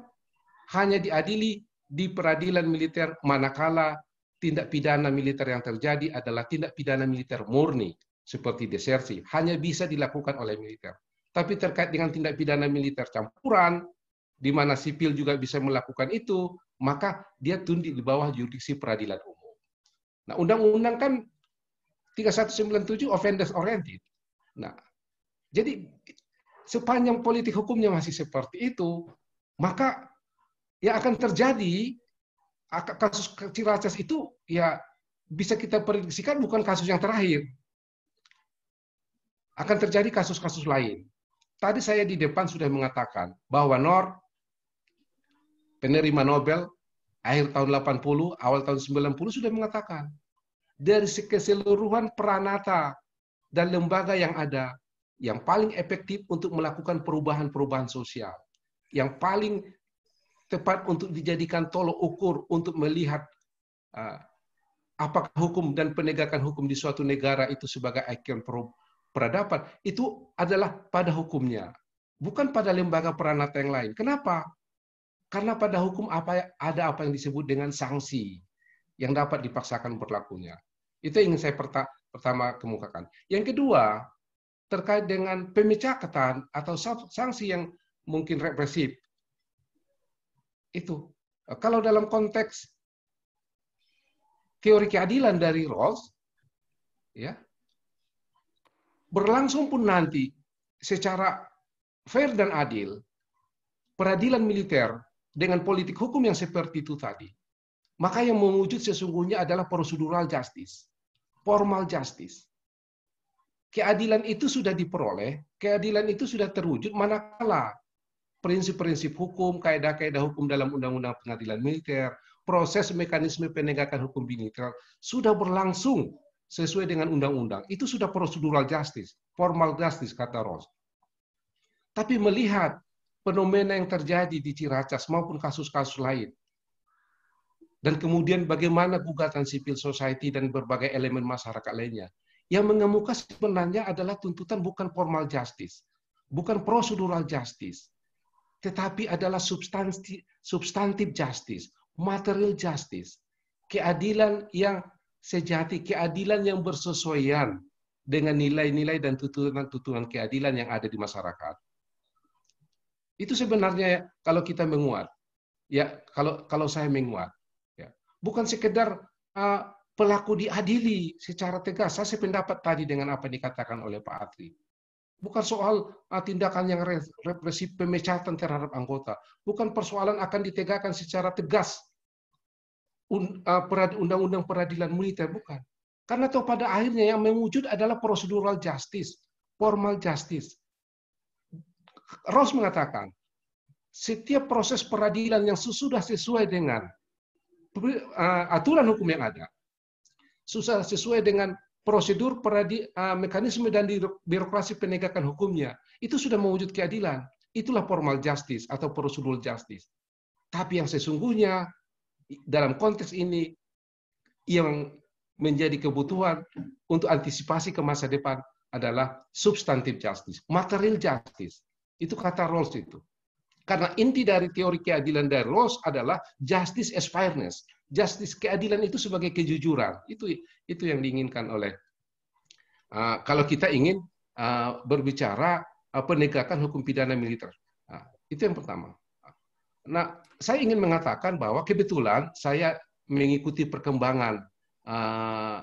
hanya diadili di peradilan militer manakala tindak pidana militer yang terjadi adalah tindak pidana militer murni seperti desersi hanya bisa dilakukan oleh militer. Tapi terkait dengan tindak pidana militer campuran di mana sipil juga bisa melakukan itu, maka dia tunduk di bawah yurisdiksi peradilan umum. Nah, undang-undang kan 3197 offenders oriented. Nah, jadi sepanjang politik hukumnya masih seperti itu, maka yang akan terjadi kasus Ciracas itu ya bisa kita prediksikan bukan kasus yang terakhir. Akan terjadi kasus-kasus lain. Tadi saya di depan sudah mengatakan bahwa Nor penerima Nobel akhir tahun 80, awal tahun 90 sudah mengatakan dari keseluruhan peranata dan lembaga yang ada yang paling efektif untuk melakukan perubahan-perubahan sosial, yang paling tepat untuk dijadikan tolok ukur untuk melihat uh, apakah hukum dan penegakan hukum di suatu negara itu sebagai ikon peradaban, itu adalah pada hukumnya, bukan pada lembaga peranata yang lain. Kenapa? Karena pada hukum apa ya, ada apa yang disebut dengan sanksi yang dapat dipaksakan berlakunya. Itu yang ingin saya perta pertama kemukakan. Yang kedua, terkait dengan pemecatan atau sanksi yang mungkin represif. Itu. Kalau dalam konteks teori keadilan dari Rawls, ya, berlangsung pun nanti secara fair dan adil, peradilan militer dengan politik hukum yang seperti itu tadi, maka yang mewujud sesungguhnya adalah prosedural justice, formal justice. Keadilan itu sudah diperoleh, keadilan itu sudah terwujud manakala prinsip-prinsip hukum, kaedah-kaedah hukum dalam undang-undang pengadilan militer, proses mekanisme penegakan hukum militer sudah berlangsung sesuai dengan undang-undang. Itu sudah prosedural justice, formal justice kata Ross. Tapi melihat fenomena yang terjadi di Ciracas maupun kasus-kasus lain, dan kemudian bagaimana gugatan civil society dan berbagai elemen masyarakat lainnya. Yang mengemuka sebenarnya adalah tuntutan bukan formal justice, bukan prosedural justice, tetapi adalah substansi substantif justice, material justice, keadilan yang sejati, keadilan yang bersesuaian dengan nilai-nilai dan tuntutan-tuntutan keadilan yang ada di masyarakat. Itu sebenarnya kalau kita menguat, ya kalau kalau saya menguat, bukan sekedar uh, pelaku diadili secara tegas. Saya sependapat tadi dengan apa yang dikatakan oleh Pak Atri. Bukan soal uh, tindakan yang represif pemecatan terhadap anggota. Bukan persoalan akan ditegakkan secara tegas eh, undang-undang peradilan militer, bukan. Karena toh pada akhirnya yang mewujud adalah prosedural justice, formal justice. Ross mengatakan, setiap proses peradilan yang sesudah sesuai dengan Eh, aturan hukum yang ada susah sesuai dengan prosedur peradi, eh, mekanisme dan birokrasi penegakan hukumnya itu sudah mewujud keadilan itulah formal justice atau procedural justice tapi yang sesungguhnya dalam konteks ini yang menjadi kebutuhan untuk antisipasi ke masa depan adalah substantive justice, material justice. Itu kata Rawls itu. Karena inti dari teori keadilan dari Rawls adalah justice as fairness. Justice keadilan itu sebagai kejujuran. Itu itu yang diinginkan oleh uh, kalau kita ingin uh, berbicara uh, penegakan hukum pidana militer. Uh, itu yang pertama. Nah, saya ingin mengatakan bahwa kebetulan saya mengikuti perkembangan uh,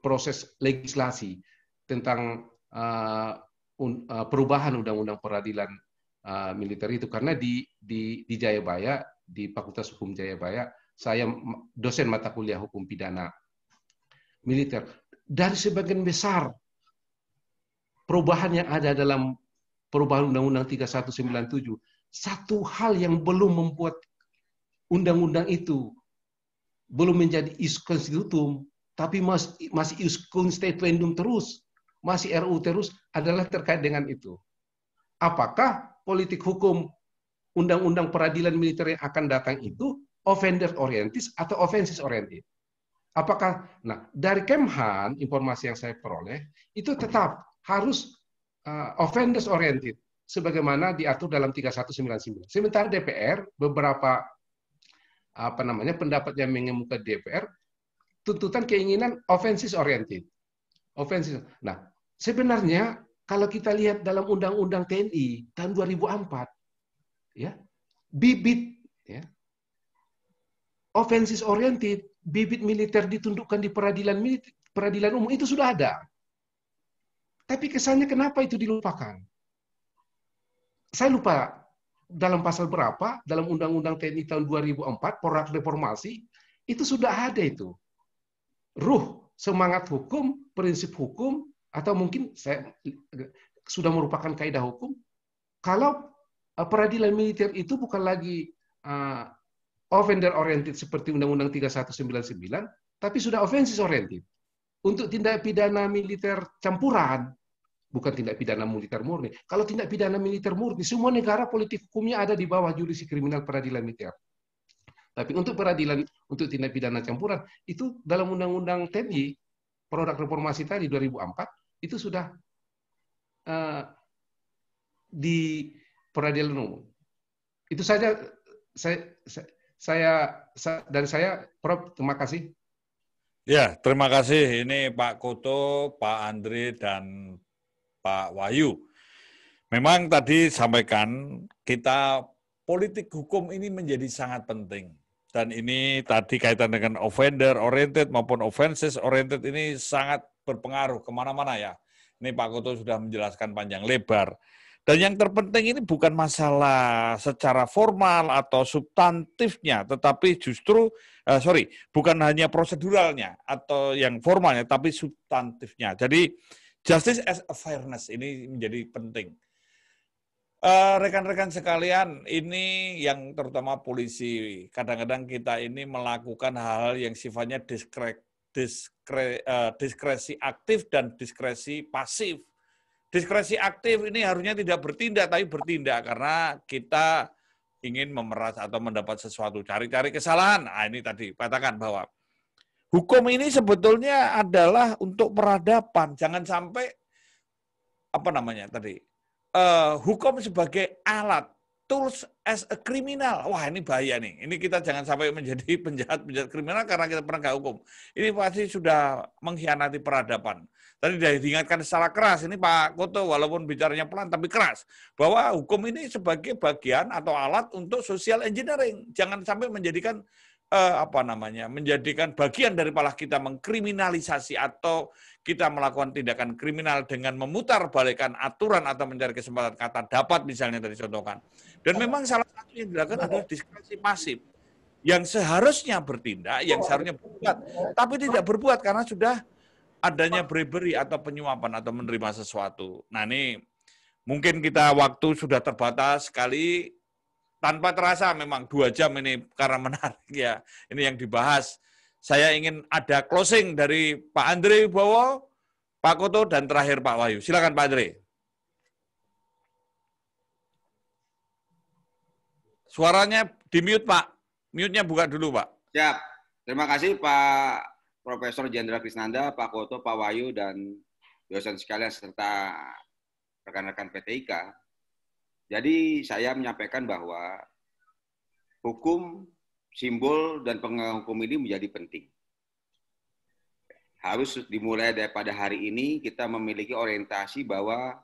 proses legislasi tentang uh, un, uh, perubahan undang-undang peradilan uh, militer itu karena di di di Jayabaya di Fakultas Hukum Jayabaya saya dosen mata kuliah hukum pidana militer dari sebagian besar perubahan yang ada dalam perubahan Undang-Undang 3197 satu hal yang belum membuat undang-undang itu belum menjadi is konstitutum tapi masih masih is constituendum terus masih RU terus adalah terkait dengan itu apakah politik hukum undang-undang peradilan militer yang akan datang itu offender orientis atau offenses oriented. Apakah nah dari Kemhan informasi yang saya peroleh itu tetap harus uh, offenders oriented sebagaimana diatur dalam 3199. Sementara DPR beberapa apa namanya pendapat yang mengemuka DPR tuntutan keinginan offenses oriented. Offenses. Nah, sebenarnya kalau kita lihat dalam Undang-Undang TNI tahun 2004, ya, bibit ya, offenses oriented, bibit militer ditundukkan di peradilan militer, peradilan umum itu sudah ada. Tapi kesannya kenapa itu dilupakan? Saya lupa dalam pasal berapa, dalam Undang-Undang TNI tahun 2004, porak reformasi, itu sudah ada itu. Ruh, semangat hukum, prinsip hukum, atau mungkin saya sudah merupakan kaidah hukum kalau eh, peradilan militer itu bukan lagi uh, offender oriented seperti Undang-Undang 3199 tapi sudah offenses oriented untuk tindak pidana militer campuran bukan tindak pidana militer murni. Kalau tindak pidana militer murni, semua negara politik hukumnya ada di bawah jurisdiksi kriminal peradilan militer. Tapi untuk peradilan untuk tindak pidana campuran itu dalam undang-undang TNI produk reformasi tadi 2004 itu sudah uh, di peradilan umum. Itu saja saya, saya, saya dari saya Prof terima kasih. Ya, terima kasih ini Pak Koto, Pak Andre dan Pak Wayu. Memang tadi sampaikan kita politik hukum ini menjadi sangat penting dan ini tadi kaitan dengan offender oriented maupun offenses oriented ini sangat berpengaruh kemana-mana ya. Ini Pak Koto sudah menjelaskan panjang lebar. Dan yang terpenting ini bukan masalah secara formal atau substantifnya, tetapi justru, uh, sorry, bukan hanya proseduralnya atau yang formalnya, tapi substantifnya. Jadi justice as a fairness ini menjadi penting. rekan eh, rekan-rekan sekalian, ini yang terutama polisi, kadang-kadang kita ini melakukan hal-hal yang sifatnya diskrek, diskre, uh, diskresi aktif dan diskresi pasif. Diskresi aktif ini harusnya tidak bertindak, tapi bertindak karena kita ingin memeras atau mendapat sesuatu, cari-cari kesalahan. Nah, ini tadi katakan bahwa hukum ini sebetulnya adalah untuk peradaban. Jangan sampai apa namanya tadi uh, hukum sebagai alat tools as a criminal. Wah ini bahaya nih. Ini kita jangan sampai menjadi [LAUGHS] penjahat-penjahat kriminal karena kita penegak hukum. Ini pasti sudah mengkhianati peradaban. Tadi sudah diingatkan secara keras, ini Pak Koto walaupun bicaranya pelan tapi keras, bahwa hukum ini sebagai bagian atau alat untuk social engineering. Jangan sampai menjadikan eh, apa namanya menjadikan bagian daripada kita mengkriminalisasi atau kita melakukan tindakan kriminal dengan memutar balikan aturan atau mencari kesempatan kata dapat misalnya tadi contohkan. Dan memang salah satu yang dilakukan adalah diskresi masif yang seharusnya bertindak, yang seharusnya berbuat, tapi tidak berbuat karena sudah adanya bribery atau penyuapan atau menerima sesuatu. Nah ini mungkin kita waktu sudah terbatas sekali, tanpa terasa memang dua jam ini karena menarik ya, ini yang dibahas. Saya ingin ada closing dari Pak Andre Bowo, Pak Koto, dan terakhir Pak Wahyu. Silakan Pak Andre. Suaranya di mute, Pak. Mute-nya buka dulu, Pak. Siap. Terima kasih Pak Profesor Jenderal Krisnanda, Pak Koto, Pak Wayu, dan dosen sekalian serta rekan-rekan PTIK. Jadi saya menyampaikan bahwa hukum, simbol, dan penghukum ini menjadi penting. Harus dimulai daripada hari ini kita memiliki orientasi bahwa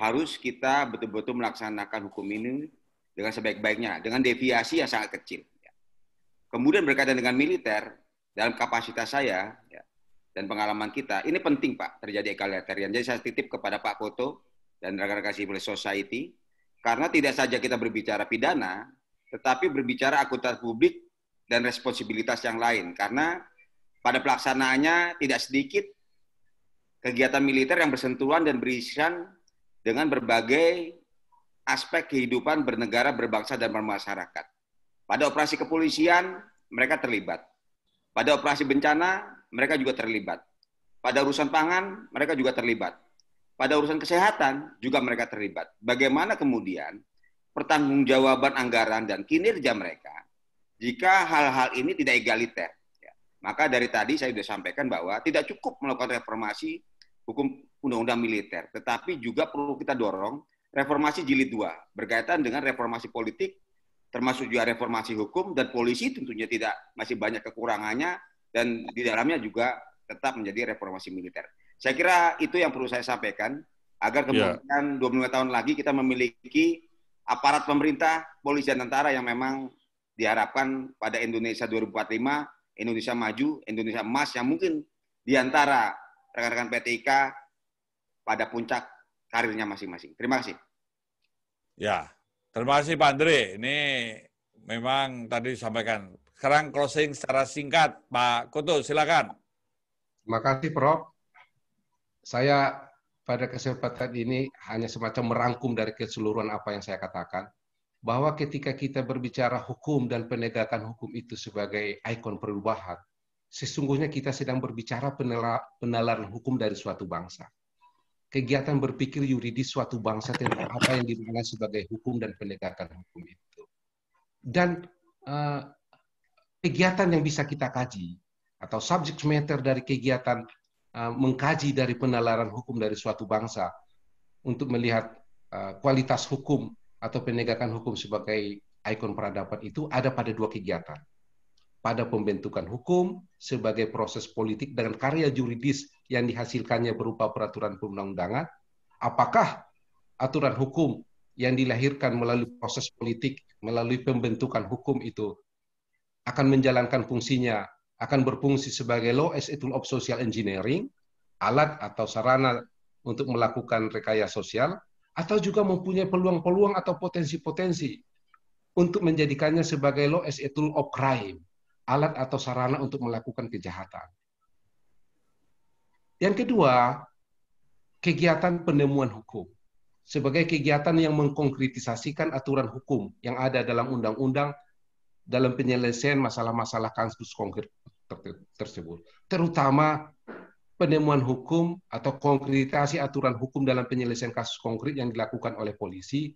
harus kita betul-betul melaksanakan hukum ini dengan sebaik-baiknya, dengan deviasi yang sangat kecil. Ya. Kemudian berkaitan dengan militer, dalam kapasitas saya ya, dan pengalaman kita, ini penting Pak, terjadi egalitarian. Jadi saya titip kepada Pak Koto dan rekan-rekan civil society, karena tidak saja kita berbicara pidana, tetapi berbicara akuntan publik dan responsibilitas yang lain. Karena pada pelaksanaannya tidak sedikit kegiatan militer yang bersentuhan dan berisian dengan berbagai aspek kehidupan bernegara, berbangsa, dan bermasyarakat. Pada operasi kepolisian, mereka terlibat. Pada operasi bencana, mereka juga terlibat. Pada urusan pangan, mereka juga terlibat. Pada urusan kesehatan, juga mereka terlibat. Bagaimana kemudian pertanggungjawaban anggaran dan kinerja mereka jika hal-hal ini tidak egaliter? Ya, maka dari tadi saya sudah sampaikan bahwa tidak cukup melakukan reformasi hukum undang-undang militer, tetapi juga perlu kita dorong reformasi jilid dua berkaitan dengan reformasi politik termasuk juga reformasi hukum dan polisi tentunya tidak masih banyak kekurangannya dan di dalamnya juga tetap menjadi reformasi militer. Saya kira itu yang perlu saya sampaikan agar ya. kemudian yeah. 25 tahun lagi kita memiliki aparat pemerintah, polisi dan tentara yang memang diharapkan pada Indonesia 2045, Indonesia maju, Indonesia emas yang mungkin diantara rekan-rekan PTIK pada puncak karirnya masing-masing. Terima kasih. Ya, terima kasih Pak Andre. Ini memang tadi disampaikan. Sekarang closing secara singkat, Pak Kutu, silakan. Terima kasih, Prof. Saya pada kesempatan ini hanya semacam merangkum dari keseluruhan apa yang saya katakan bahwa ketika kita berbicara hukum dan penegakan hukum itu sebagai ikon perubahan, sesungguhnya kita sedang berbicara penalaran hukum dari suatu bangsa kegiatan berpikir yuridis suatu bangsa tentang apa yang dimana sebagai hukum dan penegakan hukum itu. Dan uh, kegiatan yang bisa kita kaji atau subject matter dari kegiatan uh, mengkaji dari penalaran hukum dari suatu bangsa untuk melihat uh, kualitas hukum atau penegakan hukum sebagai ikon peradaban itu ada pada dua kegiatan pada pembentukan hukum sebagai proses politik dengan karya juridis yang dihasilkannya berupa peraturan perundang-undangan? Apakah aturan hukum yang dilahirkan melalui proses politik, melalui pembentukan hukum itu akan menjalankan fungsinya, akan berfungsi sebagai law as a tool of social engineering, alat atau sarana untuk melakukan rekayasa sosial, atau juga mempunyai peluang-peluang atau potensi-potensi untuk menjadikannya sebagai law as a tool of crime alat atau sarana untuk melakukan kejahatan. Yang kedua, kegiatan penemuan hukum sebagai kegiatan yang mengkonkretisasikan aturan hukum yang ada dalam undang-undang dalam penyelesaian masalah-masalah kasus konkret tersebut. Terutama penemuan hukum atau konkretisasi aturan hukum dalam penyelesaian kasus konkret yang dilakukan oleh polisi,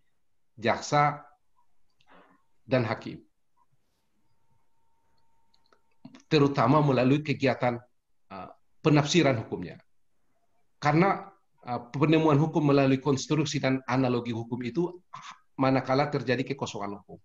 jaksa, dan hakim terutama melalui kegiatan uh, penafsiran hukumnya. Karena uh, penemuan hukum melalui konstruksi dan analogi hukum itu manakala terjadi kekosongan hukum.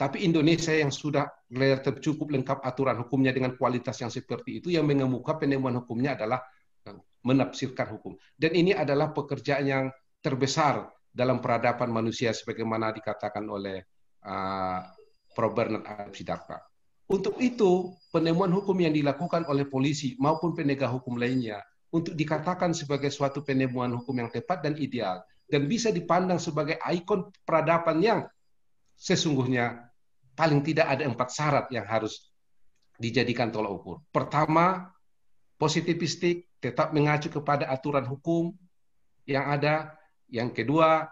Tapi Indonesia yang sudah relatif cukup lengkap aturan hukumnya dengan kualitas yang seperti itu, yang mengemuka penemuan hukumnya adalah uh, menafsirkan hukum. Dan ini adalah pekerjaan yang terbesar dalam peradaban manusia sebagaimana dikatakan oleh uh, Pro Bernard Siddhartha. Untuk itu, penemuan hukum yang dilakukan oleh polisi maupun penegak hukum lainnya untuk dikatakan sebagai suatu penemuan hukum yang tepat dan ideal dan bisa dipandang sebagai ikon peradaban yang sesungguhnya paling tidak ada empat syarat yang harus dijadikan tolak ukur. Pertama, positivistik tetap mengacu kepada aturan hukum yang ada. Yang kedua,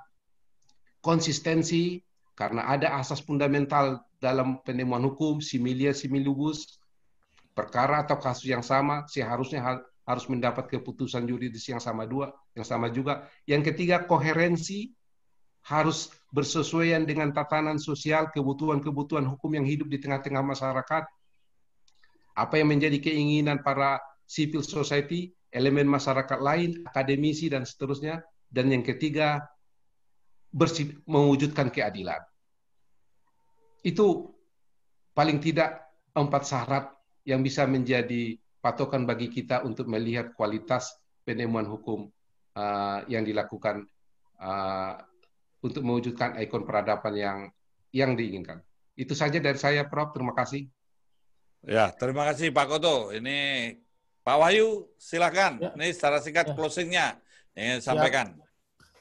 konsistensi karena ada asas fundamental dalam penemuan hukum similia similibus perkara atau kasus yang sama seharusnya harus mendapat keputusan yuridis yang sama dua yang sama juga yang ketiga koherensi harus bersesuaian dengan tatanan sosial kebutuhan-kebutuhan hukum yang hidup di tengah-tengah masyarakat apa yang menjadi keinginan para civil society elemen masyarakat lain akademisi dan seterusnya dan yang ketiga mewujudkan keadilan itu paling tidak empat syarat yang bisa menjadi patokan bagi kita untuk melihat kualitas penemuan hukum uh, yang dilakukan uh, untuk mewujudkan ikon peradaban yang yang diinginkan. Itu saja dari saya, Prof. Terima kasih. Ya, terima kasih Pak Koto. Ini Pak Wahyu, silakan. Ya. Ini secara singkat ya. closingnya ingin sampaikan. Ya.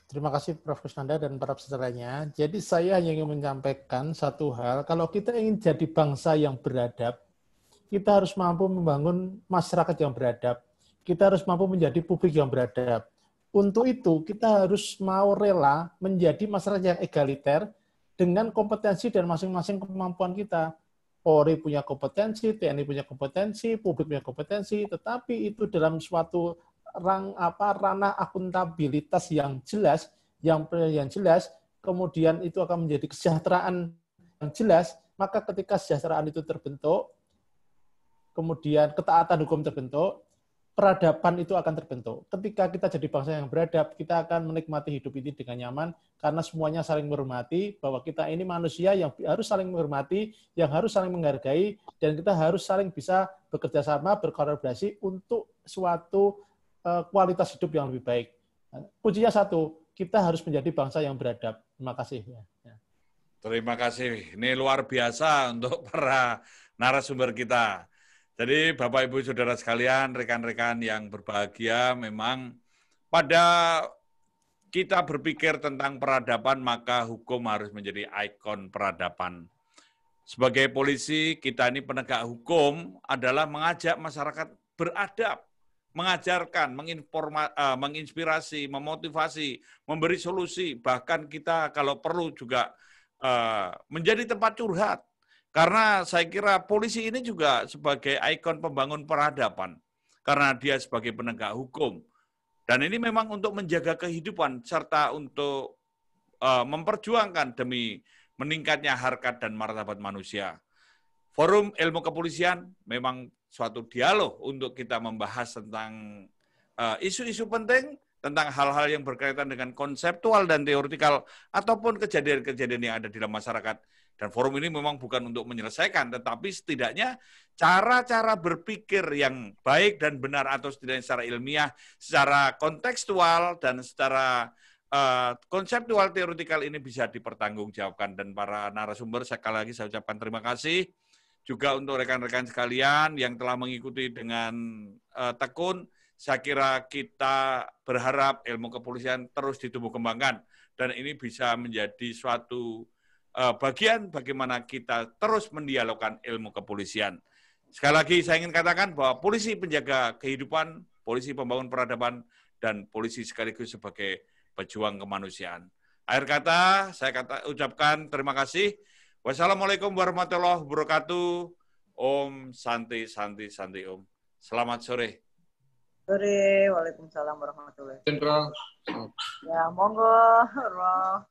Terima kasih Prof. Kusnanda dan para peserta Jadi saya hanya ingin menyampaikan satu hal, kalau kita ingin jadi bangsa yang beradab, kita harus mampu membangun masyarakat yang beradab. Kita harus mampu menjadi publik yang beradab. Untuk itu, kita harus mau rela menjadi masyarakat yang egaliter dengan kompetensi dan masing-masing kemampuan kita. Polri punya kompetensi, TNI punya kompetensi, publik punya kompetensi, tetapi itu dalam suatu rang apa ranah akuntabilitas yang jelas, yang yang jelas, kemudian itu akan menjadi kesejahteraan yang jelas, maka ketika kesejahteraan itu terbentuk, kemudian ketaatan hukum terbentuk, peradaban itu akan terbentuk. Ketika kita jadi bangsa yang beradab, kita akan menikmati hidup ini dengan nyaman karena semuanya saling menghormati bahwa kita ini manusia yang harus saling menghormati, yang harus saling menghargai dan kita harus saling bisa bekerja sama, berkolaborasi untuk suatu Eh, kualitas hidup yang lebih baik. Nah, kuncinya satu, kita harus menjadi bangsa yang beradab. Terima kasih. Ya, ya. Terima kasih. Ini luar biasa untuk [LAUGHS] para narasumber kita. Jadi Bapak Ibu Saudara sekalian, rekan-rekan yang berbahagia, memang pada kita berpikir tentang peradaban, maka hukum harus menjadi ikon peradaban. Sebagai polisi, kita ini penegak hukum adalah mengajak masyarakat beradab mengajarkan, menginforma, uh, menginspirasi, memotivasi, memberi solusi, bahkan kita kalau perlu juga uh, menjadi tempat curhat. Karena saya kira polisi ini juga sebagai ikon pembangun peradaban, karena dia sebagai penegak hukum. Dan ini memang untuk menjaga kehidupan serta untuk uh, memperjuangkan demi meningkatnya harkat dan martabat manusia. Forum Ilmu Kepolisian memang suatu dialog untuk kita membahas tentang eh, isu-isu uh, penting, tentang hal-hal yang berkaitan dengan konseptual dan teoretikal, ataupun kejadian-kejadian yang ada di dalam masyarakat. Dan forum ini memang bukan untuk menyelesaikan, tetapi setidaknya cara-cara berpikir yang baik dan benar atau setidaknya secara ilmiah, secara kontekstual, dan secara Uh, konseptual teoretikal ini bisa dipertanggungjawabkan dan para narasumber sekali lagi saya ucapkan terima kasih juga untuk rekan-rekan sekalian yang telah mengikuti dengan uh, tekun. Saya kira kita berharap ilmu kepolisian terus ditumbuh kembangkan dan ini bisa menjadi suatu uh, bagian bagaimana kita terus mendialogkan ilmu kepolisian. Sekali lagi saya ingin katakan bahwa polisi penjaga kehidupan, polisi pembangun peradaban, dan polisi sekaligus sebagai pejuang kemanusiaan. Akhir kata, saya kata, ucapkan terima kasih. Wassalamualaikum warahmatullahi wabarakatuh. Om Santi, Santi, Santi Om. Selamat sore. Sore, Waalaikumsalam warahmatullahi wabarakatuh. Ya, monggo, Roh.